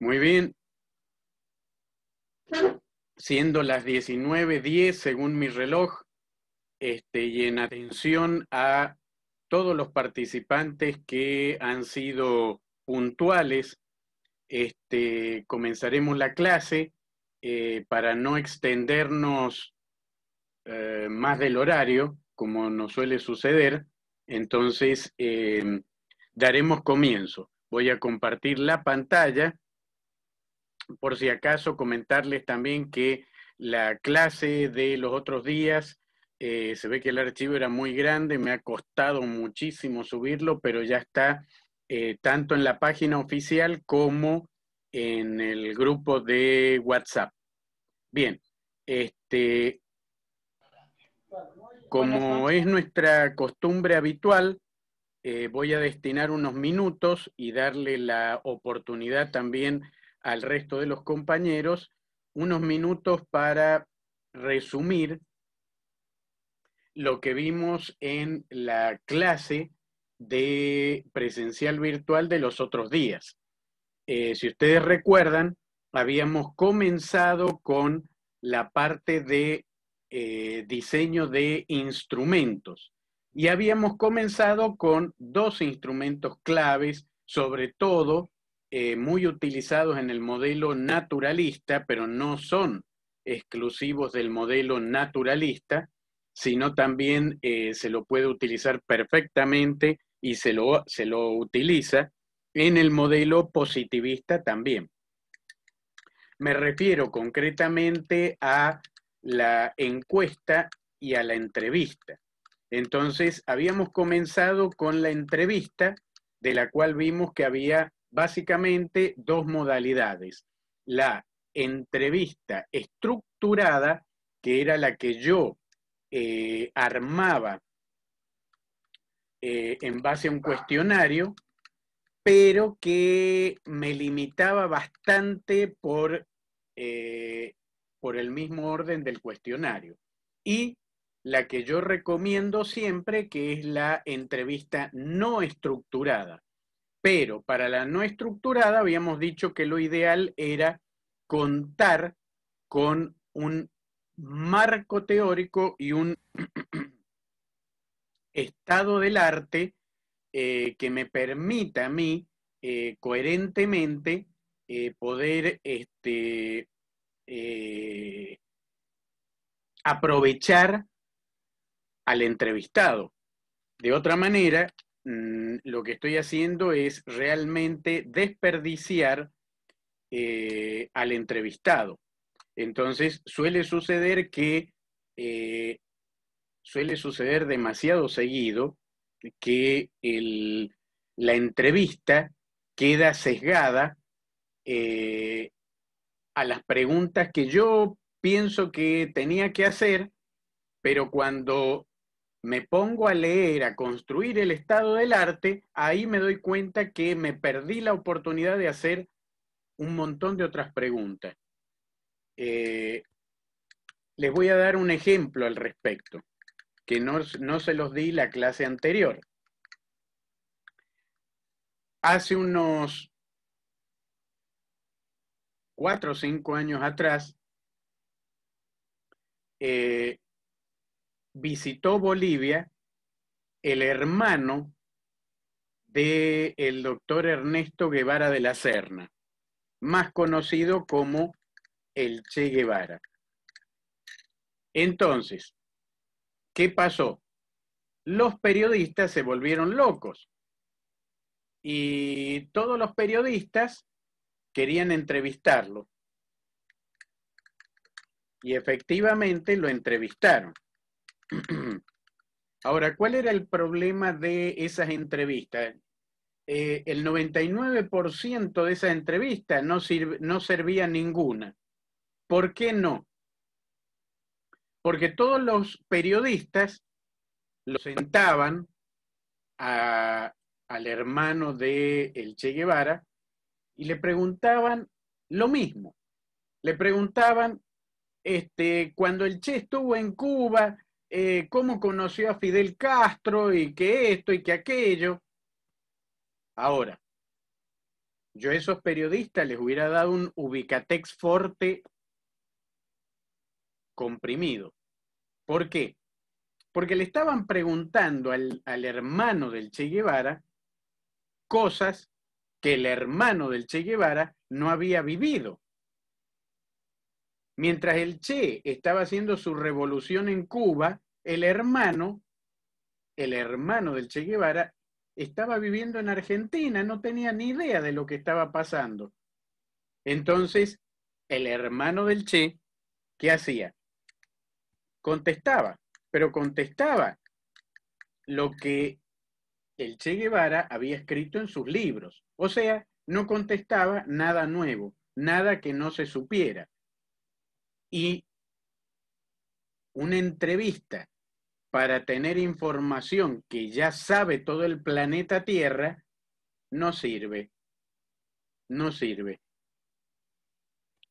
Muy bien. Siendo las 19.10 según mi reloj, este, y en atención a todos los participantes que han sido puntuales, este, comenzaremos la clase eh, para no extendernos eh, más del horario, como nos suele suceder. Entonces, eh, daremos comienzo. Voy a compartir la pantalla por si acaso, comentarles también que la clase de los otros días, eh, se ve que el archivo era muy grande, me ha costado muchísimo subirlo, pero ya está eh, tanto en la página oficial como en el grupo de WhatsApp. Bien, este, como es nuestra costumbre habitual, eh, voy a destinar unos minutos y darle la oportunidad también al resto de los compañeros unos minutos para resumir lo que vimos en la clase de presencial virtual de los otros días. Eh, si ustedes recuerdan, habíamos comenzado con la parte de eh, diseño de instrumentos y habíamos comenzado con dos instrumentos claves, sobre todo eh, muy utilizados en el modelo naturalista, pero no son exclusivos del modelo naturalista, sino también eh, se lo puede utilizar perfectamente y se se lo utiliza en el modelo positivista también. Me refiero concretamente a la encuesta y a la entrevista. Entonces, habíamos comenzado con la entrevista, de la cual vimos que había básicamente dos modalidades. La entrevista estructurada, que era la que yo eh, armaba eh, en base a un cuestionario, pero que me limitaba bastante por, eh, por el mismo orden del cuestionario. Y la que yo recomiendo siempre, que es la entrevista no estructurada, pero para la no estructurada habíamos dicho que lo ideal era contar con un marco teórico y un estado del arte eh, que me permita a mí eh, coherentemente eh, poder este, aprovechar al entrevistado. De otra manera, Mm, lo que estoy haciendo es realmente desperdiciar eh, al entrevistado. Entonces, suele suceder que eh, suele suceder demasiado seguido que la entrevista queda sesgada eh, a las preguntas que yo pienso que tenía que hacer, pero cuando me pongo a leer, a construir el estado del arte, ahí me doy cuenta que me perdí la oportunidad de hacer un montón de otras preguntas. Eh, les voy a dar un ejemplo al respecto, que no, se los di la clase anterior. Hace unos cuatro o cinco años atrás, eh, visitó Bolivia el hermano del doctor Ernesto Guevara de la Serna, más conocido como el Che Guevara. Entonces, ¿qué pasó? Los periodistas se volvieron locos y todos los periodistas querían entrevistarlo. Y efectivamente lo entrevistaron. Ahora, ¿cuál era el problema de esas entrevistas? Eh, el 99% de esas entrevistas no, servía no servía ninguna. ¿Por qué no? Porque todos los periodistas lo sentaban al hermano de el Che Guevara y le preguntaban lo mismo. Le preguntaban, este, cuando el Che estuvo en Cuba, eh, cómo conoció a Fidel Castro y que esto y que aquello. Ahora, yo a esos periodistas les hubiera dado un ubicatex forte comprimido. ¿Por qué? Porque le estaban preguntando al, al hermano del Che Guevara cosas que el hermano del Che Guevara no había vivido. Mientras el Che estaba haciendo su revolución en Cuba, el hermano, el hermano del Che Guevara, estaba viviendo en Argentina, no tenía ni idea de lo que estaba pasando. Entonces, el hermano del Che, ¿qué hacía? Contestaba, pero contestaba lo que el Che Guevara había escrito en sus libros. O sea, no contestaba nada nuevo, nada que no se supiera y una entrevista para tener información que ya sabe todo el planeta Tierra, no sirve. No sirve.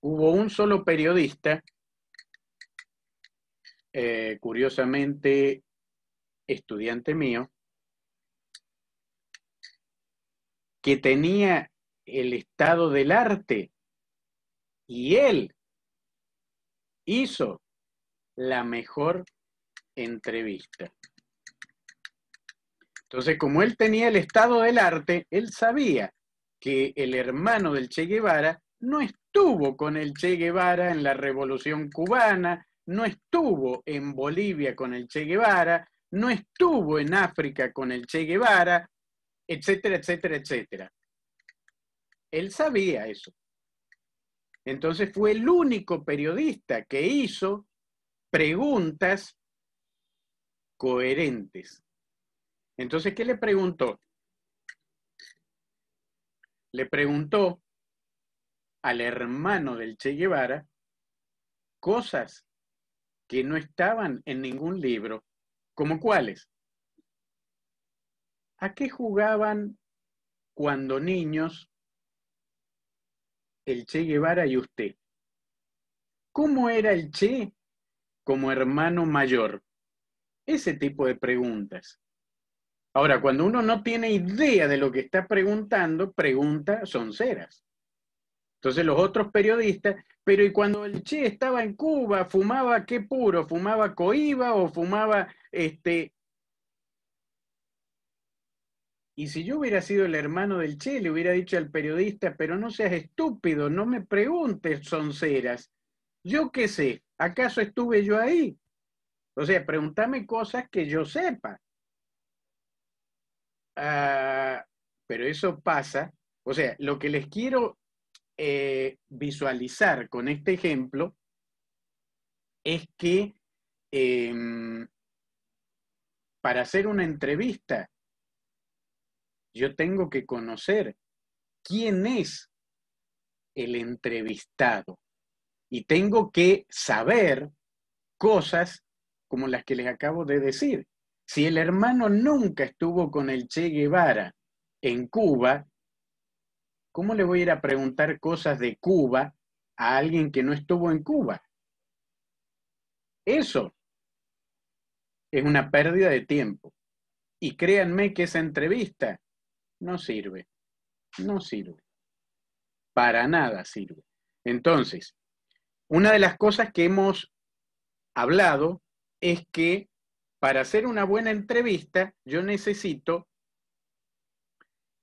Hubo un solo periodista, eh, curiosamente estudiante mío, que tenía el estado del arte y él hizo la mejor entrevista. Entonces, como él tenía el estado del arte, él sabía que el hermano del Che Guevara no estuvo con el Che Guevara en la Revolución Cubana, no estuvo en Bolivia con el Che Guevara, no estuvo en África con el Che Guevara, etcétera, etcétera, etcétera. Él sabía eso. Entonces fue el único periodista que hizo preguntas coherentes. Entonces, ¿qué le preguntó? Le preguntó al hermano del Che Guevara cosas que no estaban en ningún libro, como cuáles. ¿A qué jugaban cuando niños el Che Guevara y usted. ¿Cómo era el Che como hermano mayor? Ese tipo de preguntas. Ahora, cuando uno no tiene idea de lo que está preguntando, pregunta sonceras. Entonces los otros periodistas, pero ¿y cuando el Che estaba en Cuba, fumaba qué puro? ¿Fumaba coiba o fumaba este, y si yo hubiera sido el hermano del Che, le hubiera dicho al periodista, pero no seas estúpido, no me preguntes sonceras. Yo qué sé, ¿acaso estuve yo ahí? O sea, pregúntame cosas que yo sepa. Ah, pero eso pasa, o sea, lo que les quiero eh, visualizar con este ejemplo es que em, para hacer una entrevista yo tengo que conocer quién es el entrevistado y tengo que saber cosas como las que les acabo de decir. Si el hermano nunca estuvo con el Che Guevara en Cuba, ¿cómo le voy a ir a preguntar cosas de Cuba a alguien que no estuvo en Cuba? Eso es una pérdida de tiempo. Y créanme que esa entrevista no sirve. No sirve. Para nada sirve. Entonces, una de las cosas que hemos hablado es que para hacer una buena entrevista yo necesito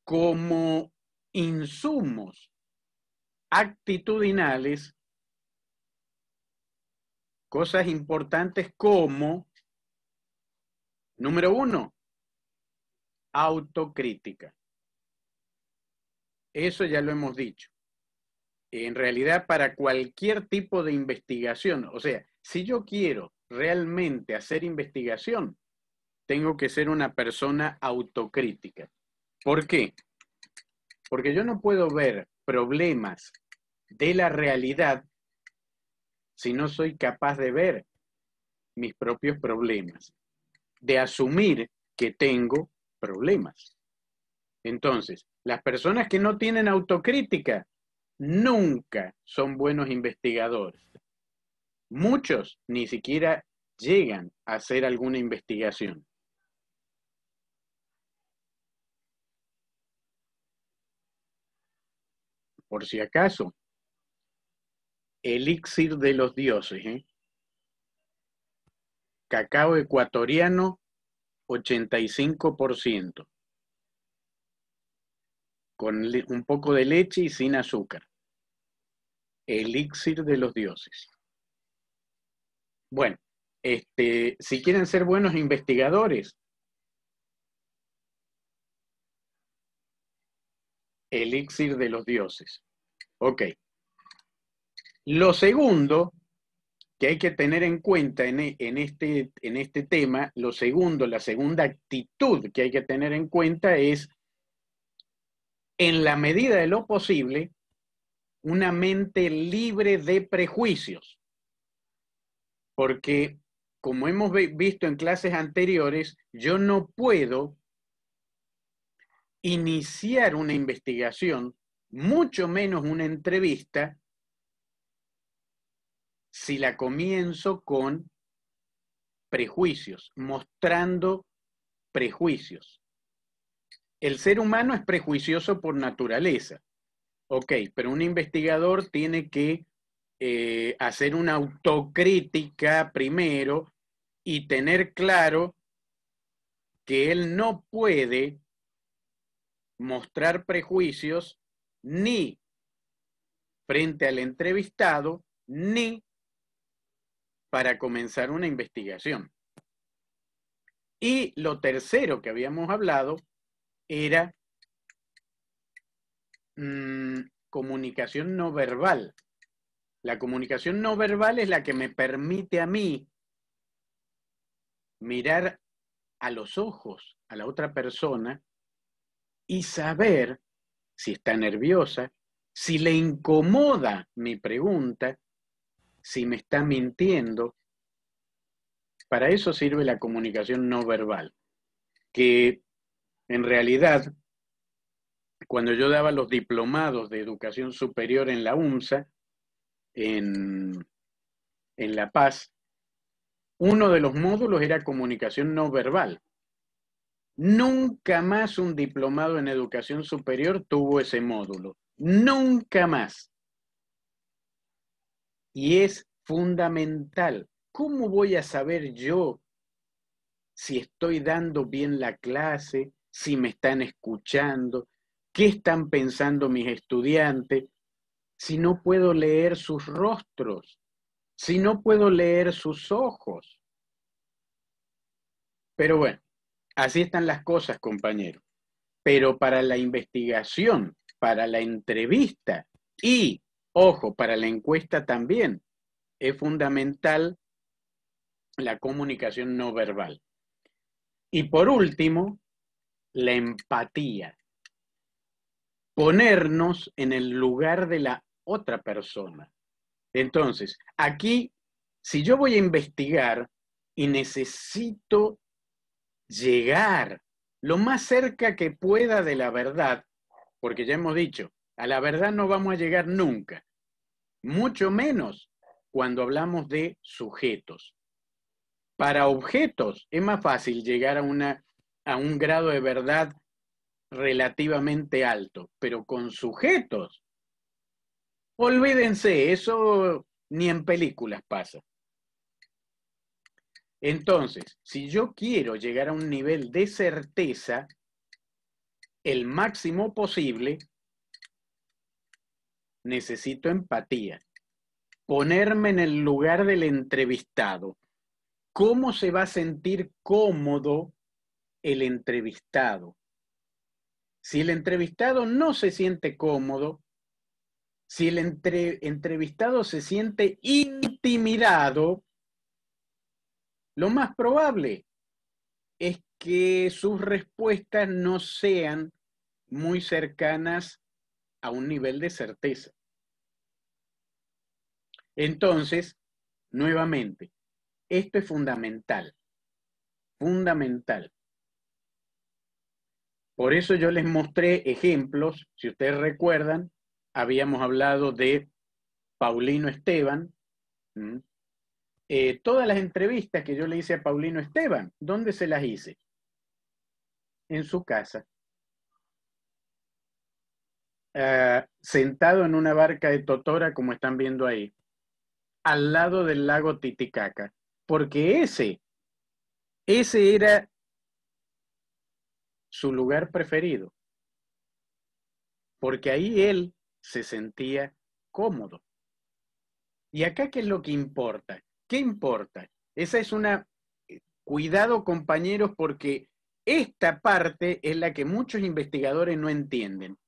como insumos actitudinales cosas importantes como, número uno, autocrítica. Eso ya lo hemos dicho. En realidad, para cualquier tipo de investigación, o sea, si yo quiero realmente hacer investigación, tengo que ser una persona autocrítica. ¿Por qué? Porque yo no puedo ver problemas de la realidad si no soy capaz de ver mis propios problemas, de asumir que tengo problemas. Entonces, las personas que no tienen autocrítica nunca son buenos investigadores. Muchos ni siquiera llegan a hacer alguna investigación. Por si acaso, elixir de los dioses. ¿eh? Cacao ecuatoriano, 85% con un poco de leche y sin azúcar. Elixir de los dioses. Bueno, este, si quieren ser buenos investigadores, elixir de los dioses. Ok. Lo segundo que hay que tener en cuenta en, este, en este tema, lo segundo, la segunda actitud que hay que tener en cuenta es en la medida de lo posible, una mente libre de prejuicios. Porque, como hemos visto en clases anteriores, yo no puedo iniciar una investigación, mucho menos una entrevista, si la comienzo con prejuicios, mostrando prejuicios el ser humano es prejuicioso por naturaleza. Ok, pero un investigador tiene que eh, hacer una autocrítica primero y tener claro que él no puede mostrar prejuicios ni frente al entrevistado, ni para comenzar una investigación. Y lo tercero que habíamos hablado era mm, comunicación no verbal. La comunicación no verbal es la que me permite a mí mirar a los ojos a la otra persona y saber si está nerviosa, si le incomoda mi pregunta, si me está mintiendo. Para eso sirve la comunicación no verbal, que en realidad, cuando yo daba los diplomados de educación superior en la UMSA, en, en La Paz, uno de los módulos era comunicación no verbal. Nunca más un diplomado en educación superior tuvo ese módulo. Nunca más. Y es fundamental. ¿Cómo voy a saber yo si estoy dando bien la clase, si me están escuchando, qué están pensando mis estudiantes, si no puedo leer sus rostros, si no puedo leer sus ojos. Pero bueno, así están las cosas, compañeros. Pero para la investigación, para la entrevista y, ojo, para la encuesta también, es fundamental la comunicación no verbal. Y por último, la empatía, ponernos en el lugar de la otra persona. Entonces, aquí, si yo voy a investigar y necesito llegar lo más cerca que pueda de la verdad, porque ya hemos dicho, a la verdad no vamos a llegar nunca, mucho menos cuando hablamos de sujetos. Para objetos es más fácil llegar a una a un grado de verdad relativamente alto, pero con sujetos. Olvídense, eso ni en películas pasa. Entonces, si yo quiero llegar a un nivel de certeza, el máximo posible, necesito empatía. Ponerme en el lugar del entrevistado. ¿Cómo se va a sentir cómodo el entrevistado. Si el entrevistado no se siente cómodo, si el entrevistado se siente intimidado, lo más probable es que sus respuestas no sean muy cercanas a un nivel de certeza. Entonces, nuevamente, esto es fundamental, fundamental. Por eso yo les mostré ejemplos, si ustedes recuerdan, habíamos hablado de Paulino Esteban. Eh, todas las entrevistas que yo le hice a Paulino Esteban, ¿dónde se las hice? En su casa. Ah, sentado en una barca de Totora, como están viendo ahí, al lado del lago Titicaca, porque ese, ese era su lugar preferido, porque ahí él se sentía cómodo. ¿Y acá qué es lo que importa? ¿Qué importa? Esa es una... Eh, cuidado compañeros porque esta parte es la que muchos investigadores no entienden.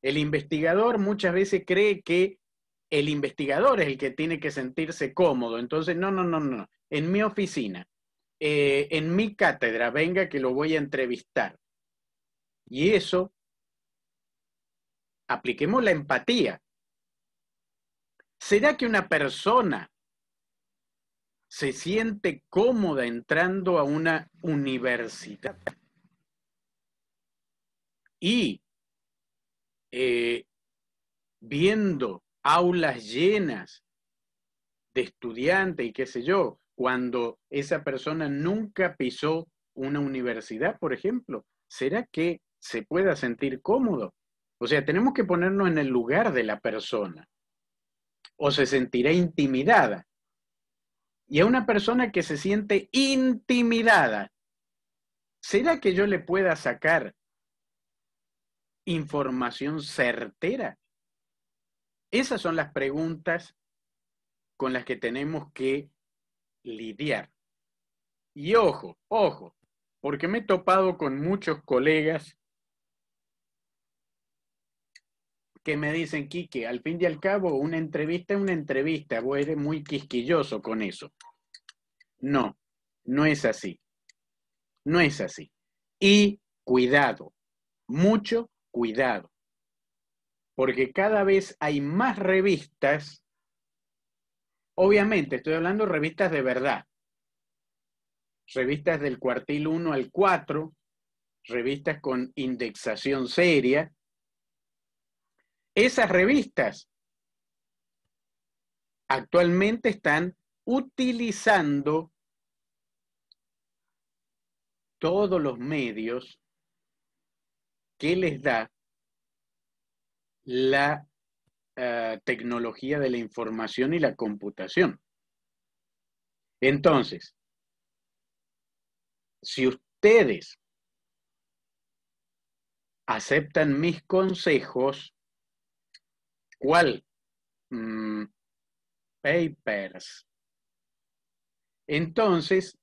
El investigador muchas veces cree que el investigador es el que tiene que sentirse cómodo. Entonces, no, no, no, no. En mi oficina, eh, en mi cátedra, venga que lo voy a entrevistar. Y eso, apliquemos la empatía. ¿Será que una persona se siente cómoda entrando a una universidad? Y eh, viendo aulas llenas de estudiantes y qué sé yo, cuando esa persona nunca pisó una universidad, por ejemplo? ¿Será que se pueda sentir cómodo? O sea, tenemos que ponernos en el lugar de la persona. O se sentirá intimidada. Y a una persona que se siente intimidada, ¿será que yo le pueda sacar información certera? Esas son las preguntas con las que tenemos que lidiar. Y ojo, ojo, porque me he topado con muchos colegas que me dicen, Quique, al fin y al cabo, una entrevista es una entrevista, a eres muy quisquilloso con eso. No, no es así. No es así. Y cuidado, mucho cuidado, porque cada vez hay más revistas Obviamente, estoy hablando de revistas de verdad. Revistas del cuartil 1 al 4, revistas con indexación seria. Esas revistas actualmente están utilizando todos los medios que les da la eh, tecnología de la información y la computación. Entonces, si ustedes aceptan mis consejos, ¿cuál? Mm, papers. Entonces,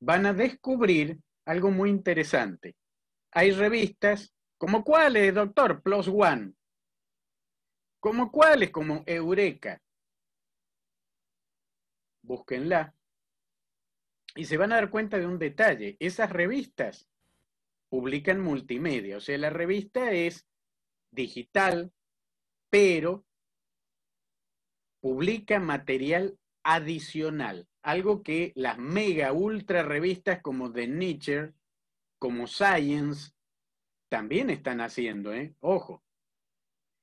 van a descubrir algo muy interesante. Hay revistas como cuáles, doctor, Plus One, ¿Como cuáles? Como Eureka. Búsquenla. Y se van a dar cuenta de un detalle. Esas revistas publican multimedia. O sea, la revista es digital, pero publica material adicional. Algo que las mega ultra revistas como The Nature, como Science, también están haciendo. ¿eh? Ojo.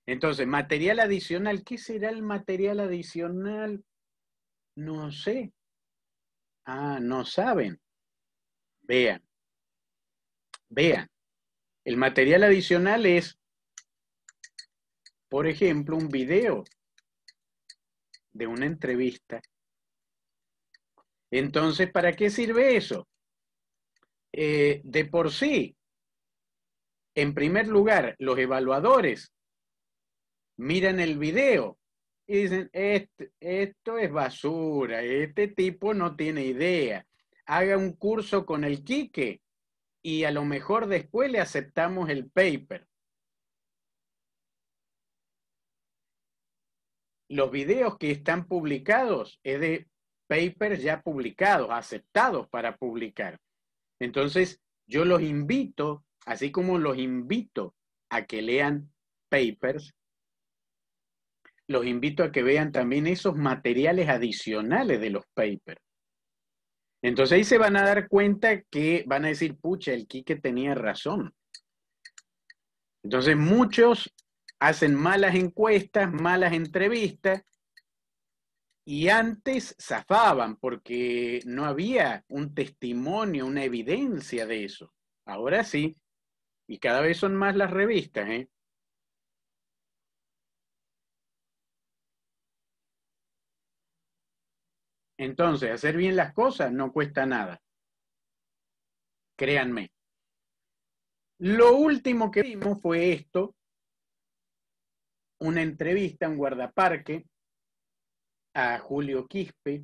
Entonces, material adicional, ¿qué será el material adicional? No sé. Ah, no saben. Vean. Vean. El material adicional es, por ejemplo, un video de una entrevista. Entonces, ¿para qué sirve eso? Eh, de por sí, en primer lugar, los evaluadores miran el video y dicen, este, esto es basura, este tipo no tiene idea, haga un curso con el Quique y a lo mejor después le aceptamos el paper. Los videos que están publicados es de papers ya publicados, aceptados para publicar. Entonces, yo los invito, así como los invito a que lean papers, los invito a que vean también esos materiales adicionales de los papers. Entonces ahí se van a dar cuenta que van a decir, pucha, el Quique tenía razón. Entonces muchos hacen malas encuestas, malas entrevistas, y antes zafaban porque no había un testimonio, una evidencia de eso. Ahora sí, y cada vez son más las revistas, ¿eh? Entonces, hacer bien las cosas no cuesta nada. Créanme. Lo último que vimos fue esto, una entrevista en un guardaparque, a Julio Quispe,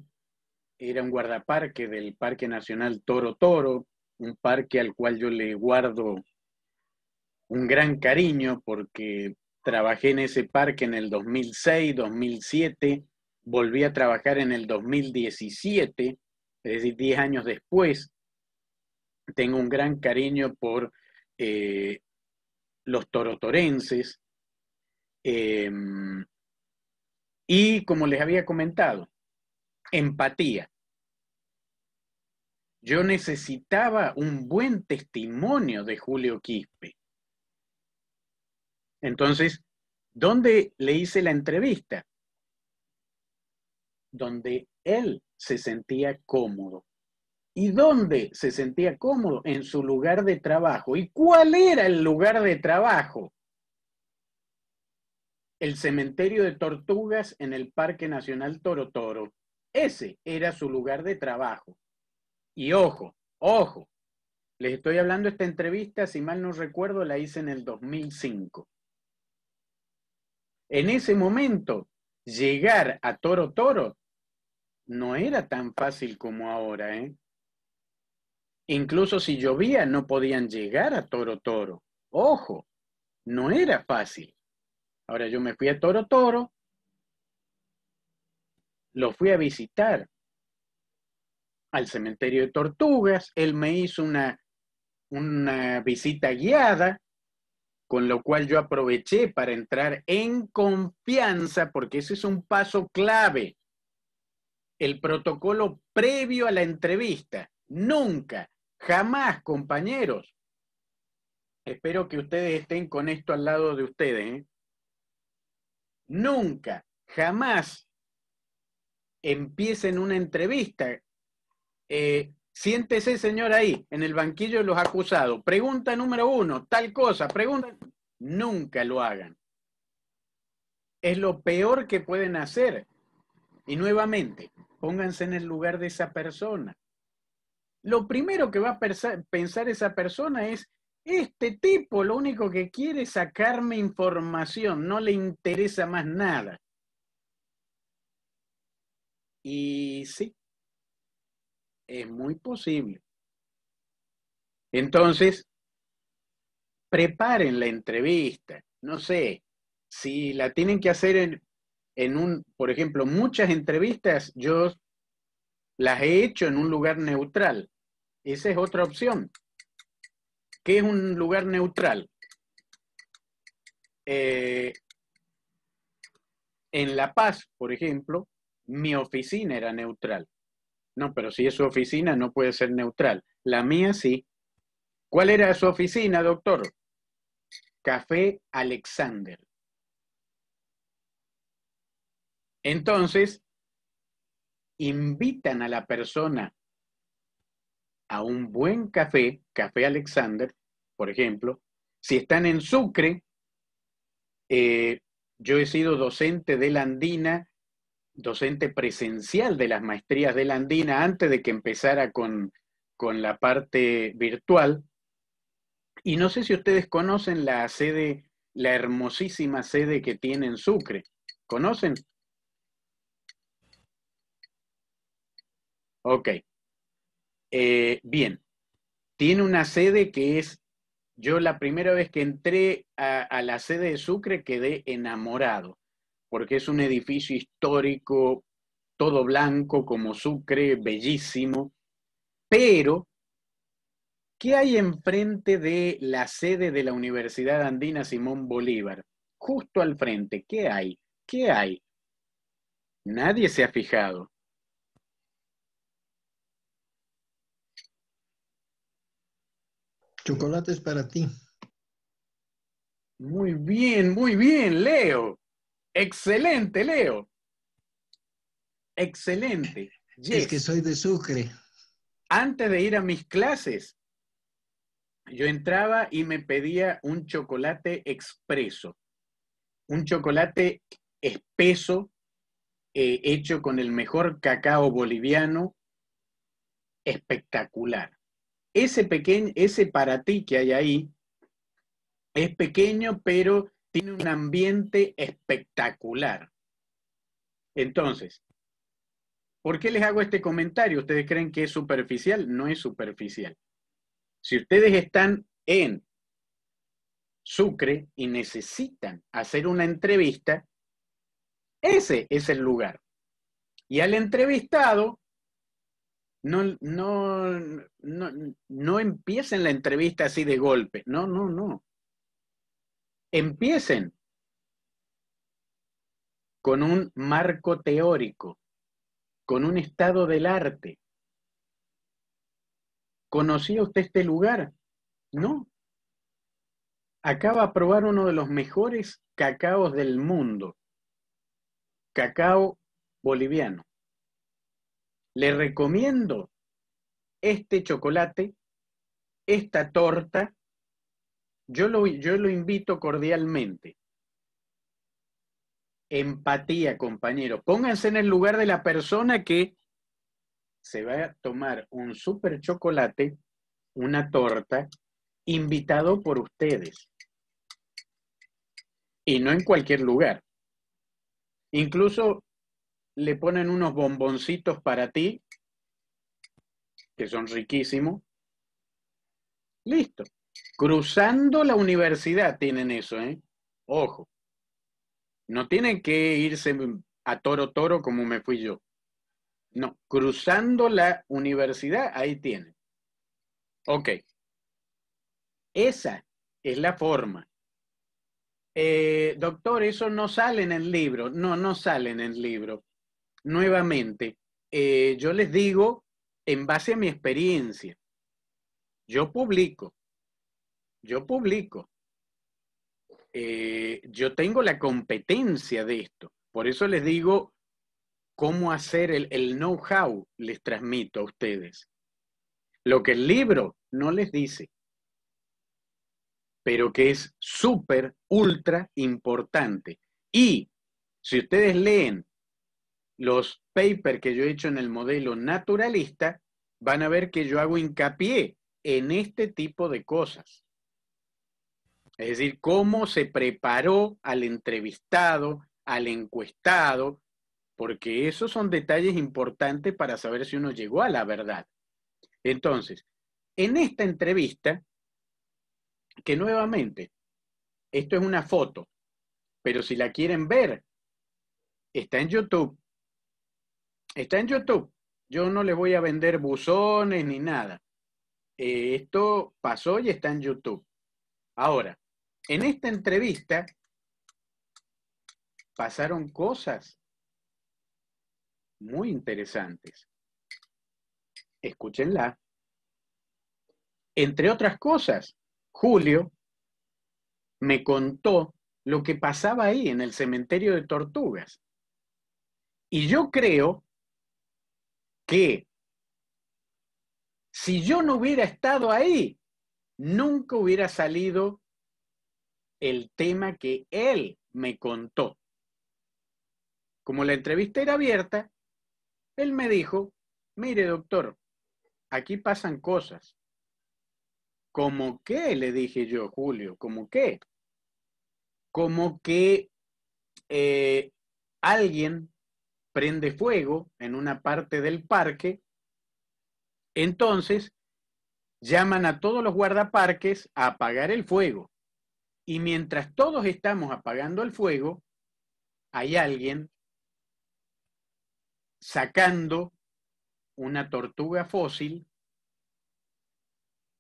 era un guardaparque del Parque Nacional Toro Toro, un parque al cual yo le guardo un gran cariño porque trabajé en ese parque en el 2006, 2007, volví a trabajar en el 2017, es decir, 10 años después. Tengo un gran cariño por eh, los torotorenses. Em, y como les había comentado, empatía. Yo necesitaba un buen testimonio de Julio Quispe. Entonces, ¿dónde le hice la entrevista? donde él se sentía cómodo. ¿Y dónde se sentía cómodo? En su lugar de trabajo. ¿Y cuál era el lugar de trabajo? El cementerio de tortugas en el Parque Nacional Toro Toro. Ese era su lugar de trabajo. Y ojo, ojo, les estoy hablando esta entrevista, si mal no recuerdo, la hice en el 2005. En ese momento, llegar a Toro Toro no era tan fácil como ahora, ¿eh? Incluso si llovía no podían llegar a Toro Toro. Ojo, no era fácil. Ahora yo me fui a Toro Toro, lo fui a visitar al cementerio de tortugas, él me hizo una, una visita guiada, con lo cual yo aproveché para entrar en confianza, porque ese es un paso clave el protocolo previo a la entrevista. Nunca, jamás, compañeros. Espero que ustedes estén con esto al lado de ustedes. ¿eh? Nunca, jamás empiecen una entrevista. Eh, siéntese, señor, ahí, en el banquillo de los acusados. Pregunta número uno, tal cosa. Pregunta. Nunca lo hagan. Es lo peor que pueden hacer. Y nuevamente, Pónganse en el lugar de esa persona. Lo primero que va a pensar esa persona es, este tipo lo único que quiere es sacarme información, no le interesa más nada. Y sí, es muy posible. Entonces, preparen la entrevista. No sé, si la tienen que hacer en, en un, por ejemplo, muchas entrevistas yo las he hecho en un lugar neutral. Esa es otra opción. ¿Qué es un lugar neutral? Eh, en La Paz, por ejemplo, mi oficina era neutral. No, pero si es su oficina, no puede ser neutral. La mía sí. ¿Cuál era su oficina, doctor? Café Alexander. Entonces, invitan a la persona a un buen café, Café Alexander, por ejemplo. Si están en Sucre, eh, yo he sido docente de la Andina, docente presencial de las maestrías de la Andina antes de que empezara con, con la parte virtual. Y no sé si ustedes conocen la sede, la hermosísima sede que tiene en Sucre. ¿Conocen? Ok. Eh, bien. Tiene una sede que es, yo la primera vez que entré a la sede de Sucre quedé enamorado, porque es un edificio histórico, todo blanco como Sucre, bellísimo, pero ¿qué hay enfrente de la sede de la Universidad Andina Simón Bolívar? Justo al frente, ¿qué hay? ¿Qué hay? Nadie se ha fijado. Chocolates para ti. Muy bien, muy bien, Leo. Excelente, Leo. Excelente. Es que soy de Sucre. Antes de ir a mis clases, yo entraba y me pedía un chocolate expreso, un chocolate espeso, eh, hecho con el mejor cacao boliviano, espectacular ese pequeño, ese para ti que hay ahí, es pequeño, pero tiene un ambiente espectacular. Entonces, ¿por qué les hago este comentario? ¿Ustedes creen que es superficial? No es superficial. Si ustedes están en Sucre y necesitan hacer una entrevista, ese es el lugar. Y al entrevistado no, no, no, empiecen la entrevista así de golpe. No, no, no. Empiecen con un marco teórico, con un estado del arte. ¿Conocía usted este lugar? No. Acaba de probar uno de los mejores cacaos del mundo, cacao boliviano. Le recomiendo este chocolate, esta torta. Yo lo, yo lo invito cordialmente. Empatía, compañero. Pónganse en el lugar de la persona que se va a tomar un super chocolate, una torta, invitado por ustedes. Y no en cualquier lugar. Incluso le ponen unos bomboncitos para ti, que son riquísimos. Listo. Cruzando la universidad tienen eso, ¿eh? Ojo. No tienen que irse a toro toro como me fui yo. No, cruzando la universidad, ahí tienen. Ok. Esa es la forma. Eh, doctor, eso no sale en el libro. No, no sale en el libro nuevamente, eh, yo les digo en base a mi experiencia. Yo publico, yo publico, eh, yo tengo la competencia de esto. Por eso les digo cómo hacer el, el know-how, les transmito a ustedes. Lo que el libro no les dice, pero que es súper, ultra importante. Y si ustedes leen los papers que yo he hecho en el modelo naturalista, van a ver que yo hago hincapié en este tipo de cosas. Es decir, cómo se preparó al entrevistado, al encuestado, porque esos son detalles importantes para saber si uno llegó a la verdad. Entonces, en esta entrevista, que nuevamente, esto es una foto, pero si la quieren ver, está en YouTube, Está en YouTube. Yo no le voy a vender buzones ni nada. Eh, esto pasó y está en YouTube. Ahora, en esta entrevista pasaron cosas muy interesantes. Escúchenla. Entre otras cosas, Julio me contó lo que pasaba ahí en el cementerio de tortugas. Y yo creo que si yo no hubiera estado ahí, nunca hubiera salido el tema que él me contó. Como la entrevista era abierta, él me dijo, mire doctor, aquí pasan cosas. ¿Cómo qué? Le dije yo, Julio, ¿cómo qué? Como que eh, alguien prende fuego en una parte del parque, entonces llaman a todos los guardaparques a apagar el fuego. Y mientras todos estamos apagando el fuego, hay alguien sacando una tortuga fósil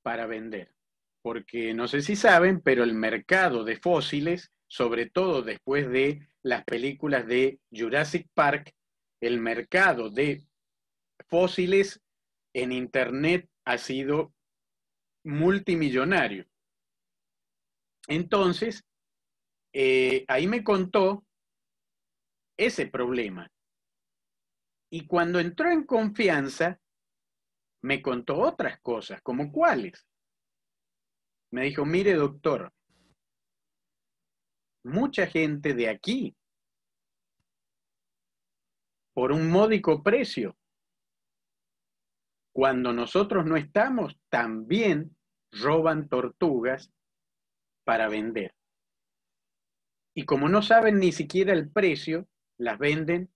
para vender. Porque no sé si saben, pero el mercado de fósiles, sobre todo después de las películas de Jurassic Park, el mercado de fósiles en Internet ha sido multimillonario. Entonces, eh, ahí me contó ese problema. Y cuando entró en confianza, me contó otras cosas, como cuáles. Me dijo, mire doctor, mucha gente de aquí por un módico precio. Cuando nosotros no estamos, también roban tortugas para vender. Y como no saben ni siquiera el precio, las venden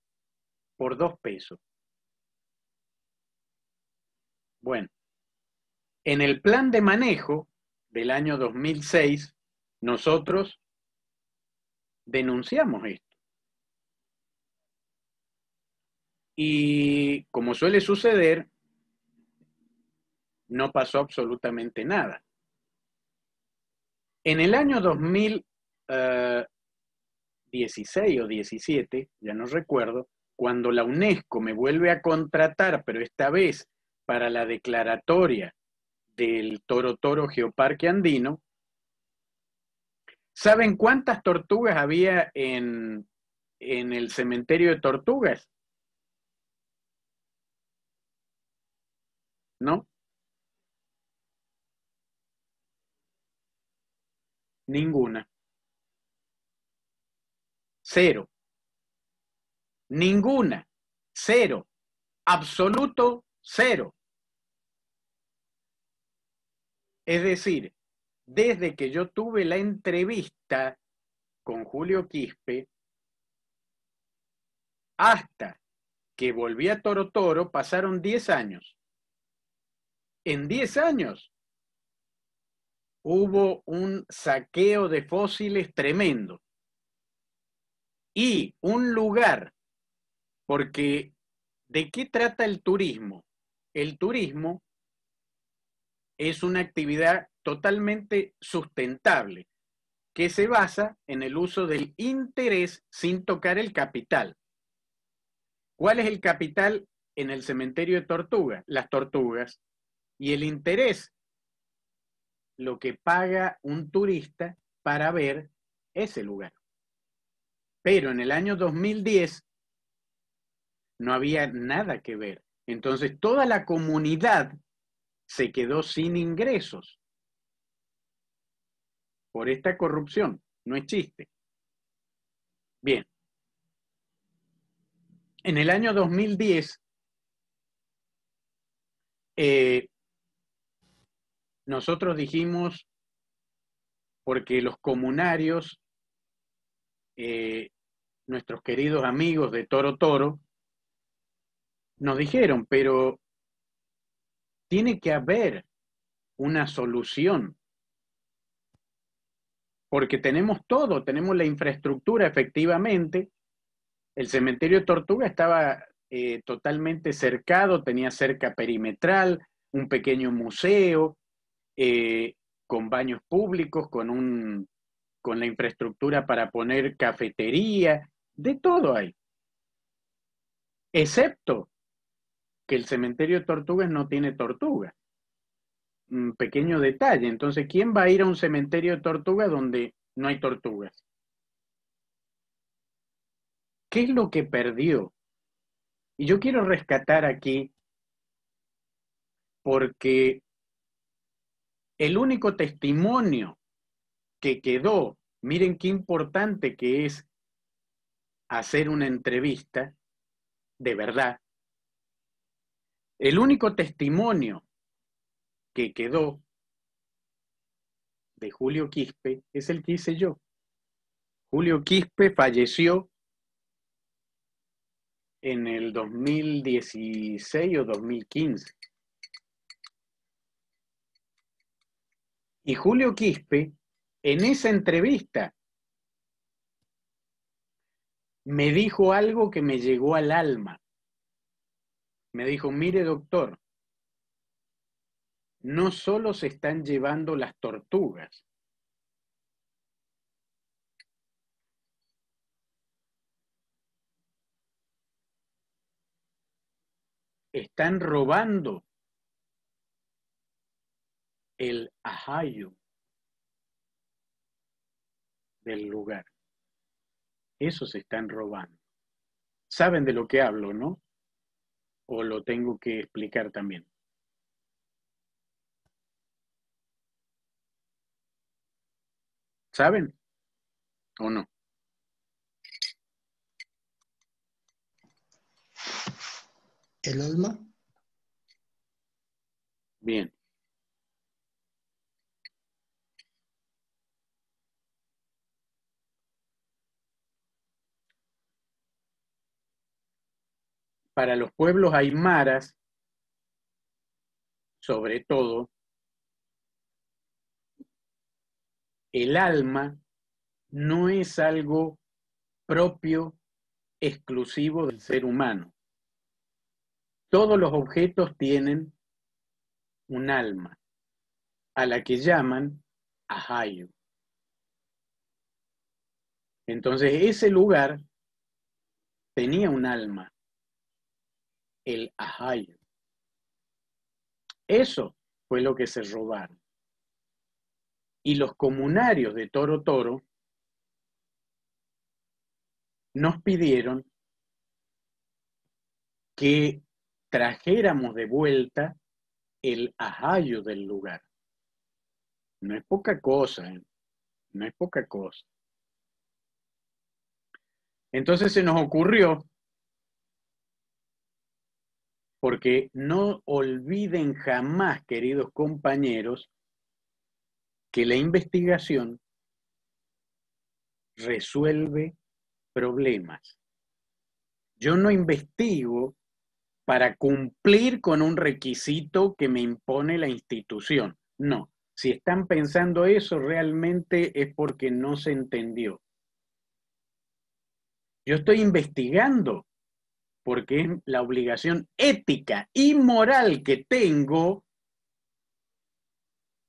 por dos pesos. Bueno, en el plan de manejo del año 2006, nosotros denunciamos esto. Y como suele suceder, no pasó absolutamente nada. En el año 2016 eh, o 17, ya no recuerdo, cuando la UNESCO me vuelve a contratar, pero esta vez para la declaratoria del Toro Toro Geoparque Andino, ¿saben cuántas tortugas había en, en el cementerio de tortugas? ¿no? Ninguna. Cero. Ninguna. Cero. Absoluto cero. Es decir, desde que yo tuve la entrevista con Julio Quispe, hasta que volví a Toro Toro, pasaron 10 años en 10 años hubo un saqueo de fósiles tremendo. Y un lugar, porque ¿de qué trata el turismo? El turismo es una actividad totalmente sustentable que se basa en el uso del interés sin tocar el capital. ¿Cuál es el capital en el cementerio de tortugas? Las tortugas, y el interés, lo que paga un turista para ver ese lugar. Pero en el año 2010 no había nada que ver. Entonces toda la comunidad se quedó sin ingresos por esta corrupción. No es chiste. Bien. En el año 2010, eh, nosotros dijimos, porque los comunarios, eh, nuestros queridos amigos de Toro Toro, nos dijeron, pero tiene que haber una solución, porque tenemos todo, tenemos la infraestructura efectivamente. El cementerio Tortuga estaba eh, totalmente cercado, tenía cerca perimetral, un pequeño museo, eh, con baños públicos, con, un, con la infraestructura para poner cafetería, de todo hay. Excepto que el cementerio de tortugas no tiene tortugas. Un pequeño detalle. Entonces, ¿quién va a ir a un cementerio de tortugas donde no hay tortugas? ¿Qué es lo que perdió? Y yo quiero rescatar aquí porque el único testimonio que quedó, miren qué importante que es hacer una entrevista de verdad. El único testimonio que quedó de Julio Quispe es el que hice yo. Julio Quispe falleció en el 2016 o 2015. Y Julio Quispe, en esa entrevista, me dijo algo que me llegó al alma. Me dijo, mire doctor, no solo se están llevando las tortugas, están robando el ajayo del lugar. Eso se están robando. Saben de lo que hablo, ¿no? ¿O lo tengo que explicar también? ¿Saben? ¿O no? El alma. Bien. para los pueblos aymaras, sobre todo, el alma no es algo propio, exclusivo del ser humano. Todos los objetos tienen un alma, a la que llaman ajayu. Entonces ese lugar tenía un alma, el ajayo, Eso fue lo que se robaron. Y los comunarios de Toro Toro nos pidieron que trajéramos de vuelta el ajayo del lugar. No es poca cosa, ¿eh? no es poca cosa. Entonces se nos ocurrió porque no olviden jamás, queridos compañeros, que la investigación resuelve problemas. Yo no investigo para cumplir con un requisito que me impone la institución. No, si están pensando eso, realmente es porque no se entendió. Yo estoy investigando porque es la obligación ética y moral que tengo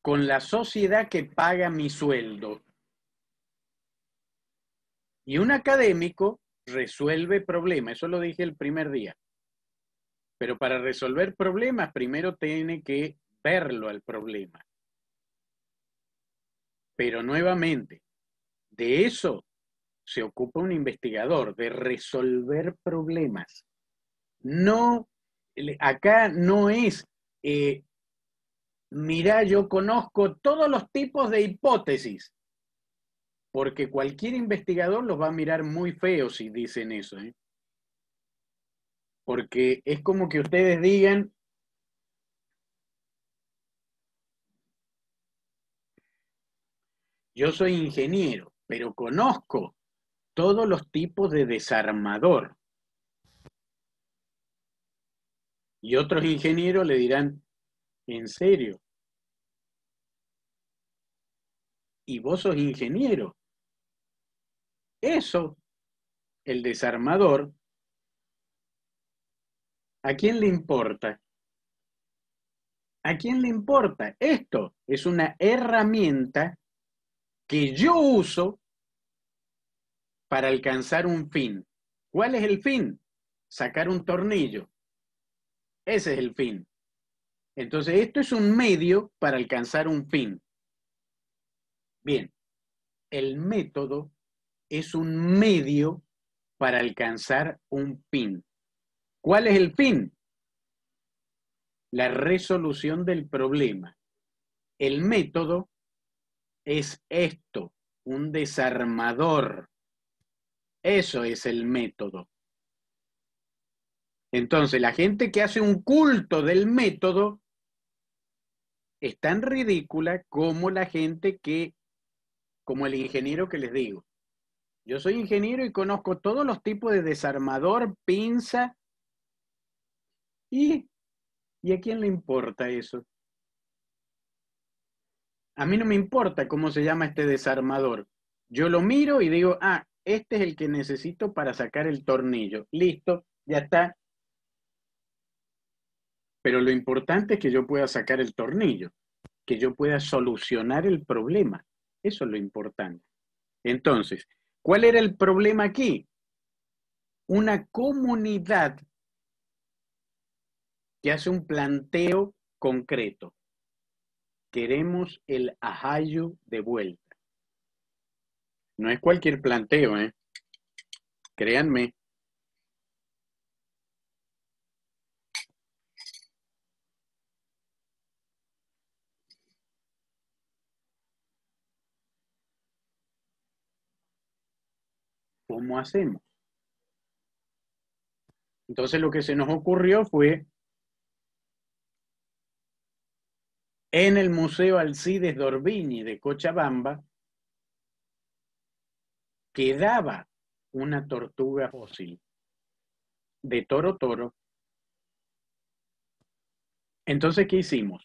con la sociedad que paga mi sueldo. Y un académico resuelve problemas, eso lo dije el primer día. Pero para resolver problemas, primero tiene que verlo al problema. Pero nuevamente, de eso se ocupa un investigador de resolver problemas. No, acá no es, eh, mira, yo conozco todos los tipos de hipótesis, porque cualquier investigador los va a mirar muy feo si dicen eso. ¿eh? Porque es como que ustedes digan, yo soy ingeniero, pero conozco todos los tipos de desarmador. Y otros ingenieros le dirán, en serio. Y vos sos ingeniero. Eso, el desarmador, ¿a quién le importa? ¿A quién le importa? Esto es una herramienta que yo uso para alcanzar un fin. ¿Cuál es el fin? Sacar un tornillo. Ese es el fin. Entonces, esto es un medio para alcanzar un fin. Bien, el método es un medio para alcanzar un fin. ¿Cuál es el fin? La resolución del problema. El método es esto, un desarmador eso es el método. Entonces, la gente que hace un culto del método es tan ridícula como la gente que, como el ingeniero que les digo. Yo soy ingeniero y conozco todos los tipos de desarmador, pinza. ¿Y, ¿Y a quién le importa eso? A mí no me importa cómo se llama este desarmador. Yo lo miro y digo, ah, este es el que necesito para sacar el tornillo. Listo, ya está. Pero lo importante es que yo pueda sacar el tornillo, que yo pueda solucionar el problema. Eso es lo importante. Entonces, ¿cuál era el problema aquí? Una comunidad que hace un planteo concreto. Queremos el ajayo de vuelta. No es cualquier planteo, ¿eh? Créanme. ¿Cómo hacemos? Entonces lo que se nos ocurrió fue en el Museo Alcides Dorbini de Cochabamba, quedaba una tortuga fósil de toro toro. Entonces, ¿qué hicimos?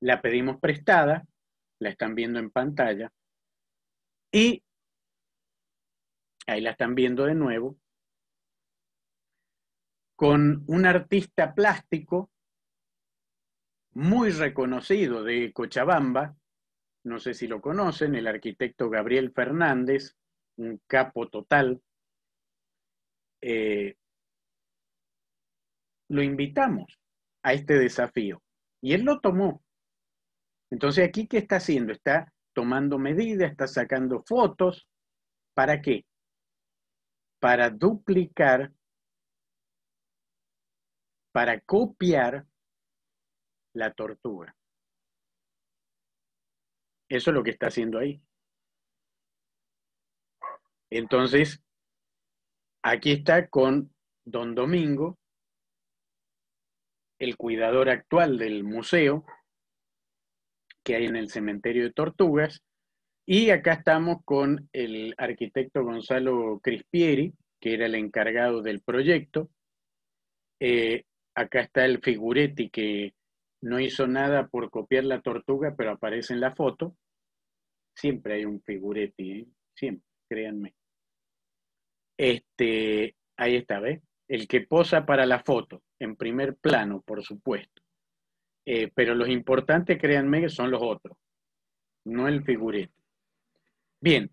La pedimos prestada, la están viendo en pantalla, y ahí la están viendo de nuevo, con un artista plástico muy reconocido de Cochabamba, no sé si lo conocen, el arquitecto Gabriel Fernández, un capo total. Eh, lo invitamos a este desafío y él lo tomó. Entonces aquí, ¿qué está haciendo? Está tomando medidas, está sacando fotos. ¿Para qué? Para duplicar, para copiar la tortuga. Eso es lo que está haciendo ahí. Entonces, aquí está con don Domingo, el cuidador actual del museo que hay en el cementerio de Tortugas, y acá estamos con el arquitecto Gonzalo Crispieri, que era el encargado del proyecto. Eh, acá está el Figuretti, que no hizo nada por copiar la tortuga, pero aparece en la foto. Siempre hay un figuretti, ¿eh? siempre, créanme. Este, ahí está, ¿ves? El que posa para la foto, en primer plano, por supuesto. Eh, pero los importantes, créanme, que son los otros, no el figurete. Bien,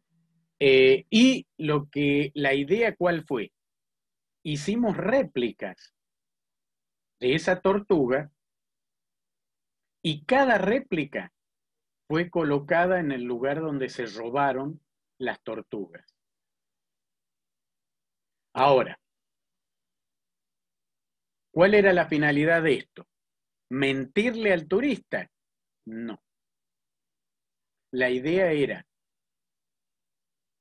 eh, y lo que, la idea cuál fue? Hicimos réplicas de esa tortuga y cada réplica fue colocada en el lugar donde se robaron las tortugas. Ahora, ¿cuál era la finalidad de esto? ¿Mentirle al turista? No. La idea era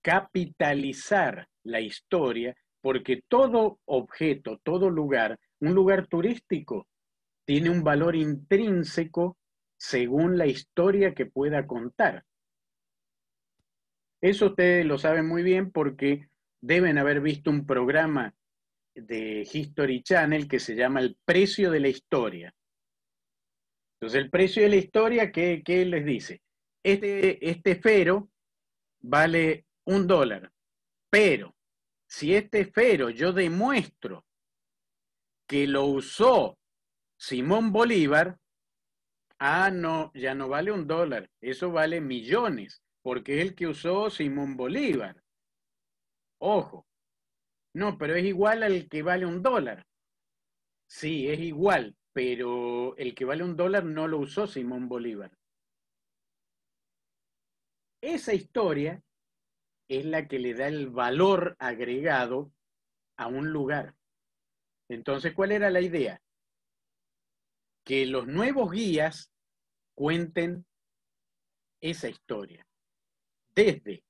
capitalizar la historia porque todo objeto, todo lugar, un lugar turístico, tiene un valor intrínseco según la historia que pueda contar. Eso ustedes lo saben muy bien porque deben haber visto un programa de History Channel que se llama El precio de la historia. Entonces, el precio de la historia, ¿qué, les dice? Este, este vale un dólar, pero si este fero yo demuestro que lo usó Simón Bolívar, ah, no, ya no vale un dólar, eso vale millones, porque es el que usó Simón Bolívar. Ojo, no, pero es igual al que vale un dólar. Sí, es igual, pero el que vale un dólar no lo usó Simón Bolívar. Esa historia es la que le da el valor agregado a un lugar. Entonces, ¿cuál era la idea? Que los nuevos guías cuenten esa historia. Desde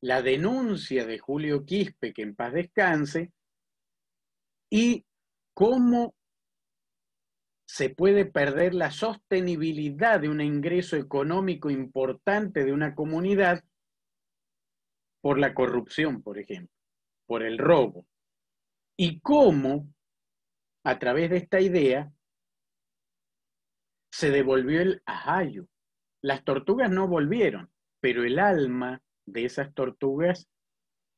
la denuncia de Julio Quispe, que en paz descanse, y cómo se puede perder la sostenibilidad de un ingreso económico importante de una comunidad por la corrupción, por ejemplo, por el robo. Y cómo, a través de esta idea, se devolvió el ajayo. Las tortugas no volvieron, pero el alma de esas tortugas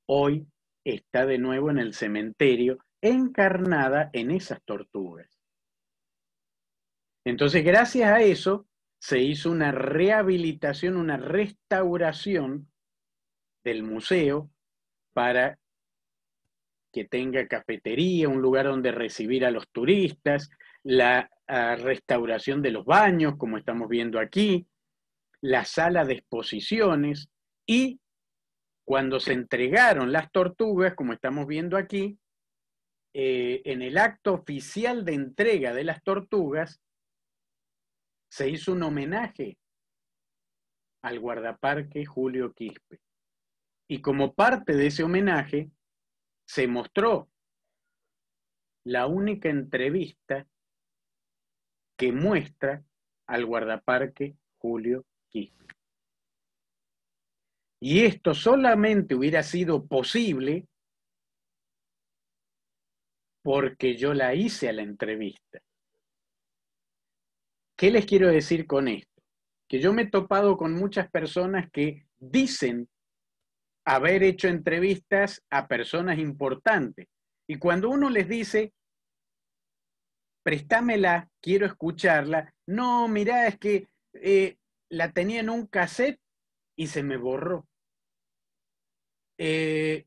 hoy está de nuevo en el cementerio, encarnada en esas tortugas. Entonces, gracias a eso, se hizo una rehabilitación, una restauración del museo para que tenga cafetería, un lugar donde recibir a los turistas, la restauración de los baños, como estamos viendo aquí, la sala de exposiciones y cuando se entregaron las tortugas, como estamos viendo aquí, eh, en el acto oficial de entrega de las tortugas, se hizo un homenaje al guardaparque Julio Quispe. Y como parte de ese homenaje, se mostró la única entrevista que muestra al guardaparque Julio Quispe. Y esto solamente hubiera sido posible porque yo la hice a la entrevista. ¿Qué les quiero decir con esto? Que yo me he topado con muchas personas que dicen haber hecho entrevistas a personas importantes. Y cuando uno les dice, préstamela, quiero escucharla. No, mirá, es que eh, la tenía en un cassette y se me borró. Eh,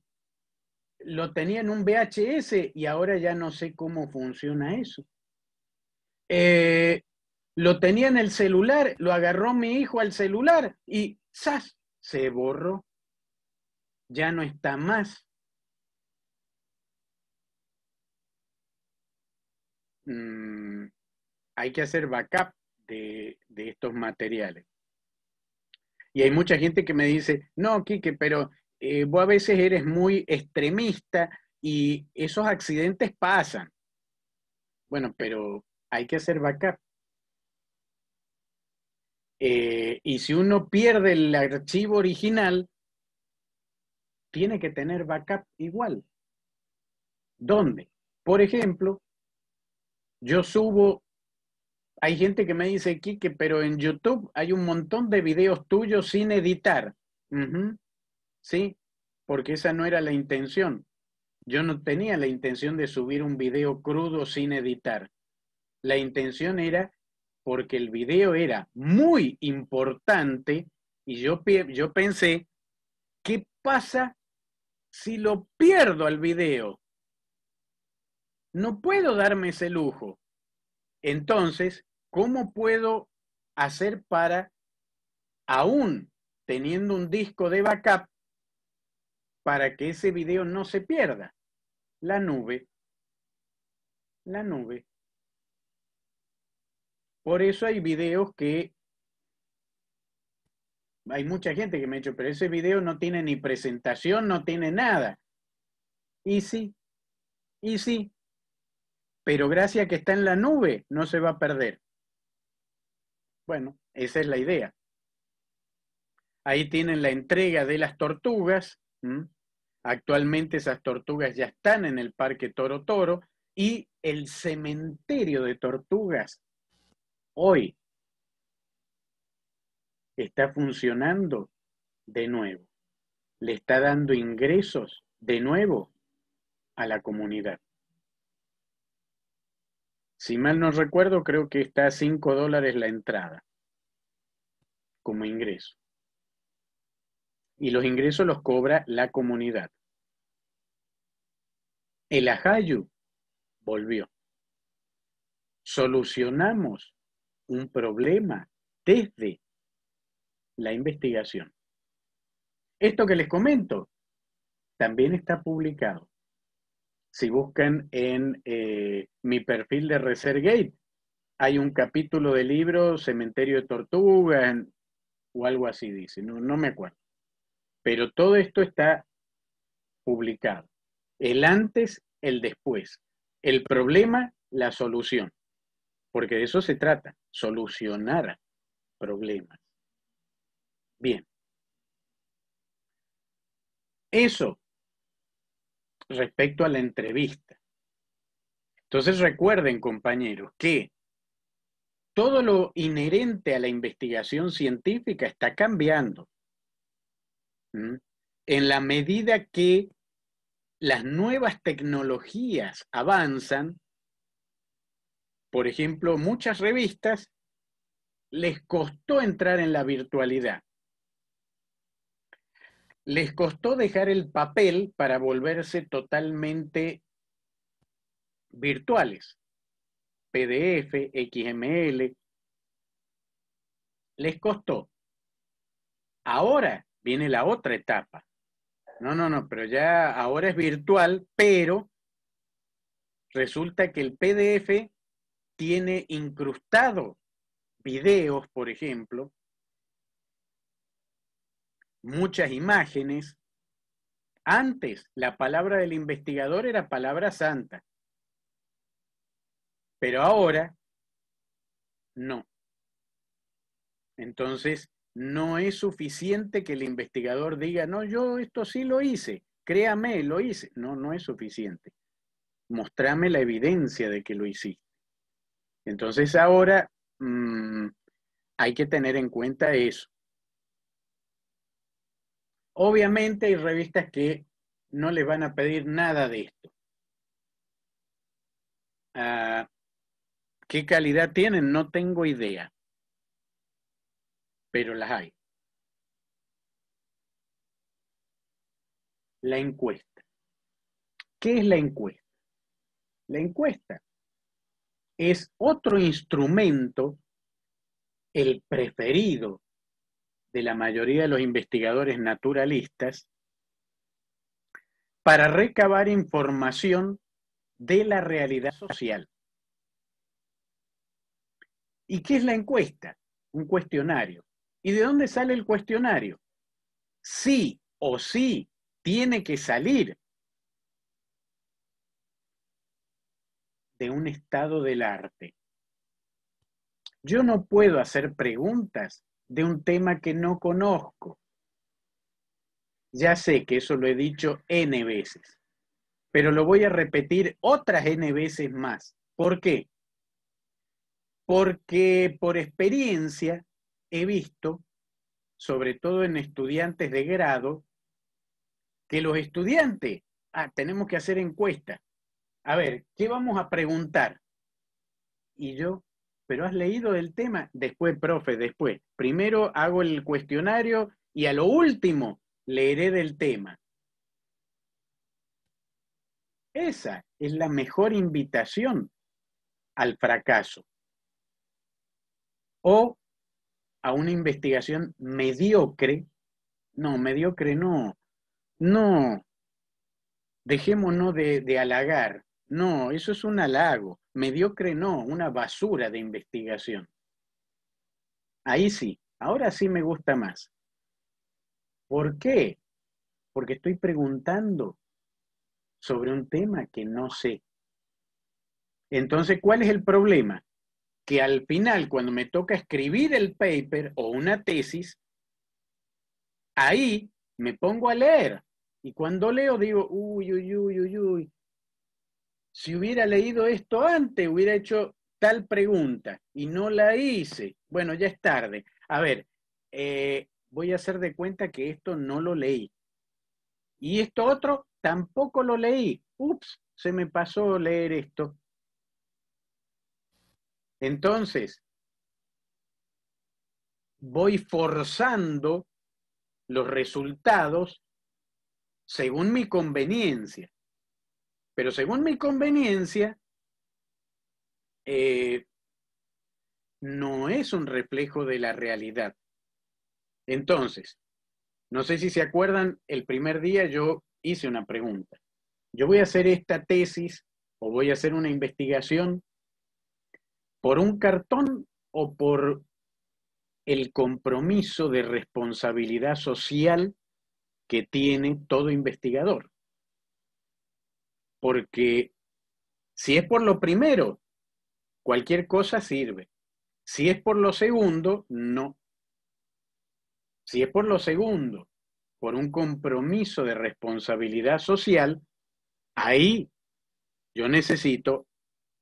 lo tenía en un VHS y ahora ya no sé cómo funciona eso. Eh, lo tenía en el celular, lo agarró mi hijo al celular y ¡zas! se borró. Ya no está más. Mm, hay que hacer backup de, estos materiales. Y hay mucha gente que me dice, no, Kike, pero eh, vos a veces eres muy extremista y esos accidentes pasan. Bueno, pero hay que hacer backup. Eh, y si uno pierde el archivo original, tiene que tener backup igual. ¿Dónde? Por ejemplo, yo subo, hay gente que me dice, Quique, pero en YouTube hay un montón de videos tuyos sin editar. Sí, porque esa no era la intención. Yo no tenía la intención de subir un video crudo sin editar. La intención era porque el video era muy importante y yo, yo pensé, ¿qué pasa si lo pierdo al video? No puedo darme ese lujo. Entonces, ¿cómo puedo hacer para, aún teniendo un disco de backup, para que ese video no se pierda? La nube. La nube. Por eso hay videos que hay mucha gente que me ha dicho, pero ese video no tiene ni presentación, no tiene nada. Y sí, y sí, pero gracias a que está en la nube no se va a perder. Bueno, esa es la idea. Ahí tienen la entrega de las tortugas. Actualmente esas tortugas ya están en el Parque Toro Toro y el cementerio de tortugas hoy está funcionando de nuevo. Le está dando ingresos de nuevo a la comunidad. Si mal no recuerdo, creo que está a 5 dólares la entrada como ingreso. Y los ingresos los cobra la comunidad. El ajayu volvió. Solucionamos un problema desde la investigación. Esto que les comento también está publicado si buscan en eh, mi perfil de Resergate, hay un capítulo de libro Cementerio de Tortugas o algo así dice, no, no me acuerdo. Pero todo esto está publicado. El antes, el después. El problema, la solución. Porque de eso se trata, solucionar problemas. Bien. Eso respecto a la entrevista. Entonces recuerden, compañeros, que todo lo inherente a la investigación científica está cambiando. En la medida que las nuevas tecnologías avanzan, por ejemplo, muchas revistas les costó entrar en la virtualidad les costó dejar el papel para volverse totalmente virtuales. PDF, XML. Les costó. Ahora viene la otra etapa. No, no, no, pero ya ahora es virtual, pero resulta que el PDF tiene incrustado videos, por ejemplo, muchas imágenes. Antes la palabra del investigador era palabra santa, pero ahora no. Entonces, no es suficiente que el investigador diga, no, yo esto sí lo hice, créame, lo hice. No, no es suficiente. Mostrame la evidencia de que lo hiciste. Entonces ahora mm, hay que tener en cuenta eso. Obviamente hay revistas que no les van a pedir nada de esto. Ah, ¿Qué calidad tienen? No tengo idea, pero las hay. La encuesta. ¿Qué es la encuesta? La encuesta es otro instrumento, el preferido de la mayoría de los investigadores naturalistas para recabar información de la realidad social. ¿Y qué es la encuesta? Un cuestionario. ¿Y de dónde sale el cuestionario? Sí o sí tiene que salir de un estado del arte. Yo no puedo hacer preguntas de un tema que no conozco. Ya sé que eso lo he dicho N veces, pero lo voy a repetir otras N veces más. ¿Por qué? Porque por experiencia he visto, sobre todo en estudiantes de grado, que los estudiantes, ah, tenemos que hacer encuesta. A ver, ¿qué vamos a preguntar? Y yo pero has leído el tema. Después, profe, después. Primero hago el cuestionario y a lo último leeré del tema. Esa es la mejor invitación al fracaso o a una investigación mediocre. No, mediocre no. No, dejémonos de, de halagar, no, eso es un halago. Mediocre no, una basura de investigación. Ahí sí, ahora sí me gusta más. ¿Por qué? Porque estoy preguntando sobre un tema que no sé. Entonces, ¿cuál es el problema? Que al final, cuando me toca escribir el paper o una tesis, ahí me pongo a leer. Y cuando leo digo, uy, uy, uy, uy, uy, si hubiera leído esto antes, hubiera hecho tal pregunta y no la hice. Bueno, ya es tarde. A ver, eh, voy a hacer de cuenta que esto no lo leí. Y esto otro tampoco lo leí. Ups, se me pasó leer esto. Entonces, voy forzando los resultados según mi conveniencia. Pero según mi conveniencia, eh, no es un reflejo de la realidad. Entonces, no sé si se acuerdan, el primer día yo hice una pregunta. Yo voy a hacer esta tesis o voy a hacer una investigación por un cartón o por el compromiso de responsabilidad social que tiene todo investigador. Porque si es por lo primero, cualquier cosa sirve. Si es por lo segundo, no. Si es por lo segundo, por un compromiso de responsabilidad social, ahí yo necesito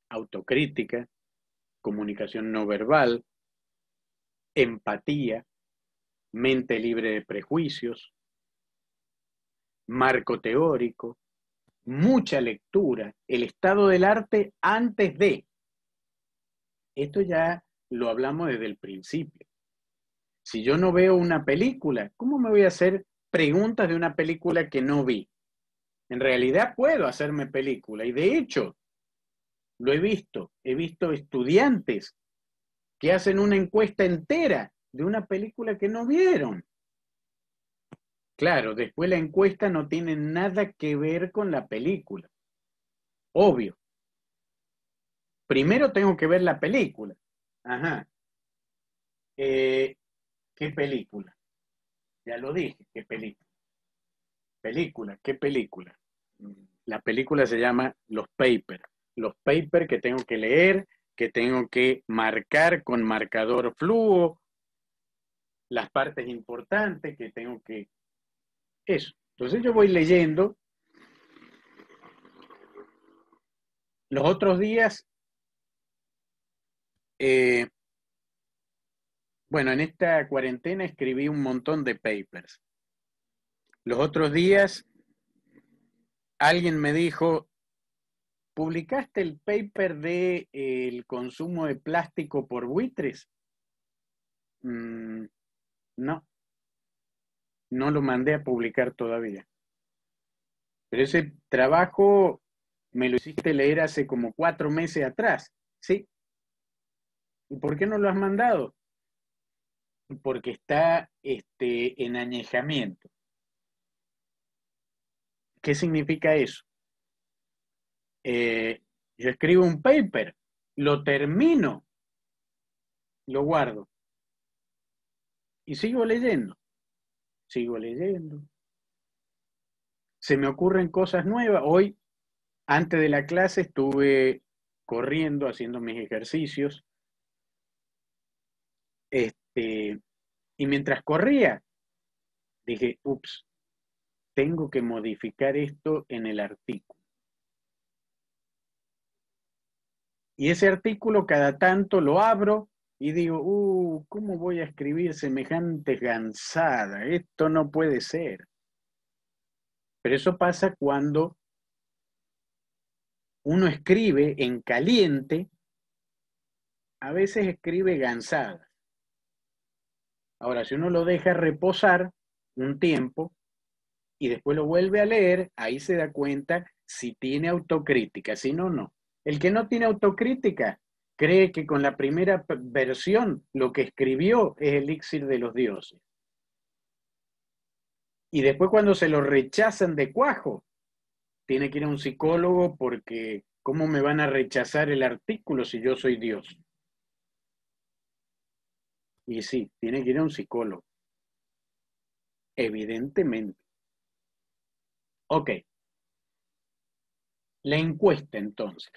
autocrítica, comunicación no verbal, empatía, mente libre de prejuicios, marco teórico, mucha lectura, el estado del arte antes de. Esto ya lo hablamos desde el principio. Si yo no veo una película, ¿cómo me voy a hacer preguntas de una película que no vi? En realidad puedo hacerme película y de hecho lo he visto. He visto estudiantes que hacen una encuesta entera de una película que no vieron. Claro, después la encuesta no tiene nada que ver con la película. Obvio. Primero tengo que ver la película. Ajá. Eh, ¿Qué película? Ya lo dije, ¿qué película? Película, ¿qué película? La película se llama Los Papers. Los Papers que tengo que leer, que tengo que marcar con marcador fluo, las partes importantes que tengo que eso. Entonces yo voy leyendo. Los otros días, eh, bueno, en esta cuarentena escribí un montón de papers. Los otros días, alguien me dijo, publicaste el paper de eh, el consumo de plástico por buitres. Mm, no, no lo mandé a publicar todavía. Pero ese trabajo me lo hiciste leer hace como cuatro meses atrás, ¿sí? ¿Y por qué no lo has mandado? Porque está este, en añejamiento. ¿Qué significa eso? Eh, yo escribo un paper, lo termino, lo guardo y sigo leyendo sigo leyendo. Se me ocurren cosas nuevas. Hoy, antes de la clase, estuve corriendo, haciendo mis ejercicios. Este, y mientras corría, dije, ups, tengo que modificar esto en el artículo. Y ese artículo cada tanto lo abro, y digo, uh, ¿cómo voy a escribir semejante gansada? Esto no puede ser. Pero eso pasa cuando uno escribe en caliente, a veces escribe gansada. Ahora, si uno lo deja reposar un tiempo y después lo vuelve a leer, ahí se da cuenta si tiene autocrítica, si no, no. El que no tiene autocrítica cree que con la primera versión lo que escribió es el elixir de los dioses. Y después cuando se lo rechazan de cuajo, tiene que ir a un psicólogo porque ¿cómo me van a rechazar el artículo si yo soy Dios? Y sí, tiene que ir a un psicólogo. Evidentemente. Ok. La encuesta entonces.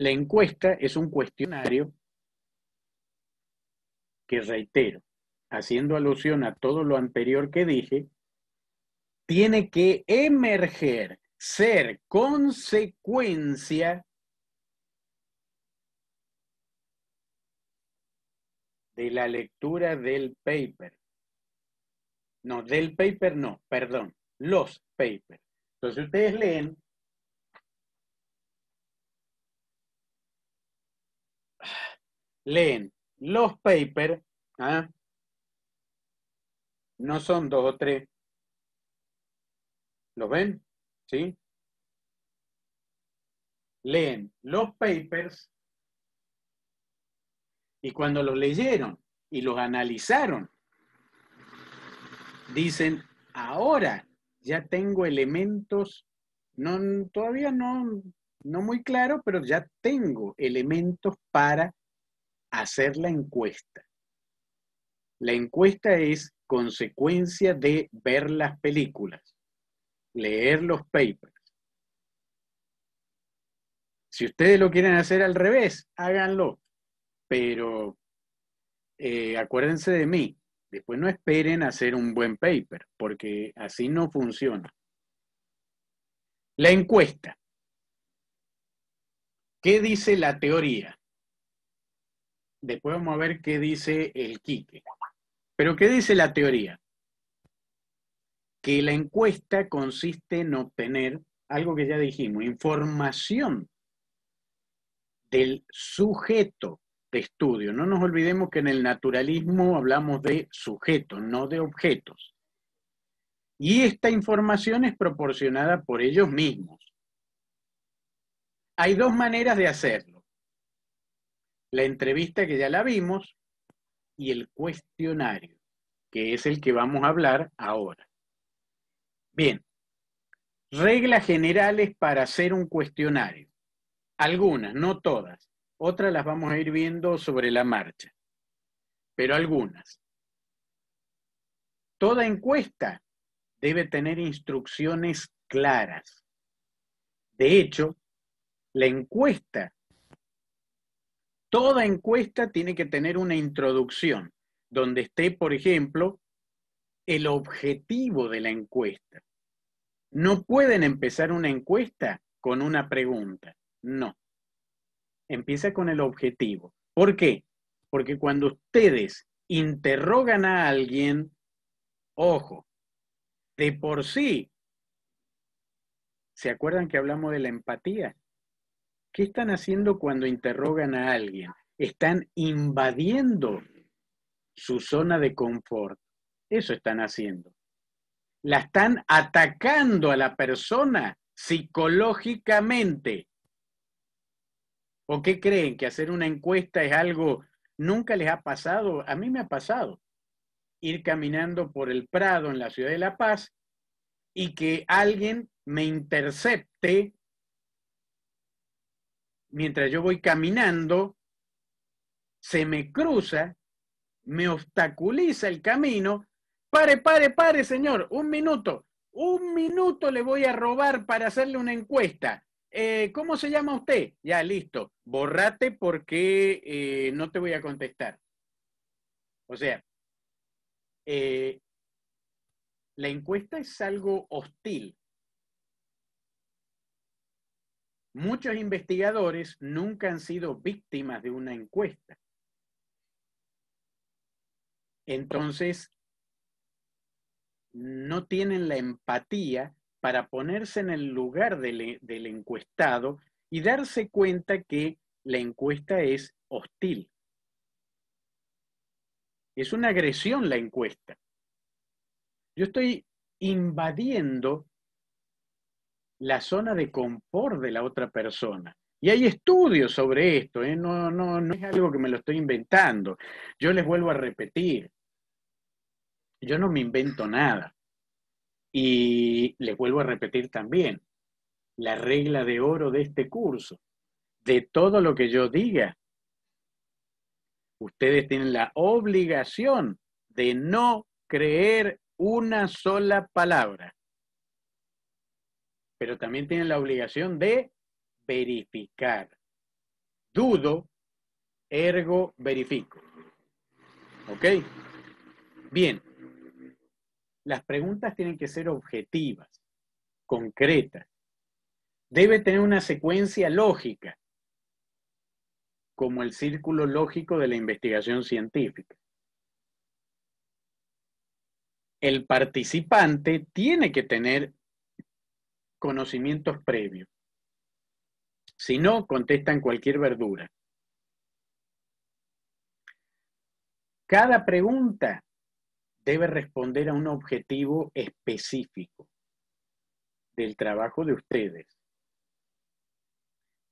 La encuesta es un cuestionario que reitero, haciendo alusión a todo lo anterior que dije, tiene que emerger, ser consecuencia de la lectura del paper. No, del paper no, perdón, los papers. Entonces ustedes leen leen los papers, ¿ah? no son dos o tres. ¿Los ven? ¿Sí? Leen los papers y cuando los leyeron y los analizaron, dicen, ahora ya tengo elementos, no, todavía no, no muy claro, pero ya tengo elementos para hacer la encuesta. La encuesta es consecuencia de ver las películas, leer los papers. Si ustedes lo quieren hacer al revés, háganlo, pero eh, acuérdense de mí, después no esperen hacer un buen paper, porque así no funciona. La encuesta. ¿Qué dice la teoría? Después vamos a ver qué dice el Quique. Pero ¿qué dice la teoría? Que la encuesta consiste en obtener algo que ya dijimos, información del sujeto de estudio. No nos olvidemos que en el naturalismo hablamos de sujetos, no de objetos. Y esta información es proporcionada por ellos mismos. Hay dos maneras de hacerlo la entrevista que ya la vimos y el cuestionario, que es el que vamos a hablar ahora. Bien, reglas generales para hacer un cuestionario. Algunas, no todas. Otras las vamos a ir viendo sobre la marcha, pero algunas. Toda encuesta debe tener instrucciones claras. De hecho, la encuesta Toda encuesta tiene que tener una introducción, donde esté, por ejemplo, el objetivo de la encuesta. No pueden empezar una encuesta con una pregunta, no. Empieza con el objetivo. ¿Por qué? Porque cuando ustedes interrogan a alguien, ojo, de por sí, ¿se acuerdan que hablamos de la empatía? ¿Qué están haciendo cuando interrogan a alguien? Están invadiendo su zona de confort. Eso están haciendo. La están atacando a la persona psicológicamente. ¿O qué creen? ¿Que hacer una encuesta es algo nunca les ha pasado? A mí me ha pasado ir caminando por el Prado en la ciudad de La Paz y que alguien me intercepte mientras yo voy caminando, se me cruza, me obstaculiza el camino. Pare, pare, pare, señor, un minuto, un minuto le voy a robar para hacerle una encuesta. Eh, ¿Cómo se llama usted? Ya, listo, borrate porque eh, no te voy a contestar. O sea, eh, la encuesta es algo hostil, Muchos investigadores nunca han sido víctimas de una encuesta. Entonces, no tienen la empatía para ponerse en el lugar del, e-, encuestado y darse cuenta que la encuesta es hostil. Es una agresión la encuesta. Yo estoy invadiendo la zona de confort de la otra persona. Y hay estudios sobre esto, ¿eh? no, no, no es algo que me lo estoy inventando. Yo les vuelvo a repetir, yo no me invento nada. Y les vuelvo a repetir también, la regla de oro de este curso, de todo lo que yo diga, ustedes tienen la obligación de no creer una sola palabra pero también tienen la obligación de verificar. Dudo, ergo verifico. ¿Ok? Bien. Las preguntas tienen que ser objetivas, concretas. Debe tener una secuencia lógica, como el círculo lógico de la investigación científica. El participante tiene que tener conocimientos previos. Si no, contestan cualquier verdura. Cada pregunta debe responder a un objetivo específico del trabajo de ustedes.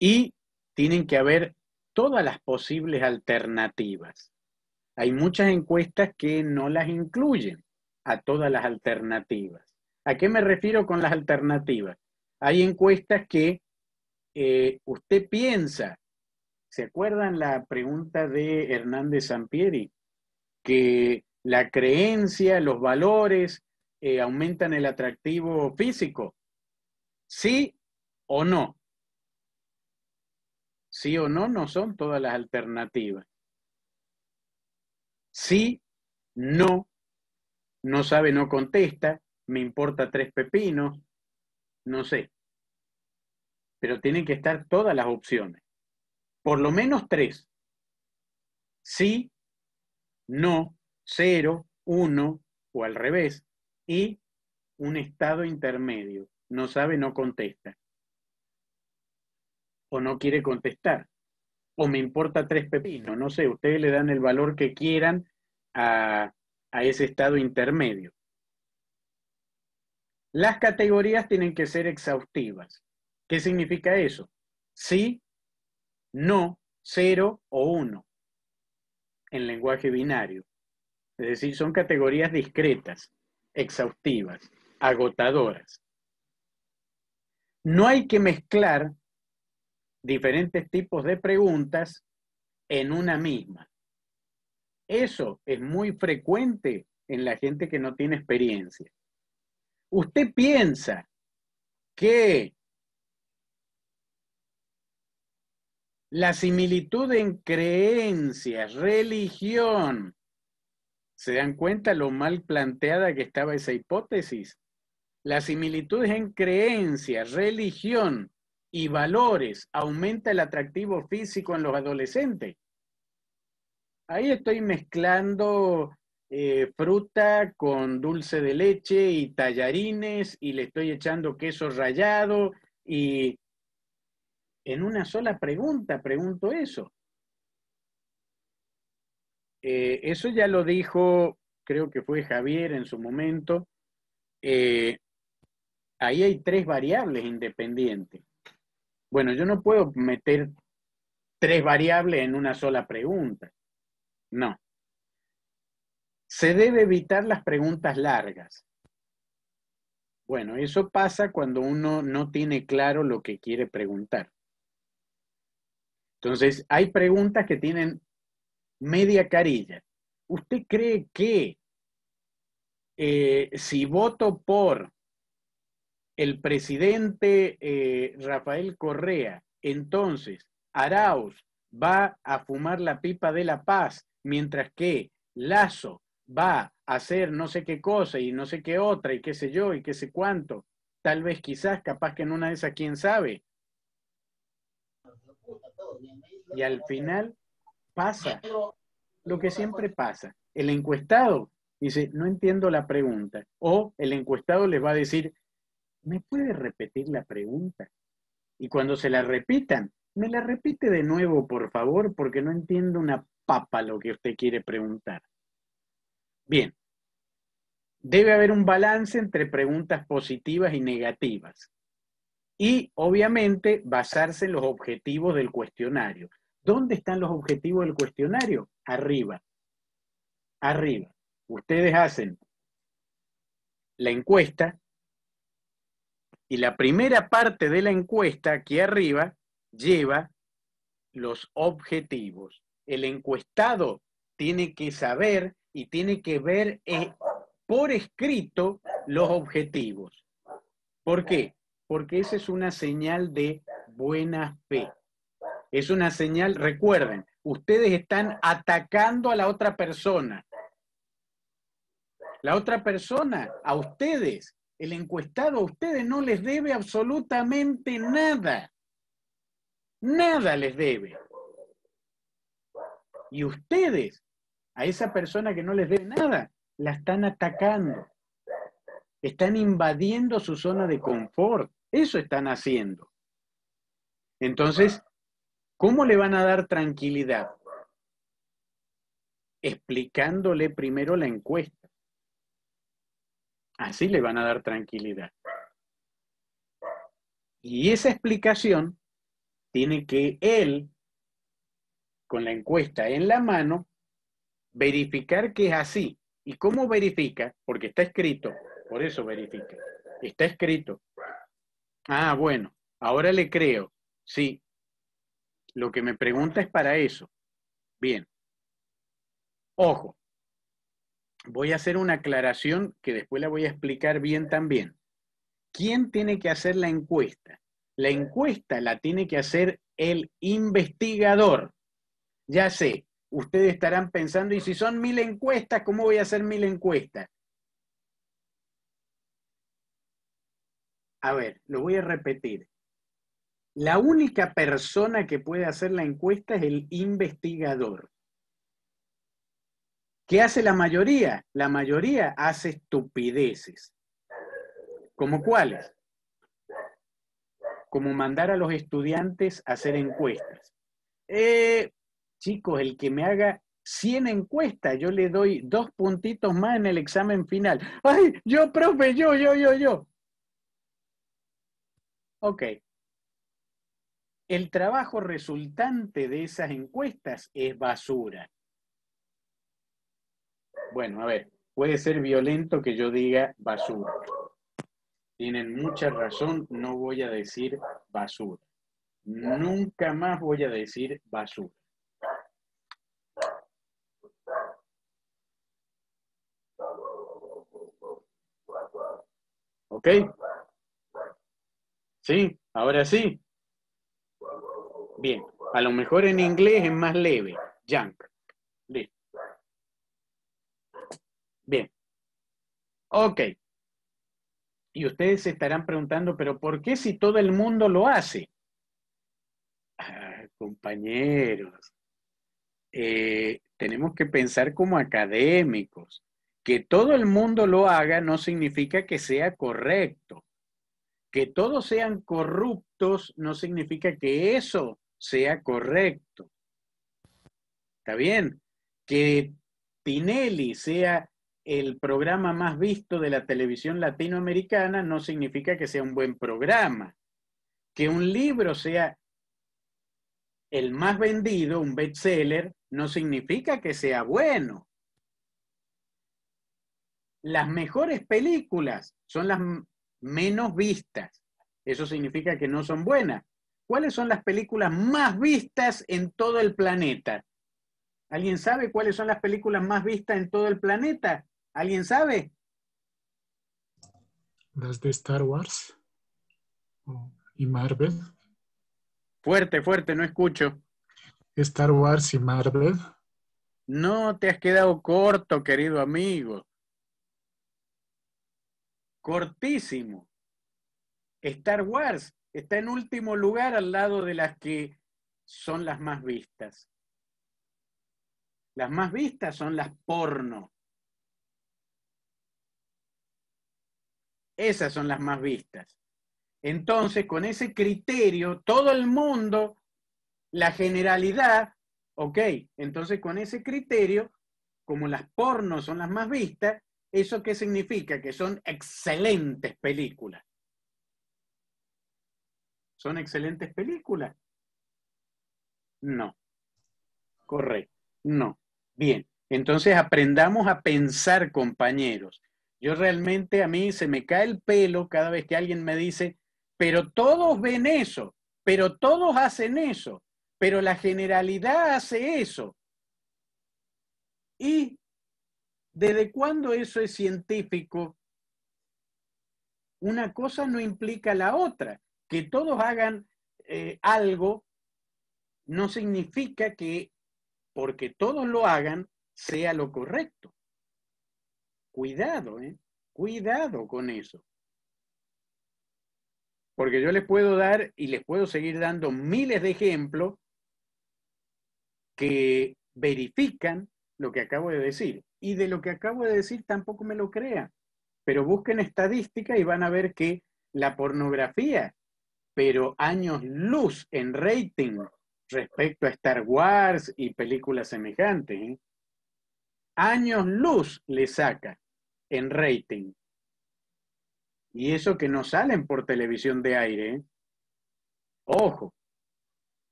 Y tienen que haber todas las posibles alternativas. Hay muchas encuestas que no las incluyen a todas las alternativas. ¿A qué me refiero con las alternativas? Hay encuestas que eh, usted piensa, ¿se acuerdan la pregunta de Hernández Sampieri? Que la creencia, los valores eh, aumentan el atractivo físico. ¿Sí o no? Sí o no no son todas las alternativas. Sí, no, no sabe, no contesta me importa tres pepinos, no sé. Pero tienen que estar todas las opciones. Por lo menos tres. Sí, no, cero, uno o al revés. Y un estado intermedio. No sabe, no contesta. O no quiere contestar. O me importa tres pepinos. No sé, ustedes le dan el valor que quieran a, a ese estado intermedio. Las categorías tienen que ser exhaustivas. ¿Qué significa eso? Sí, no, cero o uno en lenguaje binario. Es decir, son categorías discretas, exhaustivas, agotadoras. No hay que mezclar diferentes tipos de preguntas en una misma. Eso es muy frecuente en la gente que no tiene experiencia usted piensa que la similitud en creencias, religión, ¿se dan cuenta lo mal planteada que estaba esa hipótesis? Las similitudes en creencias, religión y valores aumenta el atractivo físico en los adolescentes. Ahí estoy mezclando eh, fruta con dulce de leche y tallarines y le estoy echando queso rallado y en una sola pregunta pregunto eso. Eh, eso ya lo dijo, creo que fue Javier en su momento. Eh, ahí hay tres variables independientes. Bueno, yo no puedo meter tres variables en una sola pregunta. No. Se debe evitar las preguntas largas. Bueno, eso pasa cuando uno no tiene claro lo que quiere preguntar. Entonces, hay preguntas que tienen media carilla. ¿Usted cree que eh, si voto por el presidente eh, Rafael Correa, entonces Arauz va a fumar la pipa de la paz, mientras que Lazo va a hacer no sé qué cosa y no sé qué otra y qué sé yo y qué sé cuánto. Tal vez, quizás, capaz que en una de esas, quién sabe. Y al final pasa lo que siempre pasa. El encuestado dice, no entiendo la pregunta. O el encuestado le va a decir, ¿me puede repetir la pregunta? Y cuando se la repitan, me la repite de nuevo, por favor, porque no entiendo una papa lo que usted quiere preguntar. Bien, debe haber un balance entre preguntas positivas y negativas. Y obviamente basarse en los objetivos del cuestionario. ¿Dónde están los objetivos del cuestionario? Arriba. Arriba. Ustedes hacen la encuesta y la primera parte de la encuesta aquí arriba lleva los objetivos. El encuestado tiene que saber y tiene que ver eh, por escrito los objetivos. ¿Por qué? Porque esa es una señal de buena fe. Es una señal, recuerden, ustedes están atacando a la otra persona. La otra persona, a ustedes, el encuestado, a ustedes no les debe absolutamente nada. Nada les debe. Y ustedes a esa persona que no les debe nada, la están atacando. Están invadiendo su zona de confort. Eso están haciendo. Entonces, ¿cómo le van a dar tranquilidad? Explicándole primero la encuesta. Así le van a dar tranquilidad. Y esa explicación tiene que él, con la encuesta en la mano, verificar que es así. ¿Y cómo verifica? Porque está escrito, por eso verifica. Está escrito. Ah, bueno, ahora le creo. Sí, lo que me pregunta es para eso. Bien. Ojo, voy a hacer una aclaración que después la voy a explicar bien también. ¿Quién tiene que hacer la encuesta? La encuesta la tiene que hacer el investigador. Ya sé, ustedes estarán pensando, y si son mil encuestas, ¿cómo voy a hacer mil encuestas? A ver, lo voy a repetir. La única persona que puede hacer la encuesta es el investigador. ¿Qué hace la mayoría? La mayoría hace estupideces. ¿Cómo cuáles? Como mandar a los estudiantes a hacer encuestas. Eh, Chicos, el que me haga 100 encuestas, yo le doy dos puntitos más en el examen final. ¡Ay, yo, profe, yo, yo, yo, yo! Ok. El trabajo resultante de esas encuestas es basura. Bueno, a ver, puede ser violento que yo diga basura. Tienen mucha razón, no voy a decir basura. Nunca más voy a decir basura. ¿Ok? ¿Sí? Ahora sí. Bien. A lo mejor en inglés es más leve. Junk. Bien. Ok. Y ustedes se estarán preguntando, pero ¿por qué si todo el mundo lo hace? Ah, compañeros, eh, tenemos que pensar como académicos. Que todo el mundo lo haga no significa que sea correcto. Que todos sean corruptos no significa que eso sea correcto. ¿Está bien? Que Pinelli sea el programa más visto de la televisión latinoamericana no significa que sea un buen programa. Que un libro sea el más vendido, un bestseller, no significa que sea bueno las mejores películas son las menos vistas. Eso significa que no son buenas. ¿Cuáles son las películas más vistas en todo el planeta? ¿Alguien sabe cuáles son las películas más vistas en todo el planeta? ¿Alguien sabe? Las de Star Wars y Marvel. Fuerte, fuerte, no escucho. Star Wars y Marvel. No te has quedado corto, querido amigo cortísimo. Star Wars está en último lugar al lado de las que son las más vistas. Las más vistas son las porno. Esas son las más vistas. Entonces, con ese criterio, todo el mundo, la generalidad, ok, entonces con ese criterio, como las porno son las más vistas, ¿Eso qué significa? Que son excelentes películas. ¿Son excelentes películas? No. Correcto. No. Bien. Entonces aprendamos a pensar, compañeros. Yo realmente a mí se me cae el pelo cada vez que alguien me dice, pero todos ven eso, pero todos hacen eso, pero la generalidad hace eso. Y ¿Desde cuándo eso es científico? Una cosa no implica la otra. Que todos hagan eh, algo no significa que porque todos lo hagan sea lo correcto. Cuidado, ¿eh? Cuidado con eso. Porque yo les puedo dar y les puedo seguir dando miles de ejemplos que verifican lo que acabo de decir y de lo que acabo de decir tampoco me lo crea. Pero busquen estadística y van a ver que la pornografía, pero años luz en rating respecto a Star Wars y películas semejantes, ¿eh? años luz le saca en rating. Y eso que no salen por televisión de aire. ¿eh? Ojo.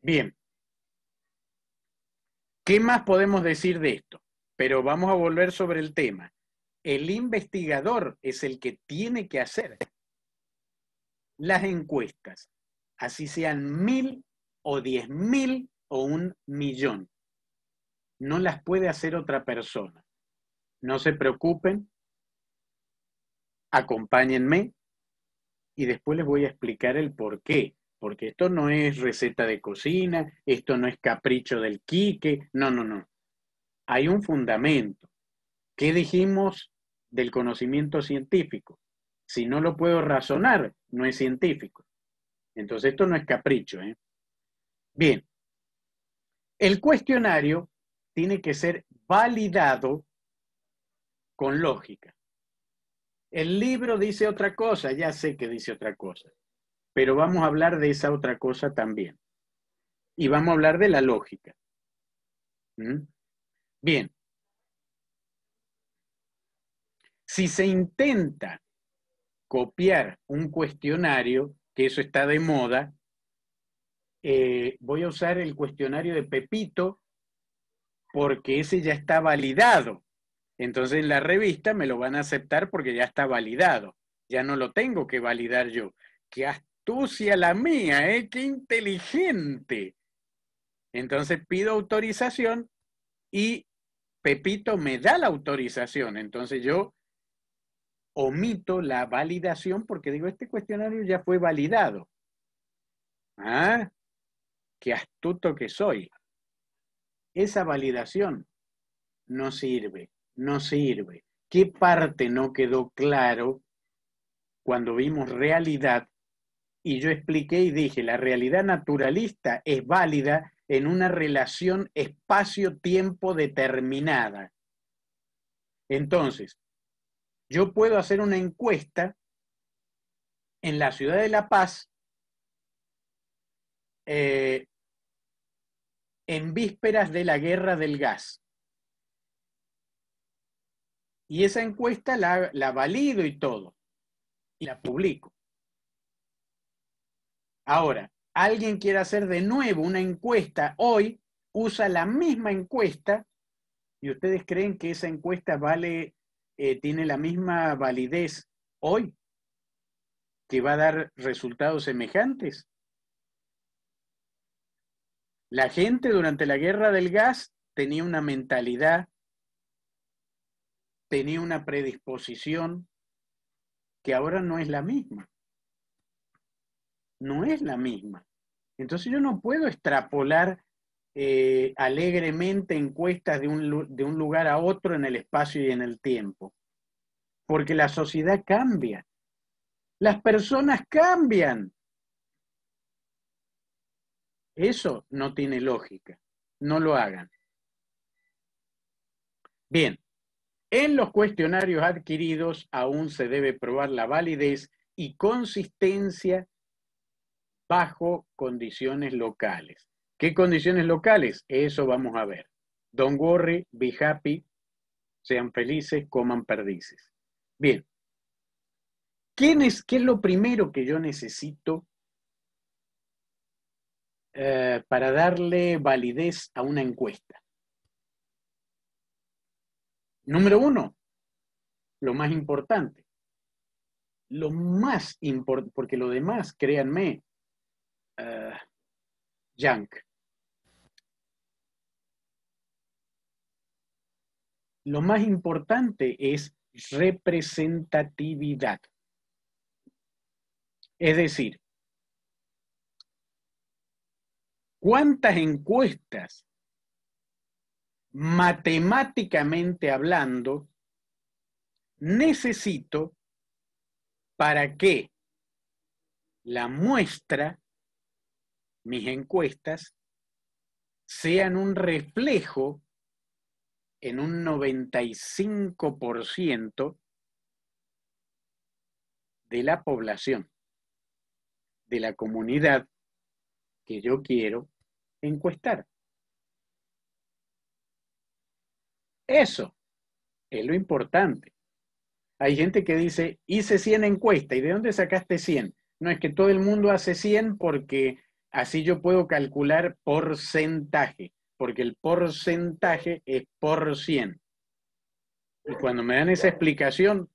Bien. ¿Qué más podemos decir de esto? Pero vamos a volver sobre el tema. El investigador es el que tiene que hacer las encuestas, así sean mil o diez mil o un millón. No las puede hacer otra persona. No se preocupen, acompáñenme y después les voy a explicar el por qué porque esto no es receta de cocina, esto no es capricho del quique, no, no, no. Hay un fundamento. ¿Qué dijimos del conocimiento científico? Si no lo puedo razonar, no es científico. Entonces esto no es capricho. ¿eh? Bien, el cuestionario tiene que ser validado con lógica. El libro dice otra cosa, ya sé que dice otra cosa pero vamos a hablar de esa otra cosa también. Y vamos a hablar de la lógica. ¿Mm? Bien. Si se intenta copiar un cuestionario, que eso está de moda, eh, voy a usar el cuestionario de Pepito porque ese ya está validado. Entonces en la revista me lo van a aceptar porque ya está validado. Ya no lo tengo que validar yo. Que astucia la mía, ¿eh? Qué inteligente. Entonces pido autorización y Pepito me da la autorización. Entonces yo omito la validación porque digo, este cuestionario ya fue validado. Ah, qué astuto que soy. Esa validación no sirve, no sirve. ¿Qué parte no quedó claro cuando vimos realidad y yo expliqué y dije, la realidad naturalista es válida en una relación espacio-tiempo determinada. Entonces, yo puedo hacer una encuesta en la ciudad de La Paz eh, en vísperas de la guerra del gas. Y esa encuesta la, la valido y todo, y la publico. Ahora, alguien quiere hacer de nuevo una encuesta hoy, usa la misma encuesta y ustedes creen que esa encuesta vale, eh, tiene la misma validez hoy, que va a dar resultados semejantes. La gente durante la guerra del gas tenía una mentalidad, tenía una predisposición que ahora no es la misma no es la misma. Entonces yo no puedo extrapolar eh, alegremente encuestas de un, de un lugar a otro en el espacio y en el tiempo, porque la sociedad cambia, las personas cambian. Eso no tiene lógica, no lo hagan. Bien, en los cuestionarios adquiridos aún se debe probar la validez y consistencia bajo condiciones locales. ¿Qué condiciones locales? Eso vamos a ver. Don't worry, be happy, sean felices, coman perdices. Bien. ¿Quién es, ¿Qué es lo primero que yo necesito eh, para darle validez a una encuesta? Número uno, lo más importante. Lo más importante, porque lo demás, créanme, eh, Lo más importante es representatividad. Es decir, ¿cuántas encuestas matemáticamente hablando necesito para que la muestra mis encuestas sean un reflejo en un 95% de la población, de la comunidad que yo quiero encuestar. Eso es lo importante. Hay gente que dice, hice 100 encuestas, ¿y de dónde sacaste 100? No es que todo el mundo hace 100 porque Así yo puedo calcular porcentaje, porque el porcentaje es por 100. Y cuando me dan esa explicación,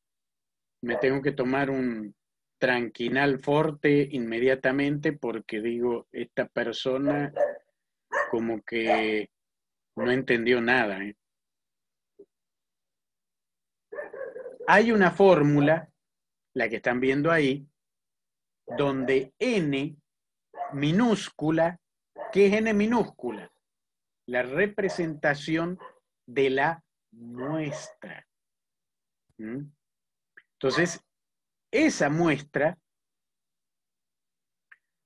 me tengo que tomar un tranquinal fuerte inmediatamente porque digo, esta persona como que no entendió nada. ¿eh? Hay una fórmula, la que están viendo ahí, donde n minúscula, ¿qué es n minúscula, la representación de la muestra. ¿Mm? Entonces, esa muestra,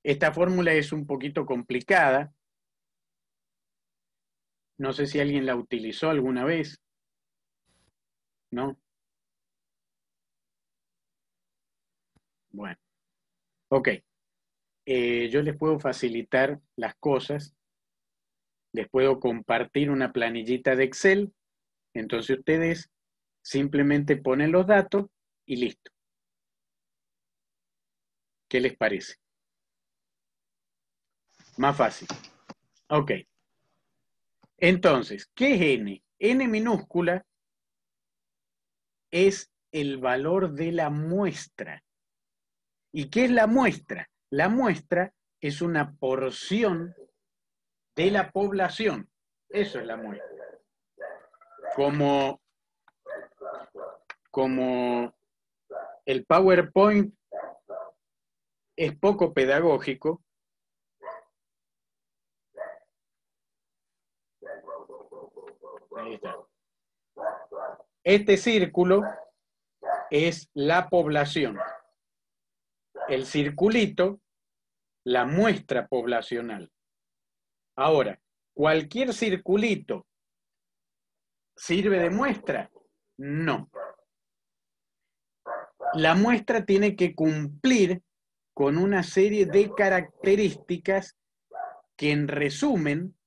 esta fórmula es un poquito complicada, no sé si alguien la utilizó alguna vez, ¿no? Bueno, ok. Eh, yo les puedo facilitar las cosas, les puedo compartir una planillita de Excel, entonces ustedes simplemente ponen los datos y listo. ¿Qué les parece? Más fácil. Ok. Entonces, ¿qué es n? n minúscula es el valor de la muestra. ¿Y qué es la muestra? La muestra es una porción de la población. Eso es la muestra. Como, como el PowerPoint es poco pedagógico, Este círculo es la población el circulito, la muestra poblacional. Ahora, ¿cualquier circulito sirve de muestra? No. La muestra tiene que cumplir con una serie de características que en resumen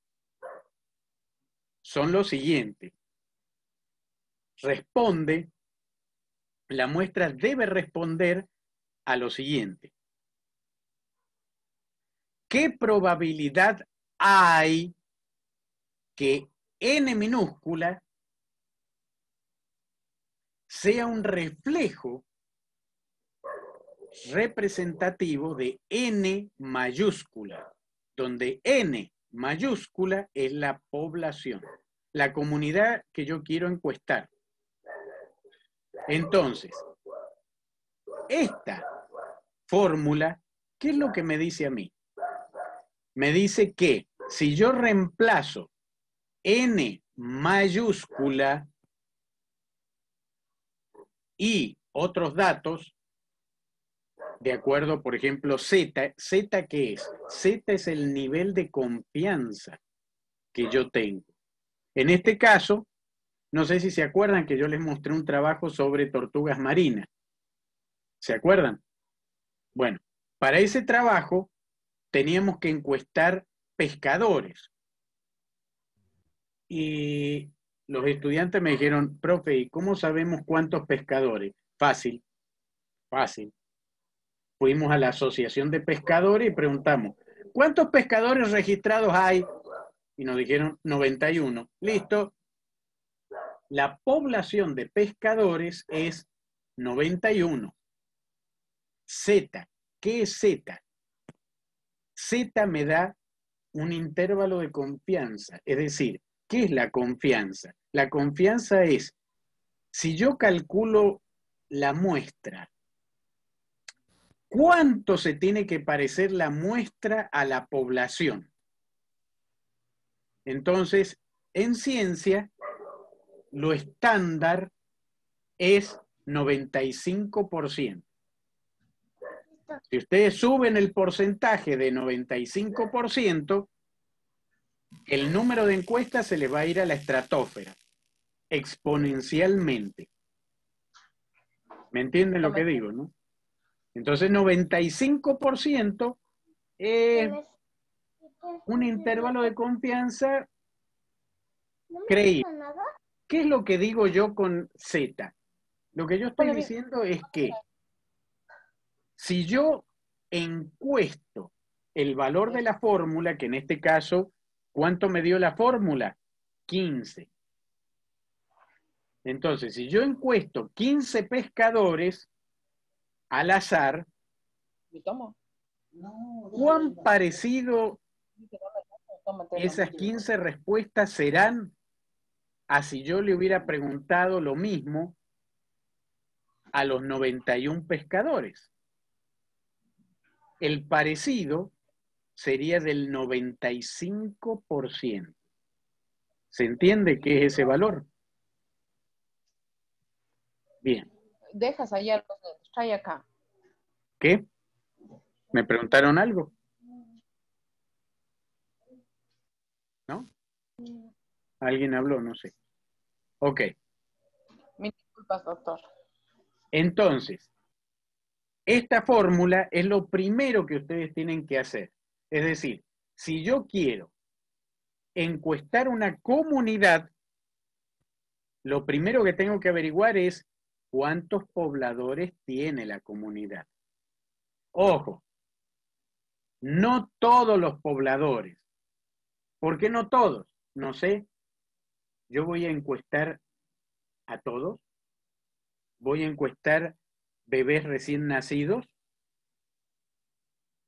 son lo siguiente. Responde, la muestra debe responder a lo siguiente. ¿Qué probabilidad hay que n minúscula sea un reflejo representativo de n mayúscula, donde n mayúscula es la población, la comunidad que yo quiero encuestar. Entonces, esta fórmula, ¿qué es lo que me dice a mí? Me dice que si yo reemplazo N mayúscula y otros datos, de acuerdo, por ejemplo, Z, Z qué es? Z es el nivel de confianza que yo tengo. En este caso, no sé si se acuerdan que yo les mostré un trabajo sobre tortugas marinas. ¿Se acuerdan? Bueno, para ese trabajo teníamos que encuestar pescadores. Y los estudiantes me dijeron, profe, ¿y cómo sabemos cuántos pescadores? Fácil, fácil. Fuimos a la Asociación de Pescadores y preguntamos, ¿cuántos pescadores registrados hay? Y nos dijeron 91. Listo. La población de pescadores es 91. Z. ¿Qué es Z? Z me da un intervalo de confianza. Es decir, ¿qué es la confianza? La confianza es, si yo calculo la muestra, ¿cuánto se tiene que parecer la muestra a la población? Entonces, en ciencia, lo estándar es 95%. Si ustedes suben el porcentaje de 95%, el número de encuestas se les va a ir a la estratosfera, exponencialmente. ¿Me entienden lo que digo, no? Entonces, 95% es un intervalo de confianza creíble. ¿Qué es lo que digo yo con Z? Lo que yo estoy diciendo es que si yo encuesto el valor de la fórmula, que en este caso, ¿cuánto me dio la fórmula? 15. Entonces, si yo encuesto 15 pescadores al azar, ¿cuán parecido esas 15 respuestas serán a si yo le hubiera preguntado lo mismo a los 91 pescadores? el parecido sería del 95%. ¿Se entiende qué es ese valor? Bien. Dejas allá los dedos, trae acá. ¿Qué? ¿Me preguntaron algo? ¿No? ¿Alguien habló? No sé. Ok. Mis disculpas, doctor. Entonces, esta fórmula es lo primero que ustedes tienen que hacer. Es decir, si yo quiero encuestar una comunidad, lo primero que tengo que averiguar es cuántos pobladores tiene la comunidad. Ojo, no todos los pobladores. ¿Por qué no todos? No sé. Yo voy a encuestar a todos. Voy a encuestar bebés recién nacidos,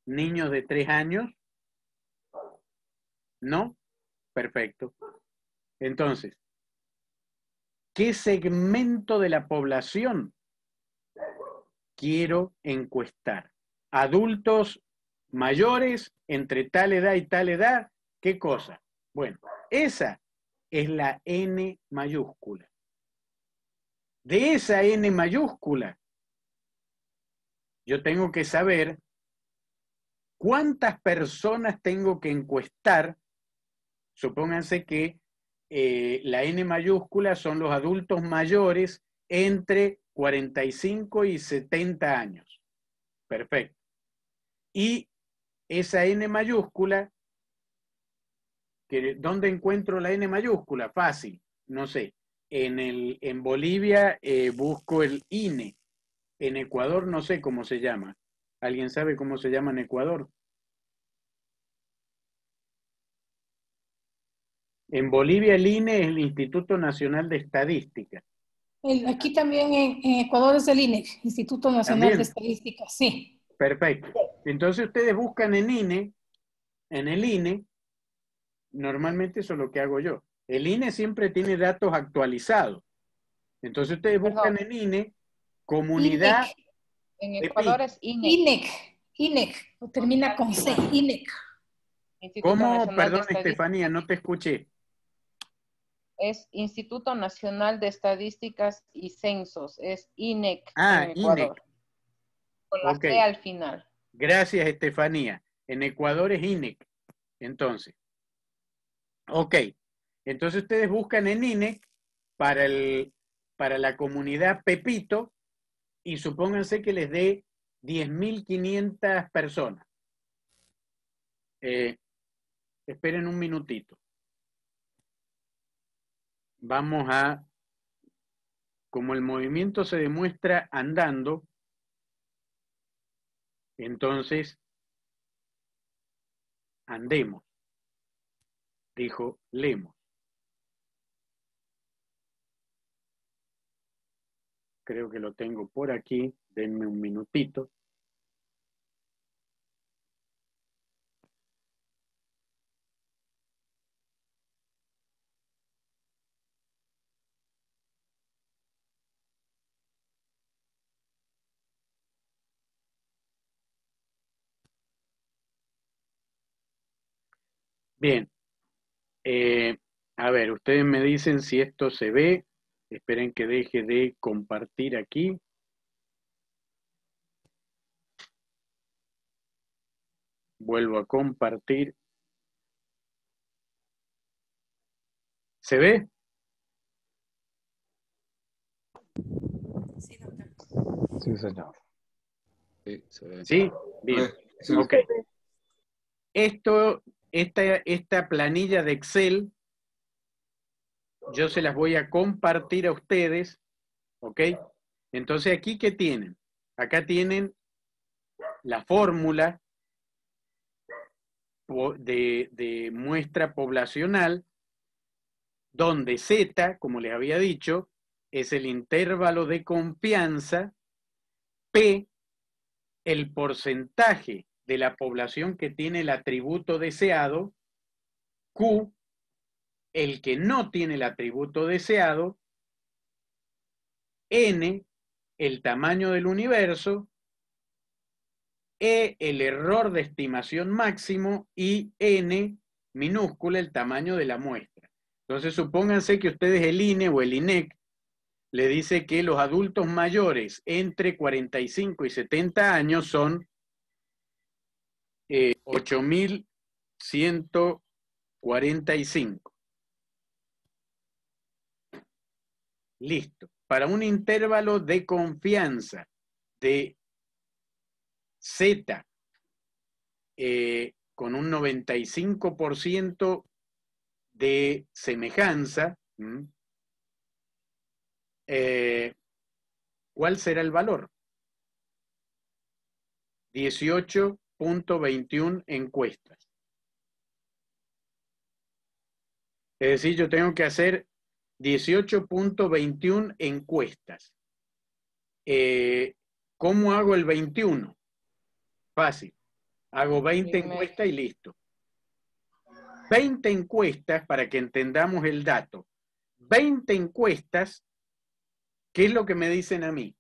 niños de tres años. ¿No? Perfecto. Entonces, ¿qué segmento de la población quiero encuestar? Adultos mayores entre tal edad y tal edad, ¿qué cosa? Bueno, esa es la N mayúscula. De esa N mayúscula yo tengo que saber cuántas personas tengo que encuestar. Supónganse que eh, la N mayúscula son los adultos mayores entre 45 y 70 años. Perfecto. Y esa N mayúscula, ¿dónde encuentro la N mayúscula? Fácil, no sé. En, el, en Bolivia eh, busco el INE en Ecuador no sé cómo se llama. ¿Alguien sabe cómo se llama en Ecuador? En Bolivia el INE es el Instituto Nacional de Estadística. aquí también en, Ecuador es el INE, Instituto Nacional de Estadística, sí. Perfecto. Entonces ustedes buscan en INE, en el INE, normalmente eso es lo que hago yo. El INE siempre tiene datos actualizados. Entonces ustedes buscan en INE Comunidad. En Ecuador es INEC. INEC. INEC. Termina con C. INEC. ¿Cómo? Perdón, Estefanía, no te escuché. Es Instituto Nacional de Estadísticas y Censos. Es INEC. Ah, INEC. Con la C al final. Gracias, Estefanía. En Ecuador es INEC. Entonces. Ok. Entonces ustedes buscan en INEC para, el, para la comunidad Pepito y supónganse que les dé 10.500 personas. Eh, esperen un minutito. Vamos a, como el movimiento se demuestra andando, entonces, andemos, dijo Lemos. creo que lo tengo por aquí, denme un minutito. Bien, eh, a ver, ustedes me dicen si esto se ve Esperen que deje de compartir aquí. Vuelvo a compartir. ¿Se ve? Sí, Sí, señor. se ve. ¿Sí? Bien. Ok. Esto, esta planilla de Excel yo se las voy a compartir a ustedes, ¿ok? Entonces aquí, ¿qué tienen? Acá tienen la fórmula de, de, muestra poblacional, donde Z, como les había dicho, es el intervalo de confianza, P, el porcentaje de la población que tiene el atributo deseado, Q, el que no tiene el atributo deseado, n, el tamaño del universo, e, el error de estimación máximo, y n, minúscula, el tamaño de la muestra. Entonces, supónganse que ustedes el INE o el INEC le dice que los adultos mayores entre 45 y 70 años son 8.145. Eh, Listo. Para un intervalo de confianza de Z eh, con un 95% de semejanza, eh, ¿cuál será el valor? 18.21 encuestas. Es decir, yo tengo que hacer 18.21 encuestas. Eh, ¿Cómo hago el 21? Fácil. Hago 20 encuestas y listo. 20 encuestas para que entendamos el dato. 20 encuestas, ¿qué es lo que me dicen a mí?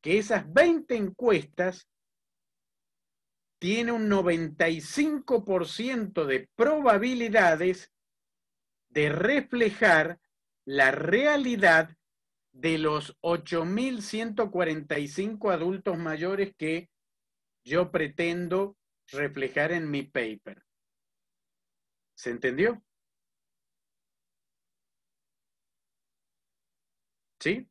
Que esas 20 encuestas tienen un 95% de probabilidades de reflejar la realidad de los 8.145 adultos mayores que yo pretendo reflejar en mi paper. ¿Se entendió? ¿Sí?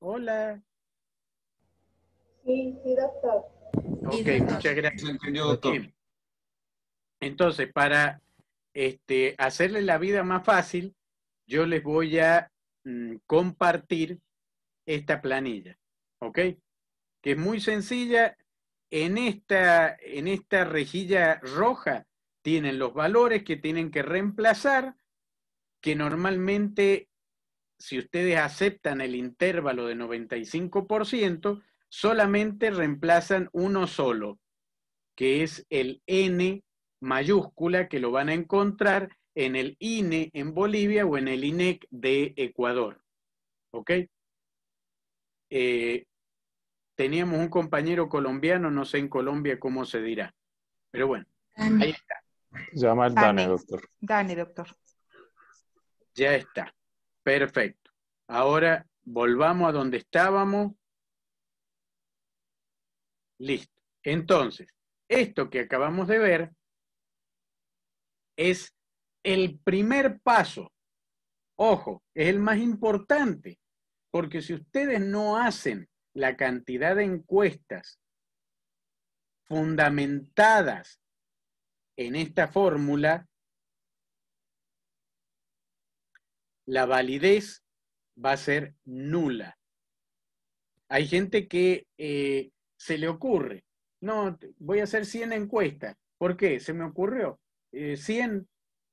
Hola. Sí, sí, doctor. Ok, muchas gracias. Se doctor. Entonces, para este, hacerle la vida más fácil, yo les voy a mm, compartir esta planilla, ¿ok? Que es muy sencilla. En esta, en esta rejilla roja tienen los valores que tienen que reemplazar, que normalmente si ustedes aceptan el intervalo de 95%, solamente reemplazan uno solo, que es el n mayúscula que lo van a encontrar en el INE en Bolivia o en el INEC de Ecuador. ¿Ok? Eh, teníamos un compañero colombiano, no sé en Colombia cómo se dirá, pero bueno, ahí está. Llama el DANE, doctor. Dani, doctor. Ya está. Perfecto. Ahora volvamos a donde estábamos. Listo. Entonces, esto que acabamos de ver es el primer paso. Ojo, es el más importante, porque si ustedes no hacen la cantidad de encuestas fundamentadas en esta fórmula, la validez va a ser nula. Hay gente que eh, se le ocurre, no, voy a hacer 100 encuestas. ¿Por qué? Se me ocurrió. 100 eh,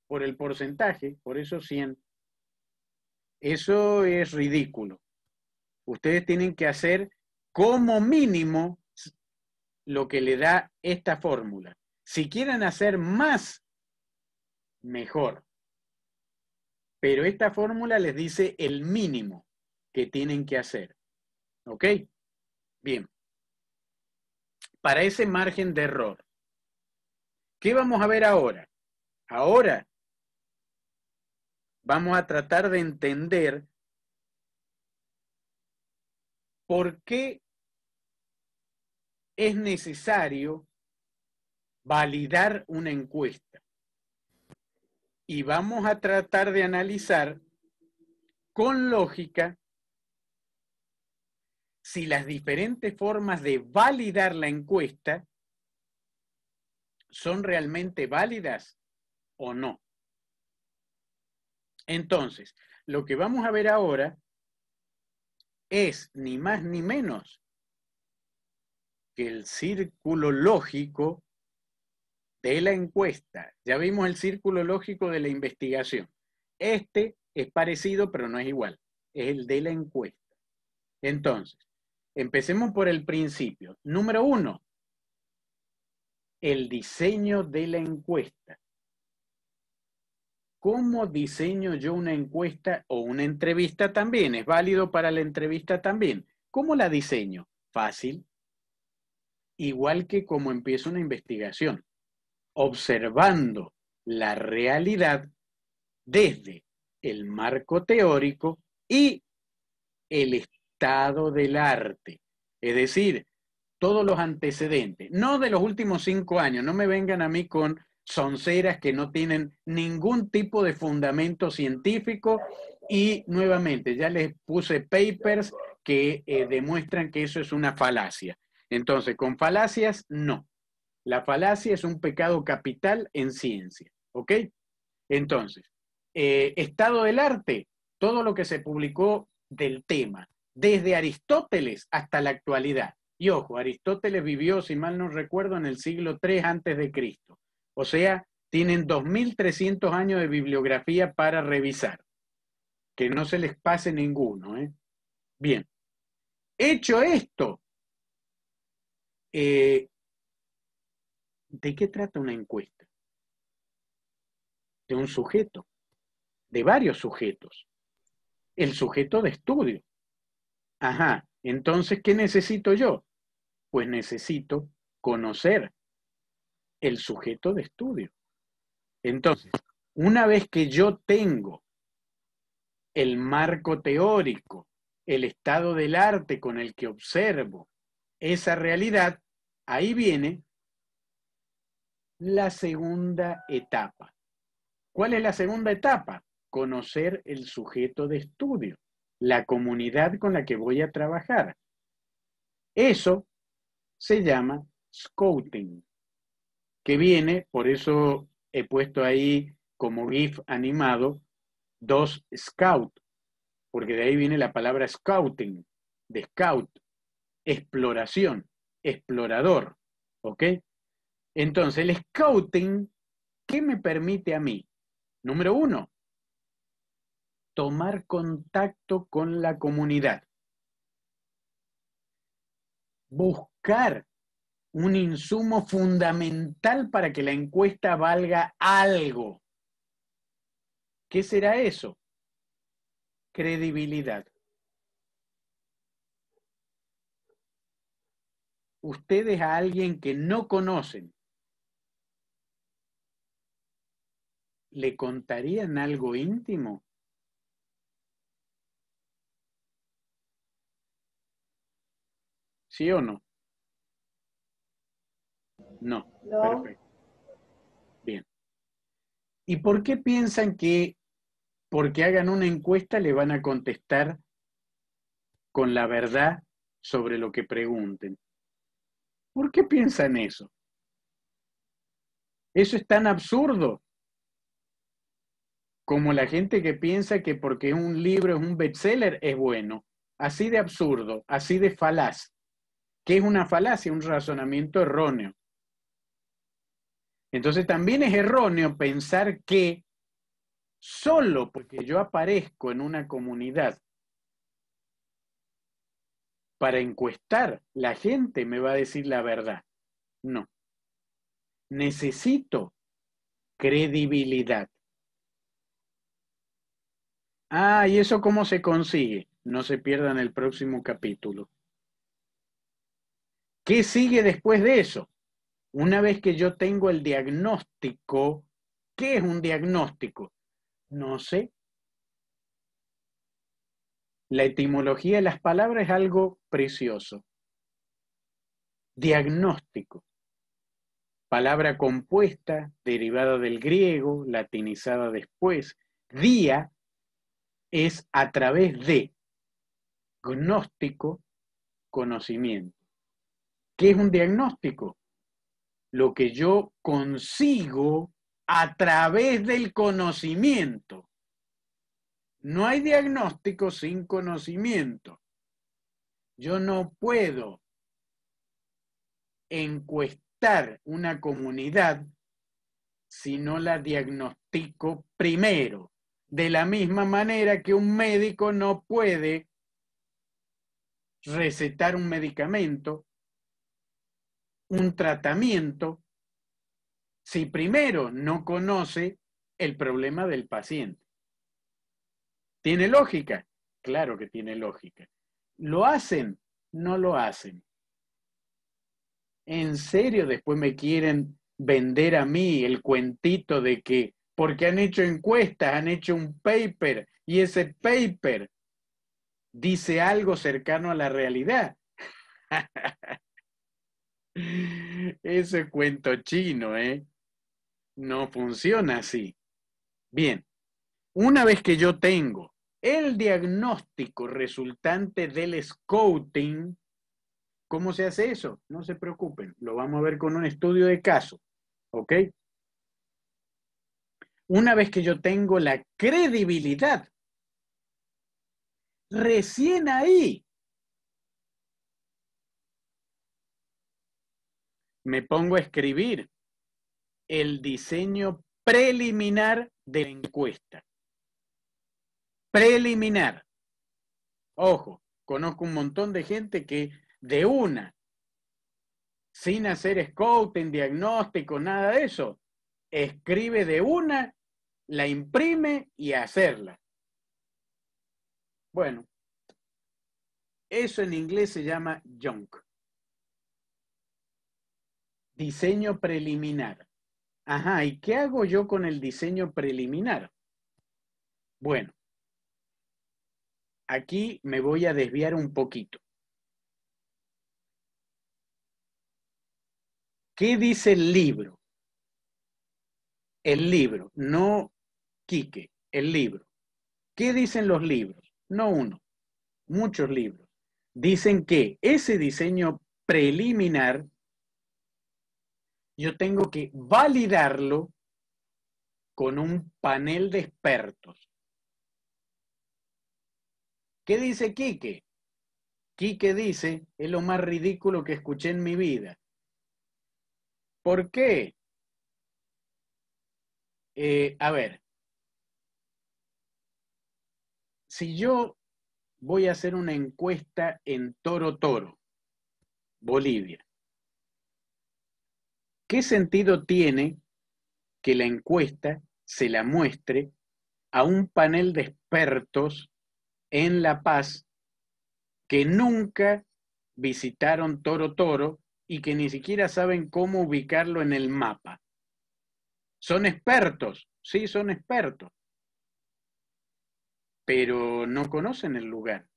por el porcentaje, por eso 100. Eso es ridículo. Ustedes tienen que hacer como mínimo lo que le da esta fórmula. Si quieren hacer más, mejor. Pero esta fórmula les dice el mínimo que tienen que hacer. ¿Ok? Bien. Para ese margen de error. ¿Qué vamos a ver ahora? Ahora, vamos a tratar de entender por qué es necesario validar una encuesta. Y vamos a tratar de analizar con lógica si las diferentes formas de validar la encuesta son realmente válidas o no. Entonces, lo que vamos a ver ahora es ni más ni menos que el círculo lógico de la encuesta. Ya vimos el círculo lógico de la investigación. Este es parecido, pero no es igual. Es el de la encuesta. Entonces, empecemos por el principio. Número uno, el diseño de la encuesta. ¿Cómo diseño yo una encuesta o una entrevista también? Es válido para la entrevista también. ¿Cómo la diseño? Fácil. Igual que como empiezo una investigación, observando la realidad desde el marco teórico y el estado del arte. Es decir, todos los antecedentes, no de los últimos cinco años, no me vengan a mí con son ceras que no tienen ningún tipo de fundamento científico y nuevamente ya les puse papers que eh, demuestran que eso es una falacia. Entonces, con falacias, no. La falacia es un pecado capital en ciencia, ¿ok? Entonces, eh, estado del arte, todo lo que se publicó del tema, desde Aristóteles hasta la actualidad. Y ojo, Aristóteles vivió, si mal no recuerdo, en el siglo III antes de Cristo. O sea, tienen 2.300 años de bibliografía para revisar. Que no se les pase ninguno. ¿eh? Bien. Hecho esto, eh, ¿de qué trata una encuesta? De un sujeto, de varios sujetos. El sujeto de estudio. Ajá, entonces, ¿qué necesito yo? Pues necesito conocer el sujeto de estudio. Entonces, una vez que yo tengo el marco teórico, el estado del arte con el que observo esa realidad, ahí viene la segunda etapa. ¿Cuál es la segunda etapa? Conocer el sujeto de estudio, la comunidad con la que voy a trabajar. Eso se llama scouting que viene, por eso he puesto ahí como GIF animado, dos scout, porque de ahí viene la palabra scouting, de scout, exploración, explorador, ¿ok? Entonces, el scouting, ¿qué me permite a mí? Número uno, tomar contacto con la comunidad. Buscar un insumo fundamental para que la encuesta valga algo. ¿Qué será eso? Credibilidad. Ustedes a alguien que no conocen, ¿le contarían algo íntimo? ¿Sí o no? No. Perfecto. Bien. ¿Y por qué piensan que porque hagan una encuesta le van a contestar con la verdad sobre lo que pregunten? ¿Por qué piensan eso? Eso es tan absurdo como la gente que piensa que porque un libro es un bestseller es bueno. Así de absurdo, así de falaz. ¿Qué es una falacia? Un razonamiento erróneo. Entonces también es erróneo pensar que solo porque yo aparezco en una comunidad para encuestar, la gente me va a decir la verdad. No. Necesito credibilidad. Ah, ¿y eso cómo se consigue? No se pierdan el próximo capítulo. ¿Qué sigue después de eso? Una vez que yo tengo el diagnóstico, ¿qué es un diagnóstico? No sé. La etimología de las palabras es algo precioso. Diagnóstico. Palabra compuesta, derivada del griego, latinizada después. Día es a través de gnóstico, conocimiento. ¿Qué es un diagnóstico? lo que yo consigo a través del conocimiento. No hay diagnóstico sin conocimiento. Yo no puedo encuestar una comunidad si no la diagnostico primero. De la misma manera que un médico no puede recetar un medicamento un tratamiento si primero no conoce el problema del paciente? ¿Tiene lógica? Claro que tiene lógica. ¿Lo hacen? No lo hacen. ¿En serio después me quieren vender a mí el cuentito de que porque han hecho encuestas, han hecho un paper y ese paper dice algo cercano a la realidad? Ese cuento chino, ¿eh? No funciona así. Bien, una vez que yo tengo el diagnóstico resultante del scouting, ¿cómo se hace eso? No se preocupen, lo vamos a ver con un estudio de caso, ¿ok? Una vez que yo tengo la credibilidad, recién ahí me pongo a escribir el diseño preliminar de la encuesta. Preliminar. Ojo, conozco un montón de gente que de una, sin hacer scouting, diagnóstico, nada de eso, escribe de una, la imprime y hacerla. Bueno, eso en inglés se llama junk. Diseño preliminar. Ajá, ¿y qué hago yo con el diseño preliminar? Bueno, aquí me voy a desviar un poquito. ¿Qué dice el libro? El libro, no Quique, el libro. ¿Qué dicen los libros? No uno, muchos libros. Dicen que ese diseño preliminar yo tengo que validarlo con un panel de expertos. ¿Qué dice Quique? Quique dice, es lo más ridículo que escuché en mi vida. ¿Por qué? Eh, a ver, si yo voy a hacer una encuesta en Toro Toro, Bolivia, ¿qué sentido tiene que la encuesta se la muestre a un panel de expertos en La Paz que nunca visitaron Toro Toro y que ni siquiera saben cómo ubicarlo en el mapa? Son expertos, sí, son expertos, pero no conocen el lugar,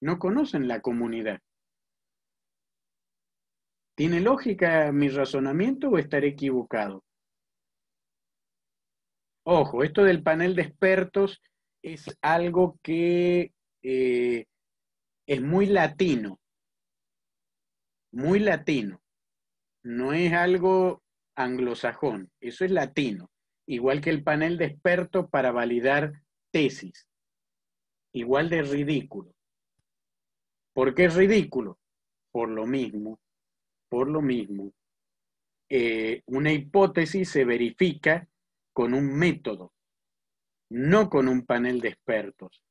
no conocen la comunidad. ¿Tiene lógica mi razonamiento o estaré equivocado? Ojo, esto del panel de expertos es algo que eh, es muy latino, muy latino. No es algo anglosajón, eso es latino. Igual que el panel de expertos para validar tesis. Igual de ridículo. ¿Por qué es ridículo? Por lo mismo por lo mismo, eh, una hipótesis se verifica con un método, no con un panel de expertos.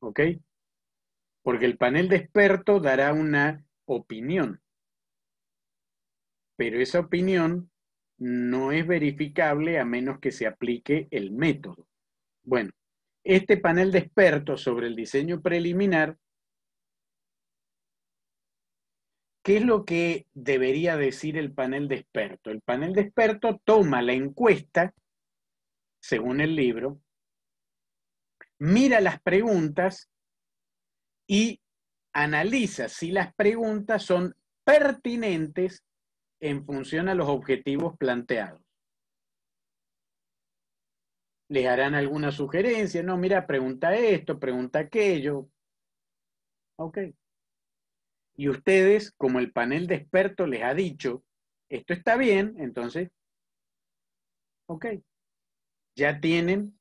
¿Ok? Porque el panel de expertos dará una opinión, pero esa opinión no es verificable a menos que se aplique el método. Bueno, este panel de expertos sobre el diseño preliminar ¿Qué es lo que debería decir el panel de expertos? El panel de expertos toma la encuesta, según el libro, mira las preguntas y analiza si las preguntas son pertinentes en función a los objetivos planteados. Les harán alguna sugerencia, no, mira, pregunta esto, pregunta aquello. Ok, y ustedes, como el panel de expertos les ha dicho, esto está bien, entonces, ok, ya tienen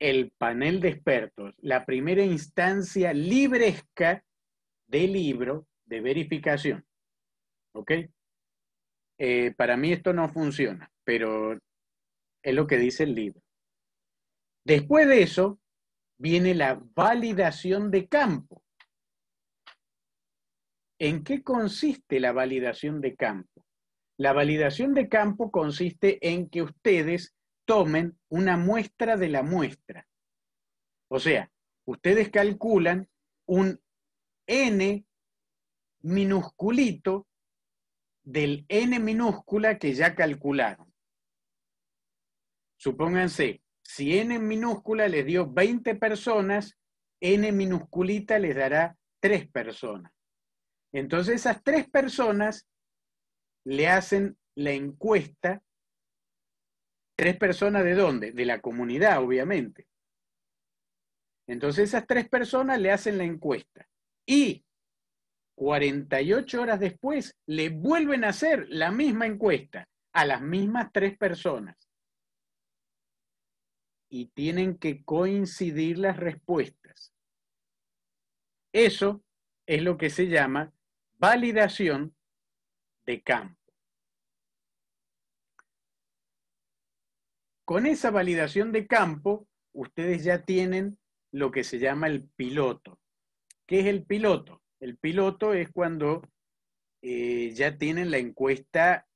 el panel de expertos, la primera instancia libresca del libro de verificación. ¿Ok? Eh, para mí esto no funciona, pero es lo que dice el libro. Después de eso, viene la validación de campo. ¿En qué consiste la validación de campo? La validación de campo consiste en que ustedes tomen una muestra de la muestra. O sea, ustedes calculan un n minúsculito del n minúscula que ya calcularon. Supónganse, si n minúscula les dio 20 personas, n minúsculita les dará 3 personas. Entonces esas tres personas le hacen la encuesta, tres personas de dónde? De la comunidad, obviamente. Entonces esas tres personas le hacen la encuesta y 48 horas después le vuelven a hacer la misma encuesta a las mismas tres personas. Y tienen que coincidir las respuestas. Eso es lo que se llama validación de campo. Con esa validación de campo, ustedes ya tienen lo que se llama el piloto. ¿Qué es el piloto? El piloto es cuando eh, ya tienen la encuesta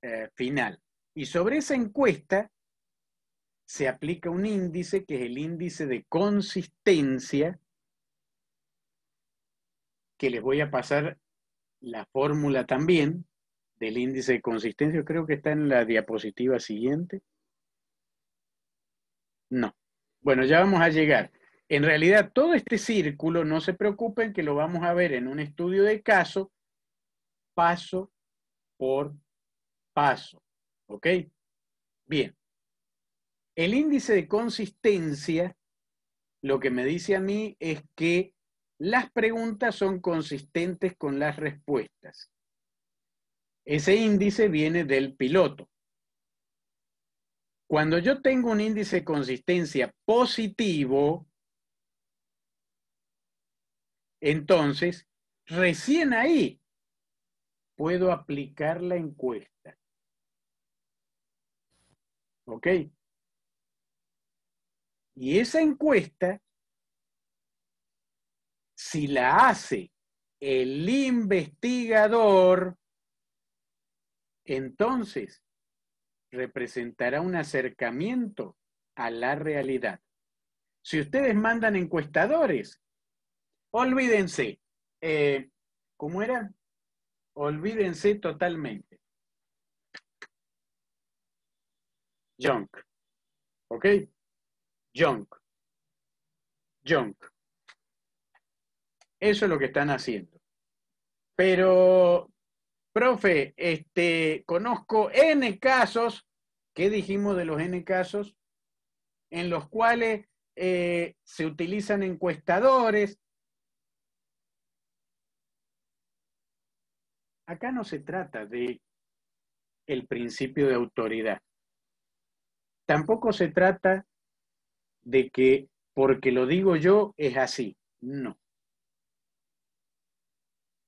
eh, final. Y sobre esa encuesta se aplica un índice que es el índice de consistencia que les voy a pasar la fórmula también del índice de consistencia, creo que está en la diapositiva siguiente. No. Bueno, ya vamos a llegar. En realidad, todo este círculo, no se preocupen que lo vamos a ver en un estudio de caso, paso por paso. ¿Ok? Bien. El índice de consistencia, lo que me dice a mí es que las preguntas son consistentes con las respuestas. Ese índice viene del piloto. Cuando yo tengo un índice de consistencia positivo, entonces, recién ahí puedo aplicar la encuesta. ¿Ok? Y esa encuesta si la hace el investigador, entonces representará un acercamiento a la realidad. Si ustedes mandan encuestadores, olvídense, eh, ¿cómo era? Olvídense totalmente. Junk. ¿Ok? Junk. Junk. Eso es lo que están haciendo. Pero, profe, este, conozco N casos, ¿qué dijimos de los N casos? En los cuales eh, se utilizan encuestadores. Acá no se trata de el principio de autoridad. Tampoco se trata de que porque lo digo yo es así. No.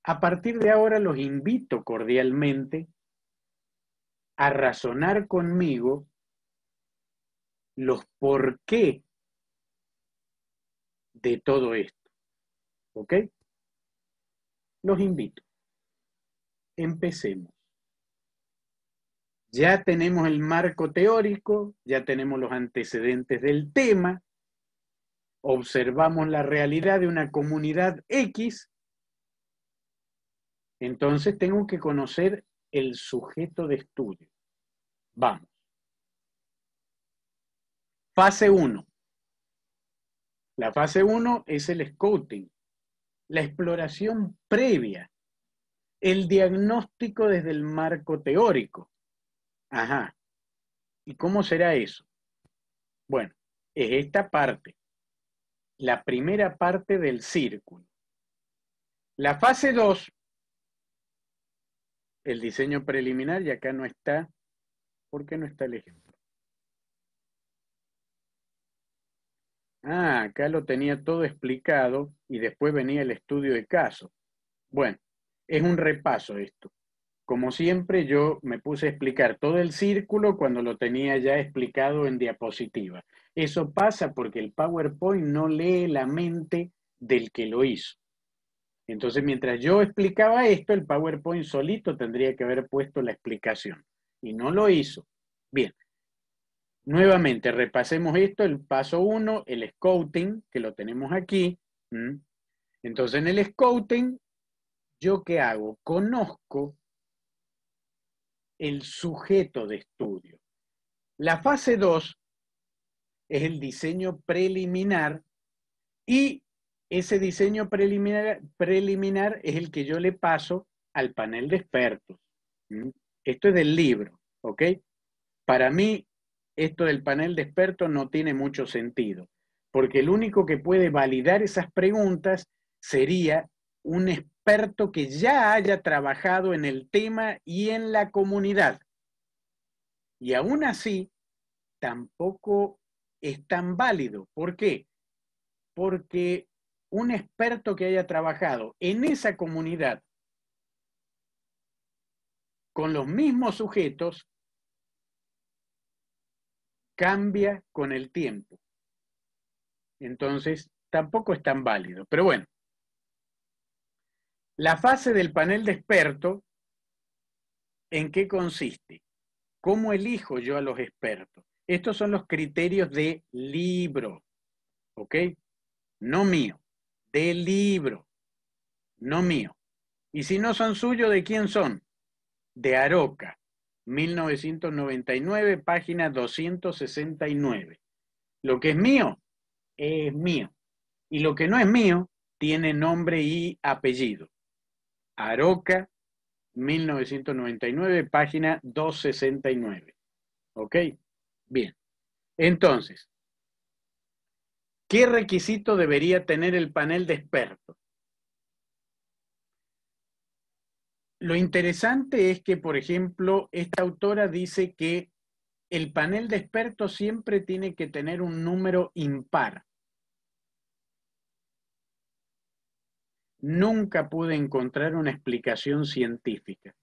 A partir de ahora los invito cordialmente a razonar conmigo los por qué de todo esto. ¿Ok? Los invito. Empecemos. Ya tenemos el marco teórico, ya tenemos los antecedentes del tema, observamos la realidad de una comunidad X entonces tengo que conocer el sujeto de estudio. Vamos. Fase 1. La fase 1 es el scouting, la exploración previa, el diagnóstico desde el marco teórico. Ajá. ¿Y cómo será eso? Bueno, es esta parte, la primera parte del círculo. La fase 2 el diseño preliminar y acá no está. ¿Por qué no está el ejemplo? Ah, acá lo tenía todo explicado y después venía el estudio de caso. Bueno, es un repaso esto. Como siempre, yo me puse a explicar todo el círculo cuando lo tenía ya explicado en diapositiva. Eso pasa porque el PowerPoint no lee la mente del que lo hizo. Entonces, mientras yo explicaba esto, el PowerPoint solito tendría que haber puesto la explicación. Y no lo hizo. Bien. Nuevamente, repasemos esto. El paso 1, el scouting, que lo tenemos aquí. Entonces, en el scouting, ¿yo qué hago? Conozco el sujeto de estudio. La fase 2 es el diseño preliminar y ese diseño preliminar, es el que yo le paso al panel de expertos. Esto es del libro, ¿ok? Para mí, esto del panel de expertos no tiene mucho sentido, porque el único que puede validar esas preguntas sería un experto que ya haya trabajado en el tema y en la comunidad. Y aún así, tampoco es tan válido. ¿Por qué? Porque un experto que haya trabajado en esa comunidad con los mismos sujetos cambia con el tiempo. Entonces, tampoco es tan válido. Pero bueno, la fase del panel de experto, ¿en qué consiste? ¿Cómo elijo yo a los expertos? Estos son los criterios de libro, ¿ok? No mío. De libro, no mío. Y si no son suyos, ¿de quién son? De Aroca, 1999, página 269. Lo que es mío, es mío. Y lo que no es mío, tiene nombre y apellido. Aroca, 1999, página 269. ¿Ok? Bien. Entonces, ¿Qué requisito debería tener el panel de expertos? Lo interesante es que, por ejemplo, esta autora dice que el panel de expertos siempre tiene que tener un número impar. Nunca pude encontrar una explicación científica.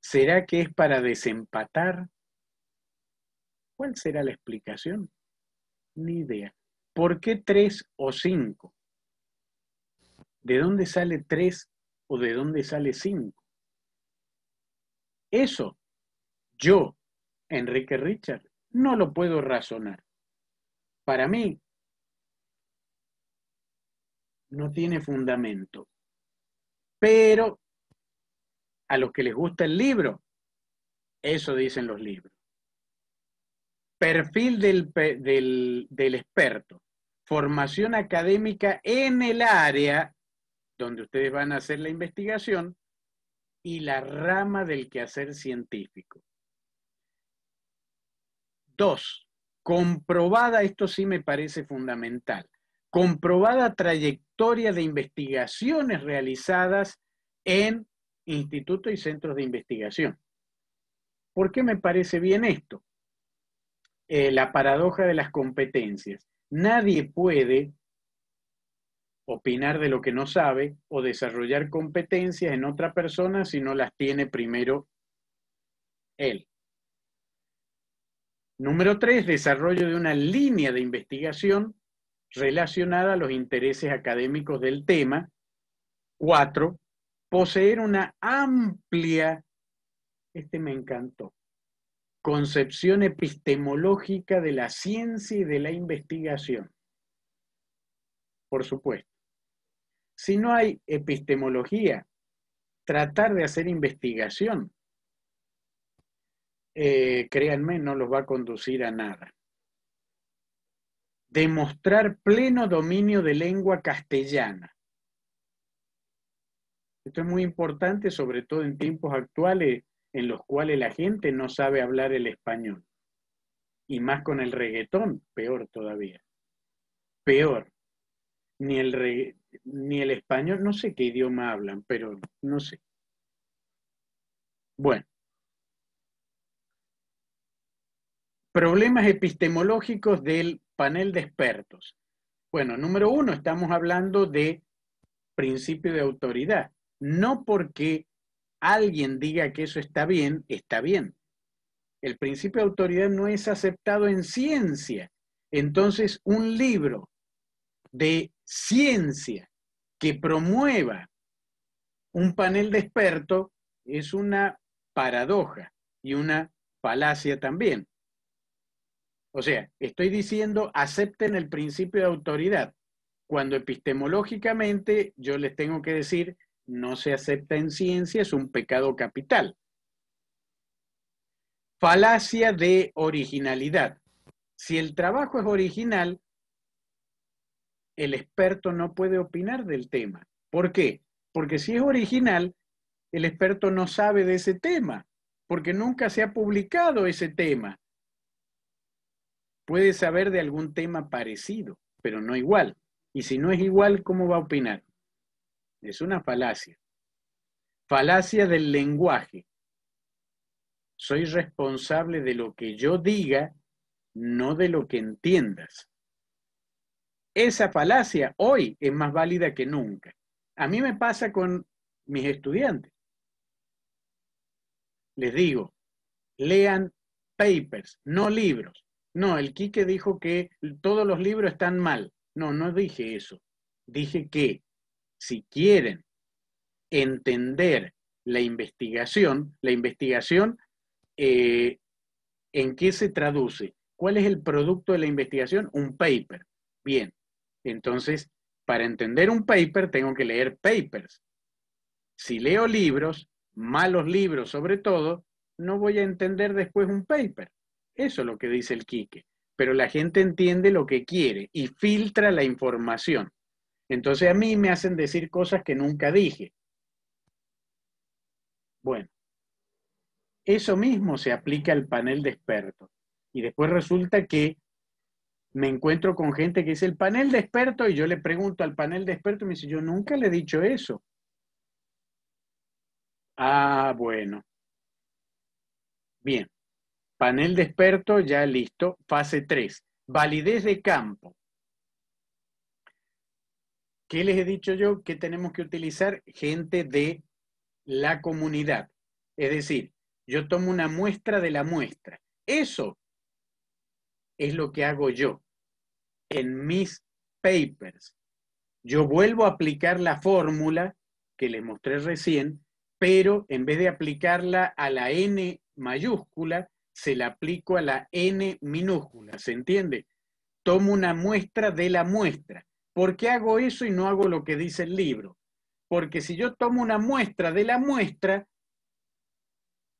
¿Será que es para desempatar? ¿Cuál será la explicación? Ni idea. ¿Por qué tres o cinco? ¿De dónde sale tres o de dónde sale cinco? Eso, yo, Enrique Richard, no lo puedo razonar. Para mí, no tiene fundamento. Pero a los que les gusta el libro, eso dicen los libros. Perfil del, experto. Formación académica en el área donde ustedes van a hacer la investigación y la rama del quehacer científico. Dos, comprobada, esto sí me parece fundamental, comprobada trayectoria de investigaciones realizadas en institutos y centros de investigación. ¿Por qué me parece bien esto? Eh, la paradoja de las competencias. Nadie puede opinar de lo que no sabe o desarrollar competencias en otra persona si no las tiene primero él. Número tres, desarrollo de una línea de investigación relacionada a los intereses académicos del tema. Cuatro, poseer una amplia, este me encantó, concepción epistemológica de la ciencia y de la investigación. Por supuesto. Si no hay epistemología, tratar de hacer investigación, eh, créanme, no los va a conducir a nada. Demostrar pleno dominio de lengua castellana. Esto es muy importante, sobre todo en tiempos actuales, en los cuales la gente no sabe hablar el español. Y más con el reggaetón, peor todavía. Peor. Ni el, ni el español, no sé qué idioma hablan, pero no sé. Bueno. Problemas epistemológicos del panel de expertos. Bueno, número uno, estamos hablando de principio de autoridad. No porque alguien diga que eso está bien, está bien. El principio de autoridad no es aceptado en ciencia. Entonces, un libro de ciencia que promueva un panel de expertos es una paradoja y una falacia también. O sea, estoy diciendo acepten el principio de autoridad, cuando epistemológicamente yo les tengo que decir no se acepta en ciencia es un pecado capital. Falacia de originalidad. Si el trabajo es original, el experto no puede opinar del tema. ¿Por qué? Porque si es original, el experto no sabe de ese tema, porque nunca se ha publicado ese tema. Puede saber de algún tema parecido, pero no igual. Y si no es igual, ¿cómo va a opinar? Es una falacia. Falacia del lenguaje. Soy responsable de lo que yo diga, no de lo que entiendas. Esa falacia hoy es más válida que nunca. A mí me pasa con mis estudiantes. Les digo, lean papers, no libros. No, el Quique dijo que todos los libros están mal. No, no dije eso. Dije que si quieren entender la investigación, la investigación, eh, ¿en qué se traduce? ¿Cuál es el producto de la investigación? Un paper. Bien, entonces, para entender un paper tengo que leer papers. Si leo libros, malos libros sobre todo, no voy a entender después un paper. Eso es lo que dice el Quique. Pero la gente entiende lo que quiere y filtra la información. Entonces a mí me hacen decir cosas que nunca dije. Bueno, eso mismo se aplica al panel de expertos. Y después resulta que me encuentro con gente que dice el panel de expertos y yo le pregunto al panel de expertos y me dice, yo nunca le he dicho eso. Ah, bueno. Bien. Panel de expertos ya listo. Fase 3. Validez de campo. ¿Qué les he dicho yo? Que tenemos que utilizar gente de la comunidad. Es decir, yo tomo una muestra de la muestra. Eso es lo que hago yo en mis papers. Yo vuelvo a aplicar la fórmula que les mostré recién, pero en vez de aplicarla a la N mayúscula, se la aplico a la N minúscula. ¿Se entiende? Tomo una muestra de la muestra. ¿Por qué hago eso y no hago lo que dice el libro? Porque si yo tomo una muestra de la muestra,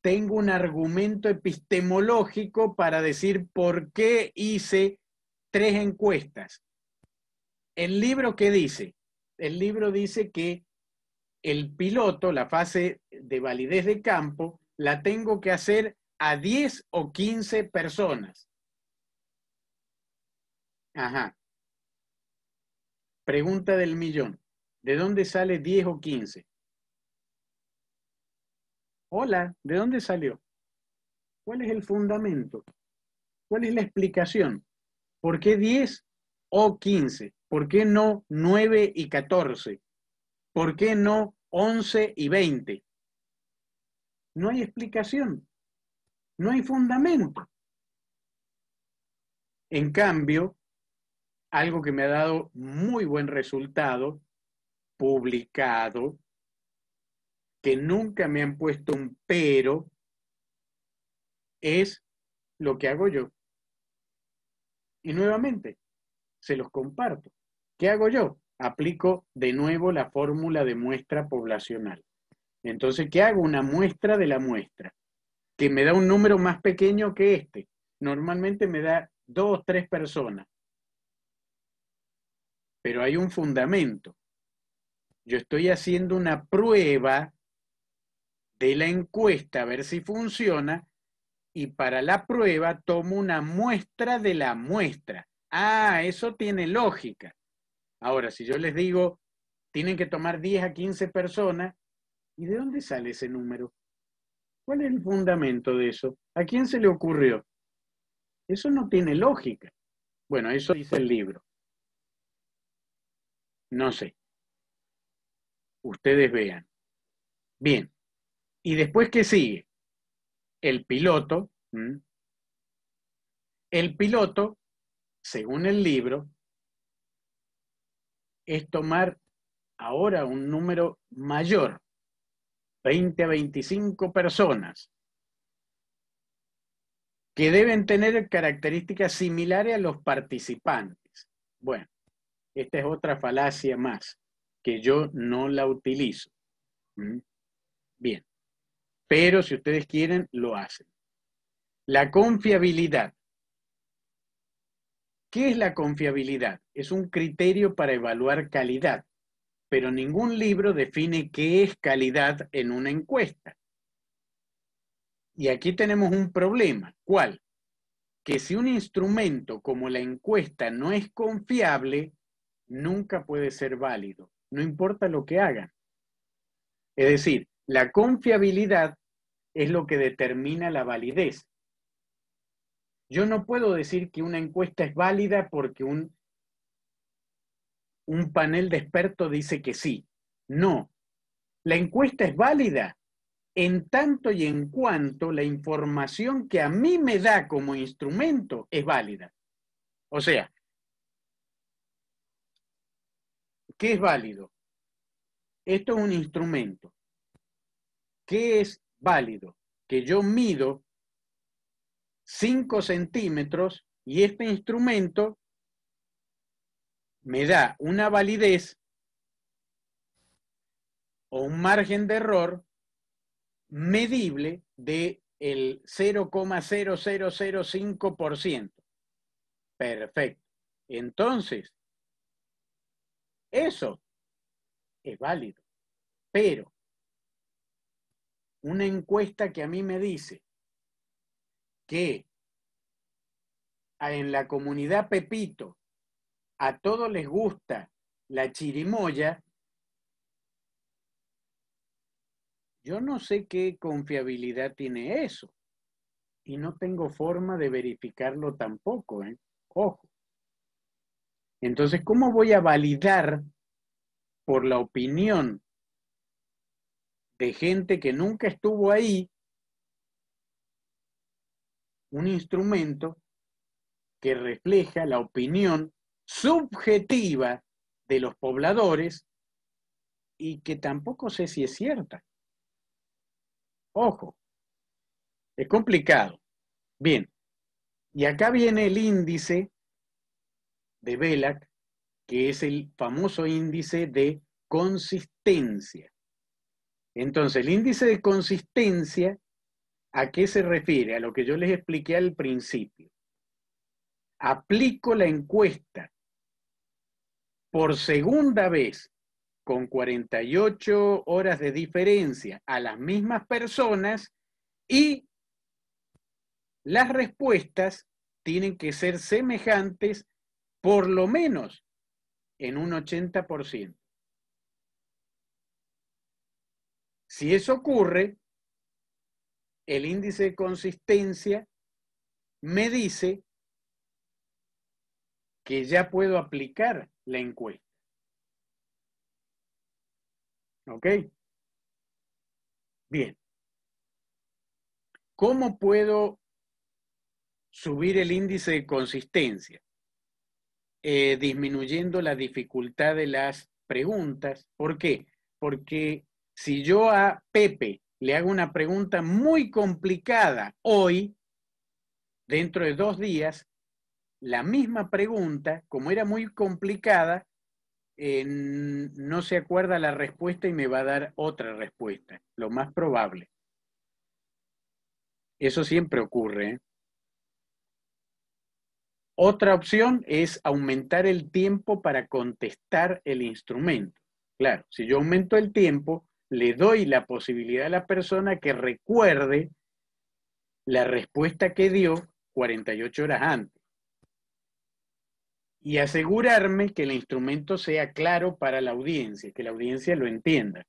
tengo un argumento epistemológico para decir por qué hice tres encuestas. El libro qué dice? El libro dice que el piloto, la fase de validez de campo, la tengo que hacer a 10 o 15 personas. Ajá. Pregunta del millón. ¿De dónde sale 10 o 15? Hola, ¿de dónde salió? ¿Cuál es el fundamento? ¿Cuál es la explicación? ¿Por qué 10 o 15? ¿Por qué no 9 y 14? ¿Por qué no 11 y 20? No hay explicación. No hay fundamento. En cambio, algo que me ha dado muy buen resultado, publicado, que nunca me han puesto un pero, es lo que hago yo. Y nuevamente, se los comparto. ¿Qué hago yo? Aplico de nuevo la fórmula de muestra poblacional. Entonces, ¿qué hago? Una muestra de la muestra, que me da un número más pequeño que este. Normalmente me da dos, tres personas pero hay un fundamento. Yo estoy haciendo una prueba de la encuesta a ver si funciona y para la prueba tomo una muestra de la muestra. Ah, eso tiene lógica. Ahora, si yo les digo, tienen que tomar 10 a 15 personas, ¿y de dónde sale ese número? ¿Cuál es el fundamento de eso? ¿A quién se le ocurrió? Eso no tiene lógica. Bueno, eso dice el libro. No sé. Ustedes vean. Bien. ¿Y después qué sigue? El piloto. El piloto, según el libro, es tomar ahora un número mayor, 20 a 25 personas, que deben tener características similares a los participantes. Bueno, esta es otra falacia más, que yo no la utilizo. ¿Mm? Bien, pero si ustedes quieren, lo hacen. La confiabilidad. ¿Qué es la confiabilidad? Es un criterio para evaluar calidad, pero ningún libro define qué es calidad en una encuesta. Y aquí tenemos un problema. ¿Cuál? Que si un instrumento como la encuesta no es confiable, nunca puede ser válido, no importa lo que hagan. Es decir, la confiabilidad es lo que determina la validez. Yo no puedo decir que una encuesta es válida porque un, un panel de expertos dice que sí. No. La encuesta es válida en tanto y en cuanto la información que a mí me da como instrumento es válida. O sea, ¿Qué es válido? Esto es un instrumento. ¿Qué es válido? Que yo mido 5 centímetros y este instrumento me da una validez o un margen de error medible de el 0,0005%. Perfecto. Entonces, eso es válido. Pero una encuesta que a mí me dice que en la comunidad Pepito a todos les gusta la chirimoya, yo no sé qué confiabilidad tiene eso. Y no tengo forma de verificarlo tampoco, ¿eh? Ojo. Entonces, ¿cómo voy a validar por la opinión de gente que nunca estuvo ahí un instrumento que refleja la opinión subjetiva de los pobladores y que tampoco sé si es cierta? Ojo, es complicado. Bien, y acá viene el índice de BELAC, que es el famoso índice de consistencia. Entonces, el índice de consistencia, ¿a qué se refiere? A lo que yo les expliqué al principio. Aplico la encuesta por segunda vez con 48 horas de diferencia a las mismas personas y las respuestas tienen que ser semejantes por lo menos en un 80%. Si eso ocurre, el índice de consistencia me dice que ya puedo aplicar la encuesta. ¿Ok? Bien. ¿Cómo puedo subir el índice de consistencia? Eh, disminuyendo la dificultad de las preguntas. ¿Por qué? Porque si yo a Pepe le hago una pregunta muy complicada hoy, dentro de dos días, la misma pregunta, como era muy complicada, eh, no se acuerda la respuesta y me va a dar otra respuesta, lo más probable. Eso siempre ocurre. ¿eh? Otra opción es aumentar el tiempo para contestar el instrumento. Claro, si yo aumento el tiempo, le doy la posibilidad a la persona que recuerde la respuesta que dio 48 horas antes. Y asegurarme que el instrumento sea claro para la audiencia, que la audiencia lo entienda.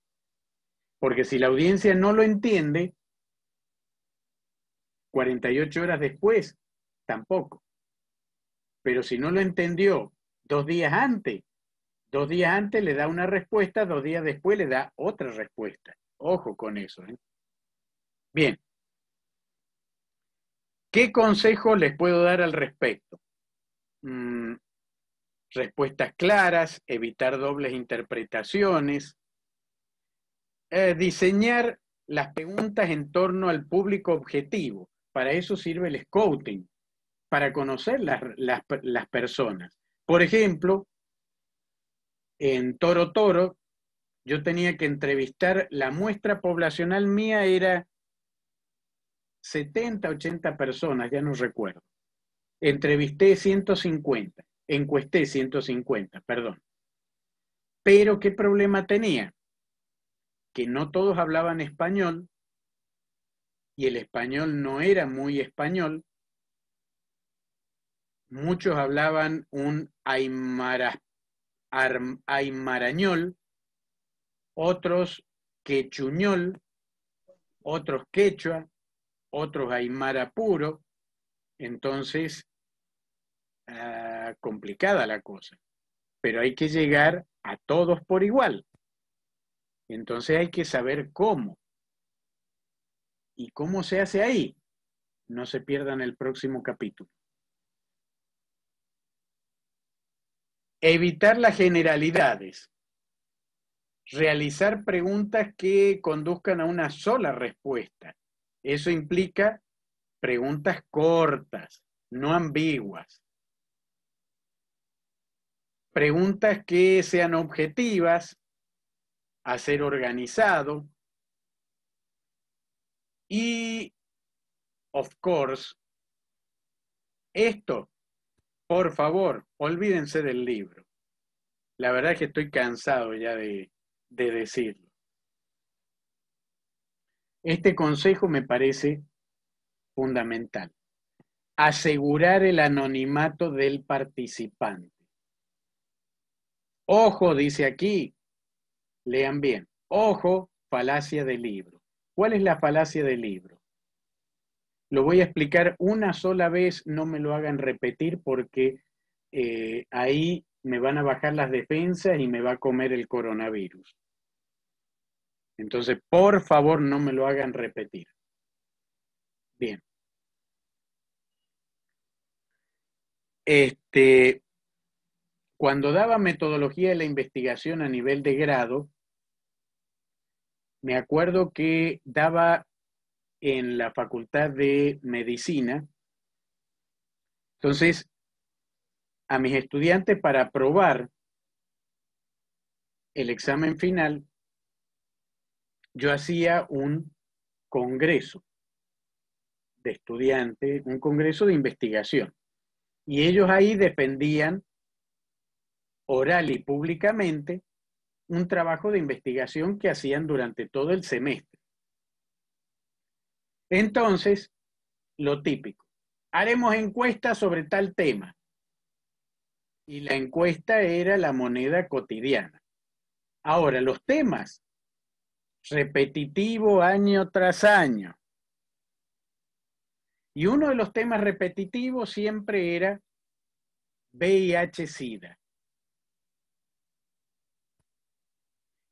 Porque si la audiencia no lo entiende, 48 horas después, tampoco. Pero si no lo entendió dos días antes, dos días antes le da una respuesta, dos días después le da otra respuesta. Ojo con eso. ¿eh? Bien. ¿Qué consejo les puedo dar al respecto? Mm, respuestas claras, evitar dobles interpretaciones, eh, diseñar las preguntas en torno al público objetivo. Para eso sirve el scouting para conocer las, personas. Por ejemplo, en Toro Toro, yo tenía que entrevistar, la muestra poblacional mía era 70, 80 personas, ya no recuerdo. Entrevisté 150, encuesté 150, perdón. Pero ¿qué problema tenía? Que no todos hablaban español y el español no era muy español muchos hablaban un aymara, aymarañol, otros quechuñol, otros quechua, otros aymara puro. Entonces, ah, complicada la cosa. Pero hay que llegar a todos por igual. Entonces hay que saber cómo. ¿Y cómo se hace ahí? No se pierdan el próximo capítulo. Evitar las generalidades. Realizar preguntas que conduzcan a una sola respuesta. Eso implica preguntas cortas, no ambiguas. Preguntas que sean objetivas, a ser organizado y, of course, esto por favor, olvídense del libro. La verdad es que estoy cansado ya de, de decirlo. Este consejo me parece fundamental. Asegurar el anonimato del participante. Ojo, dice aquí, lean bien, ojo, falacia del libro. ¿Cuál es la falacia del libro? Lo voy a explicar una sola vez, no me lo hagan repetir porque eh, ahí me van a bajar las defensas y me va a comer el coronavirus. Entonces, por favor, no me lo hagan repetir. Bien. Este, cuando daba metodología de la investigación a nivel de grado, me acuerdo que daba en la Facultad de Medicina. Entonces, a mis estudiantes para aprobar el examen final, yo hacía un congreso de estudiantes, un congreso de investigación. Y ellos ahí defendían oral y públicamente un trabajo de investigación que hacían durante todo el semestre. Entonces, lo típico. Haremos encuestas sobre tal tema. Y la encuesta era la moneda cotidiana. Ahora, los temas, repetitivo año tras año. Y uno de los temas repetitivos siempre era VIH-Sida.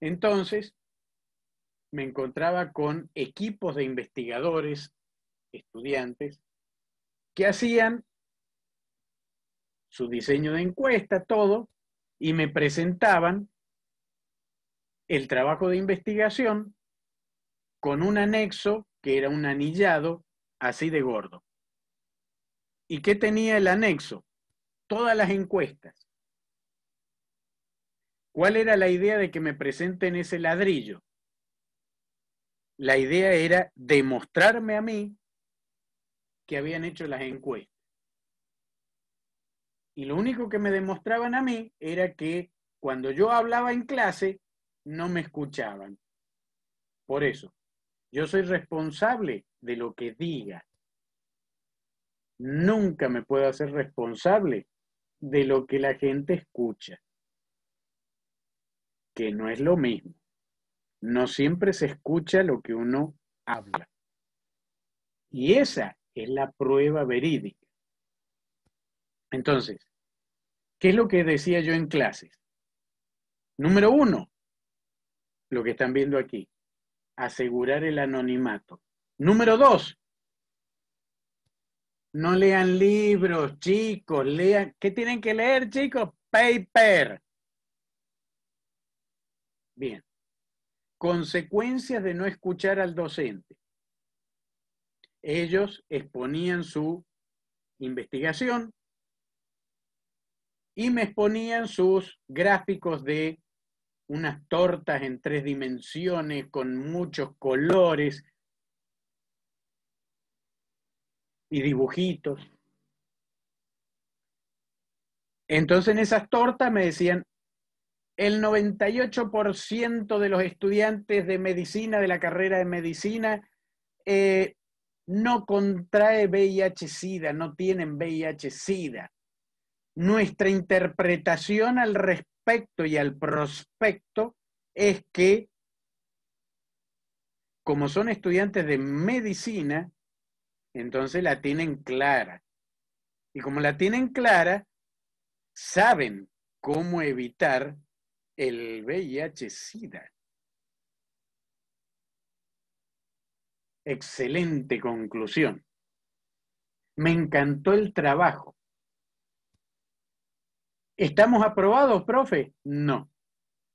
Entonces, me encontraba con equipos de investigadores, estudiantes, que hacían su diseño de encuesta, todo, y me presentaban el trabajo de investigación con un anexo que era un anillado así de gordo. ¿Y qué tenía el anexo? Todas las encuestas. ¿Cuál era la idea de que me presenten ese ladrillo? la idea era demostrarme a mí que habían hecho las encuestas. Y lo único que me demostraban a mí era que cuando yo hablaba en clase, no me escuchaban. Por eso, yo soy responsable de lo que diga. Nunca me puedo hacer responsable de lo que la gente escucha, que no es lo mismo no siempre se escucha lo que uno habla. Y esa es la prueba verídica. Entonces, ¿qué es lo que decía yo en clases? Número uno, lo que están viendo aquí, asegurar el anonimato. Número dos, no lean libros, chicos, lean. ¿Qué tienen que leer, chicos? Paper. Bien. Consecuencias de no escuchar al docente. Ellos exponían su investigación y me exponían sus gráficos de unas tortas en tres dimensiones con muchos colores y dibujitos. Entonces en esas tortas me decían, el 98% de los estudiantes de medicina, de la carrera de medicina, eh, no contrae VIH-Sida, no tienen VIH-Sida. Nuestra interpretación al respecto y al prospecto es que, como son estudiantes de medicina, entonces la tienen clara. Y como la tienen clara, saben cómo evitar el VIH-Sida. Excelente conclusión. Me encantó el trabajo. ¿Estamos aprobados, profe? No.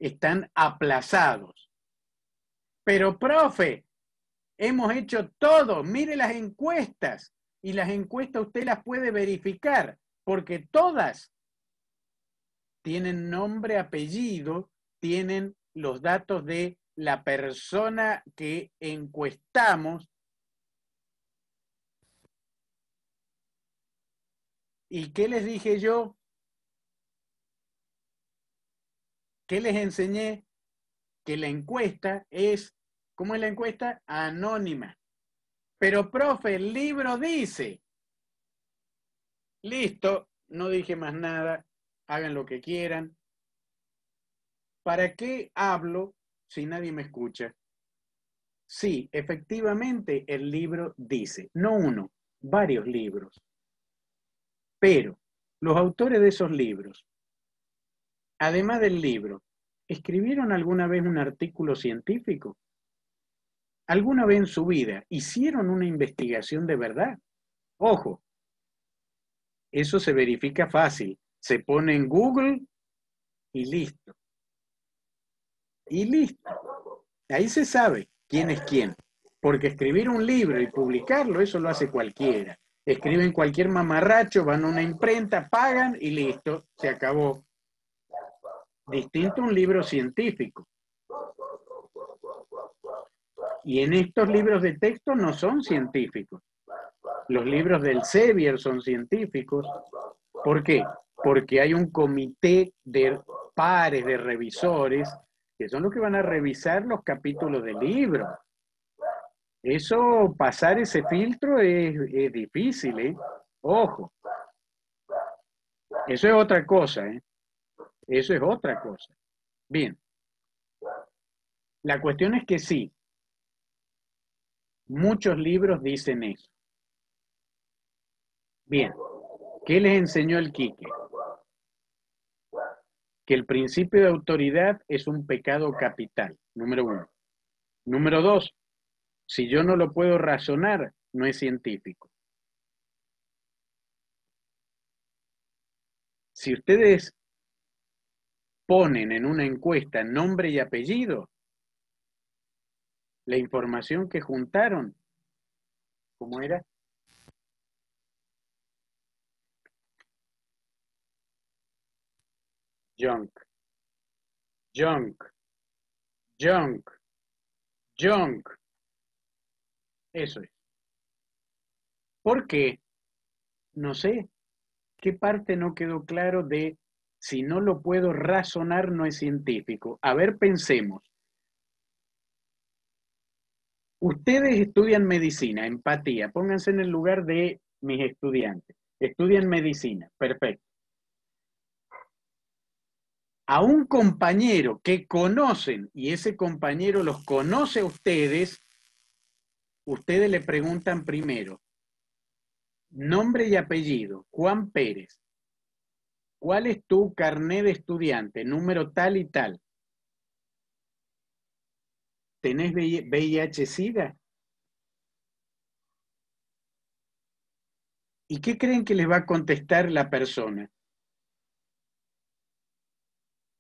Están aplazados. Pero, profe, hemos hecho todo. Mire las encuestas. Y las encuestas usted las puede verificar, porque todas tienen nombre, apellido, tienen los datos de la persona que encuestamos ¿Y qué les dije yo? ¿Qué les enseñé? Que la encuesta es, ¿cómo es la encuesta? Anónima. Pero, profe, el libro dice. Listo, no dije más nada, hagan lo que quieran. ¿Para qué hablo si nadie me escucha? Sí, efectivamente el libro dice, no uno, varios libros. Pero los autores de esos libros, además del libro, ¿escribieron alguna vez un artículo científico? ¿Alguna vez en su vida hicieron una investigación de verdad? Ojo, eso se verifica fácil se pone en Google y listo. Y listo. Ahí se sabe quién es quién. Porque escribir un libro y publicarlo, eso lo hace cualquiera. Escriben cualquier mamarracho, van a una imprenta, pagan y listo, se acabó. Distinto un libro científico. Y en estos libros de texto no son científicos. Los libros del Sevier son científicos. ¿Por qué? porque hay un comité de pares, de revisores, que son los que van a revisar los capítulos del libro. Eso, pasar ese filtro es, difícil, ¿eh? Ojo. Eso es otra cosa, ¿eh? Eso es otra cosa. Bien. La cuestión es que sí, muchos libros dicen eso. Bien, ¿qué les enseñó el Quique? que el principio de autoridad es un pecado capital, número uno. Número dos, si yo no lo puedo razonar, no es científico. Si ustedes ponen en una encuesta nombre y apellido, la información que juntaron, ¿cómo era? junk, junk, junk, junk. Eso es. ¿Por qué? No sé. ¿Qué parte no quedó claro de si no lo puedo razonar no es científico? A ver, pensemos. Ustedes estudian medicina, empatía. Pónganse en el lugar de mis estudiantes. Estudian medicina, perfecto a un compañero que conocen y ese compañero los conoce a ustedes, ustedes le preguntan primero, nombre y apellido, Juan Pérez, ¿cuál es tu carnet de estudiante? Número tal y tal. ¿Tenés VIH-Sida? ¿Y qué creen que les va a contestar la persona?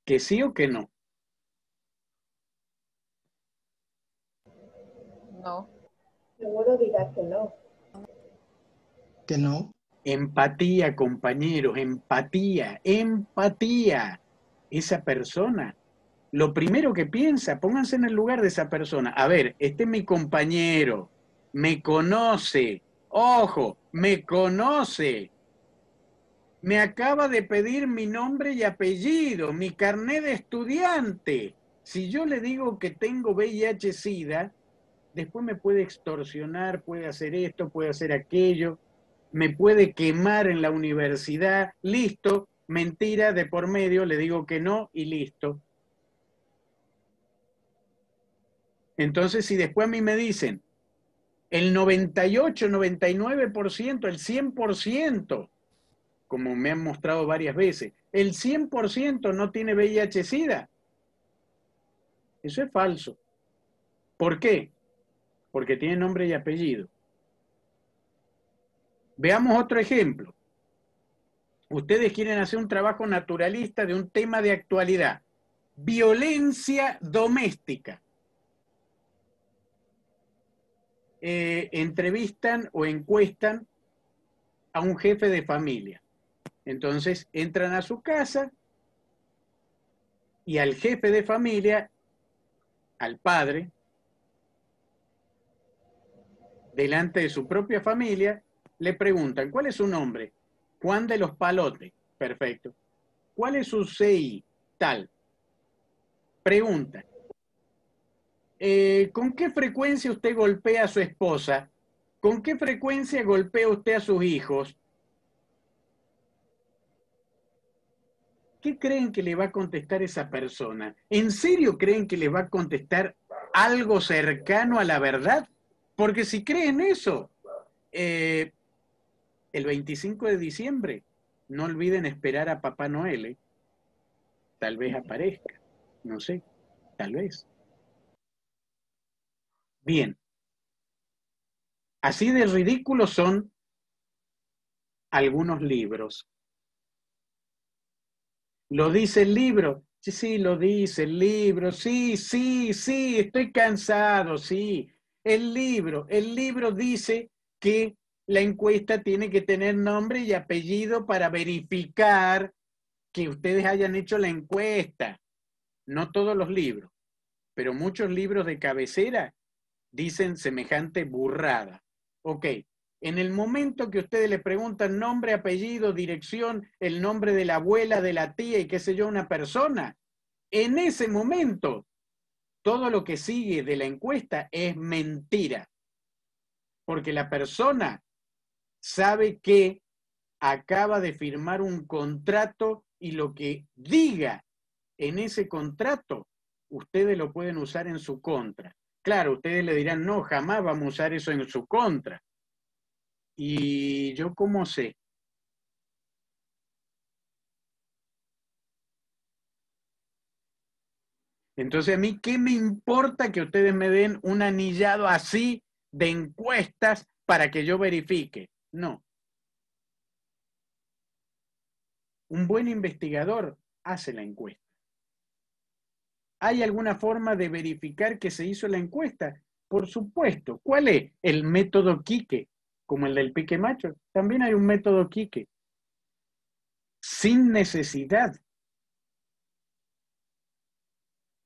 ¿Que sí o que no? No. Seguro digas que no. Que no. Empatía, compañeros, empatía, empatía. Esa persona. Lo primero que piensa, pónganse en el lugar de esa persona. A ver, este es mi compañero, me conoce, ojo, me conoce me acaba de pedir mi nombre y apellido, mi carnet de estudiante. Si yo le digo que tengo VIH-Sida, después me puede extorsionar, puede hacer esto, puede hacer aquello, me puede quemar en la universidad, listo, mentira de por medio, le digo que no y listo. Entonces, si después a mí me dicen el 98, 99%, el 100%, como me han mostrado varias veces. El 100% no tiene VIH-Sida. Eso es falso. ¿Por qué? Porque tiene nombre y apellido. Veamos otro ejemplo. Ustedes quieren hacer un trabajo naturalista de un tema de actualidad. Violencia doméstica. Eh, entrevistan o encuestan a un jefe de familia. Entonces entran a su casa y al jefe de familia, al padre, delante de su propia familia, le preguntan, ¿cuál es su nombre? Juan de los Palotes. Perfecto. ¿Cuál es su CI? Tal. Pregunta. Eh, ¿Con qué frecuencia usted golpea a su esposa? ¿Con qué frecuencia golpea usted a sus hijos? ¿qué creen que le va a contestar esa persona? ¿En serio creen que le va a contestar algo cercano a la verdad? Porque si creen eso, eh, el 25 de diciembre, no olviden esperar a Papá Noel. ¿eh? Tal vez aparezca, no sé, tal vez. Bien. Así de ridículos son algunos libros lo dice el libro. Sí, sí, lo dice el libro. Sí, sí, sí, estoy cansado, sí. El libro, el libro dice que la encuesta tiene que tener nombre y apellido para verificar que ustedes hayan hecho la encuesta. No todos los libros, pero muchos libros de cabecera dicen semejante burrada. Ok, en el momento que ustedes le preguntan nombre, apellido, dirección, el nombre de la abuela, de la tía y qué sé yo, una persona, en ese momento todo lo que sigue de la encuesta es mentira. Porque la persona sabe que acaba de firmar un contrato y lo que diga en ese contrato, ustedes lo pueden usar en su contra. Claro, ustedes le dirán, no, jamás vamos a usar eso en su contra. ¿Y yo cómo sé? Entonces, a mí, ¿qué me importa que ustedes me den un anillado así de encuestas para que yo verifique? No. Un buen investigador hace la encuesta. ¿Hay alguna forma de verificar que se hizo la encuesta? Por supuesto. ¿Cuál es el método Quique? como el del pique macho. También hay un método Quique, sin necesidad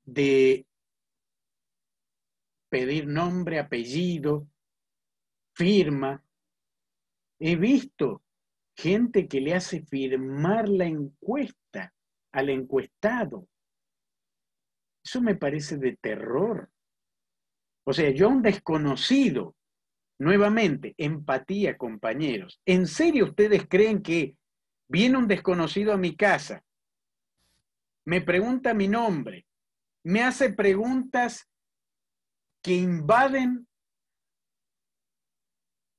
de pedir nombre, apellido, firma. He visto gente que le hace firmar la encuesta al encuestado. Eso me parece de terror. O sea, yo un desconocido Nuevamente, empatía, compañeros. ¿En serio ustedes creen que viene un desconocido a mi casa, me pregunta mi nombre, me hace preguntas que invaden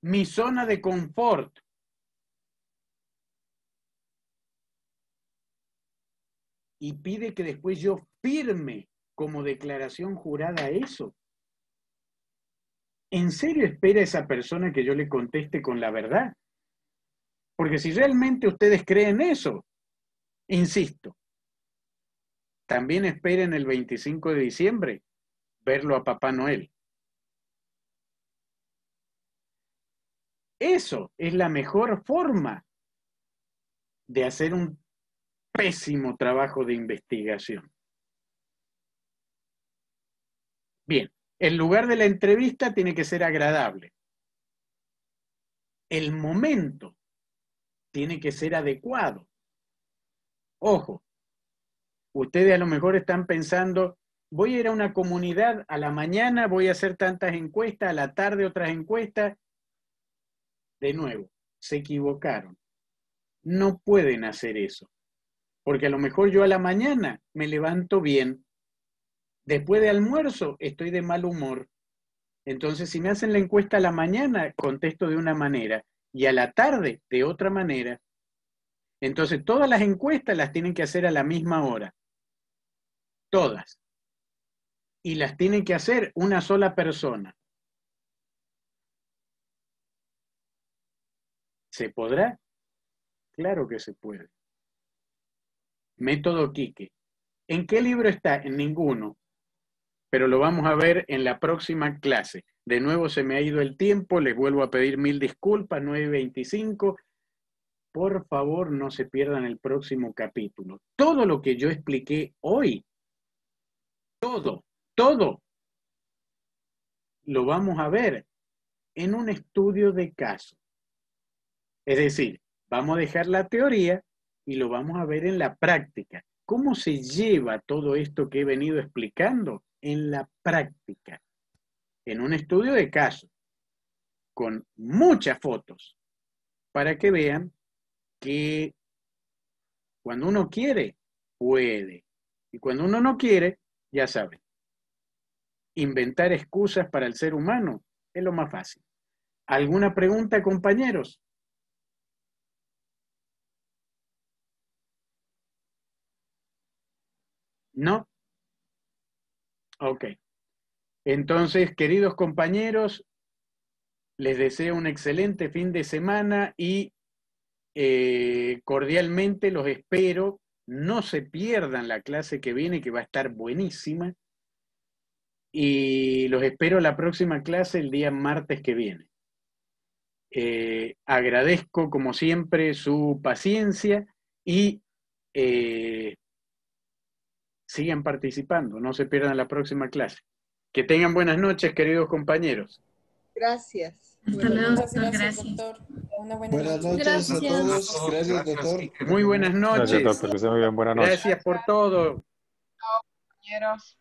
mi zona de confort? Y pide que después yo firme como declaración jurada eso. ¿en serio espera esa persona que yo le conteste con la verdad? Porque si realmente ustedes creen eso, insisto, también esperen el 25 de diciembre verlo a Papá Noel. Eso es la mejor forma de hacer un pésimo trabajo de investigación. Bien, el lugar de la entrevista tiene que ser agradable. El momento tiene que ser adecuado. Ojo, ustedes a lo mejor están pensando, voy a ir a una comunidad a la mañana, voy a hacer tantas encuestas, a la tarde otras encuestas. De nuevo, se equivocaron. No pueden hacer eso, porque a lo mejor yo a la mañana me levanto bien, Después de almuerzo estoy de mal humor. Entonces, si me hacen la encuesta a la mañana, contesto de una manera y a la tarde de otra manera. Entonces, todas las encuestas las tienen que hacer a la misma hora. Todas. Y las tiene que hacer una sola persona. ¿Se podrá? Claro que se puede. Método Quique. ¿En qué libro está? En ninguno pero lo vamos a ver en la próxima clase. De nuevo se me ha ido el tiempo, les vuelvo a pedir mil disculpas, 9.25. Por favor, no se pierdan el próximo capítulo. Todo lo que yo expliqué hoy, todo, todo, lo vamos a ver en un estudio de caso. Es decir, vamos a dejar la teoría y lo vamos a ver en la práctica. ¿Cómo se lleva todo esto que he venido explicando en la práctica, en un estudio de caso, con muchas fotos, para que vean que cuando uno quiere, puede. Y cuando uno no quiere, ya saben. Inventar excusas para el ser humano es lo más fácil. ¿Alguna pregunta, compañeros? ¿No? Ok. Entonces, queridos compañeros, les deseo un excelente fin de semana y eh, cordialmente los espero. No se pierdan la clase que viene, que va a estar buenísima. Y los espero la próxima clase el día martes que viene. Eh, agradezco, como siempre, su paciencia y eh, sigan participando, no se pierdan la próxima clase. Que tengan buenas noches, queridos compañeros. Gracias. Hasta luego, Gracias. buenas noches a todos. Gracias, doctor. Muy buenas noches. Gracias, doctor. Buenas noches. Gracias por todo. Chao, compañeros.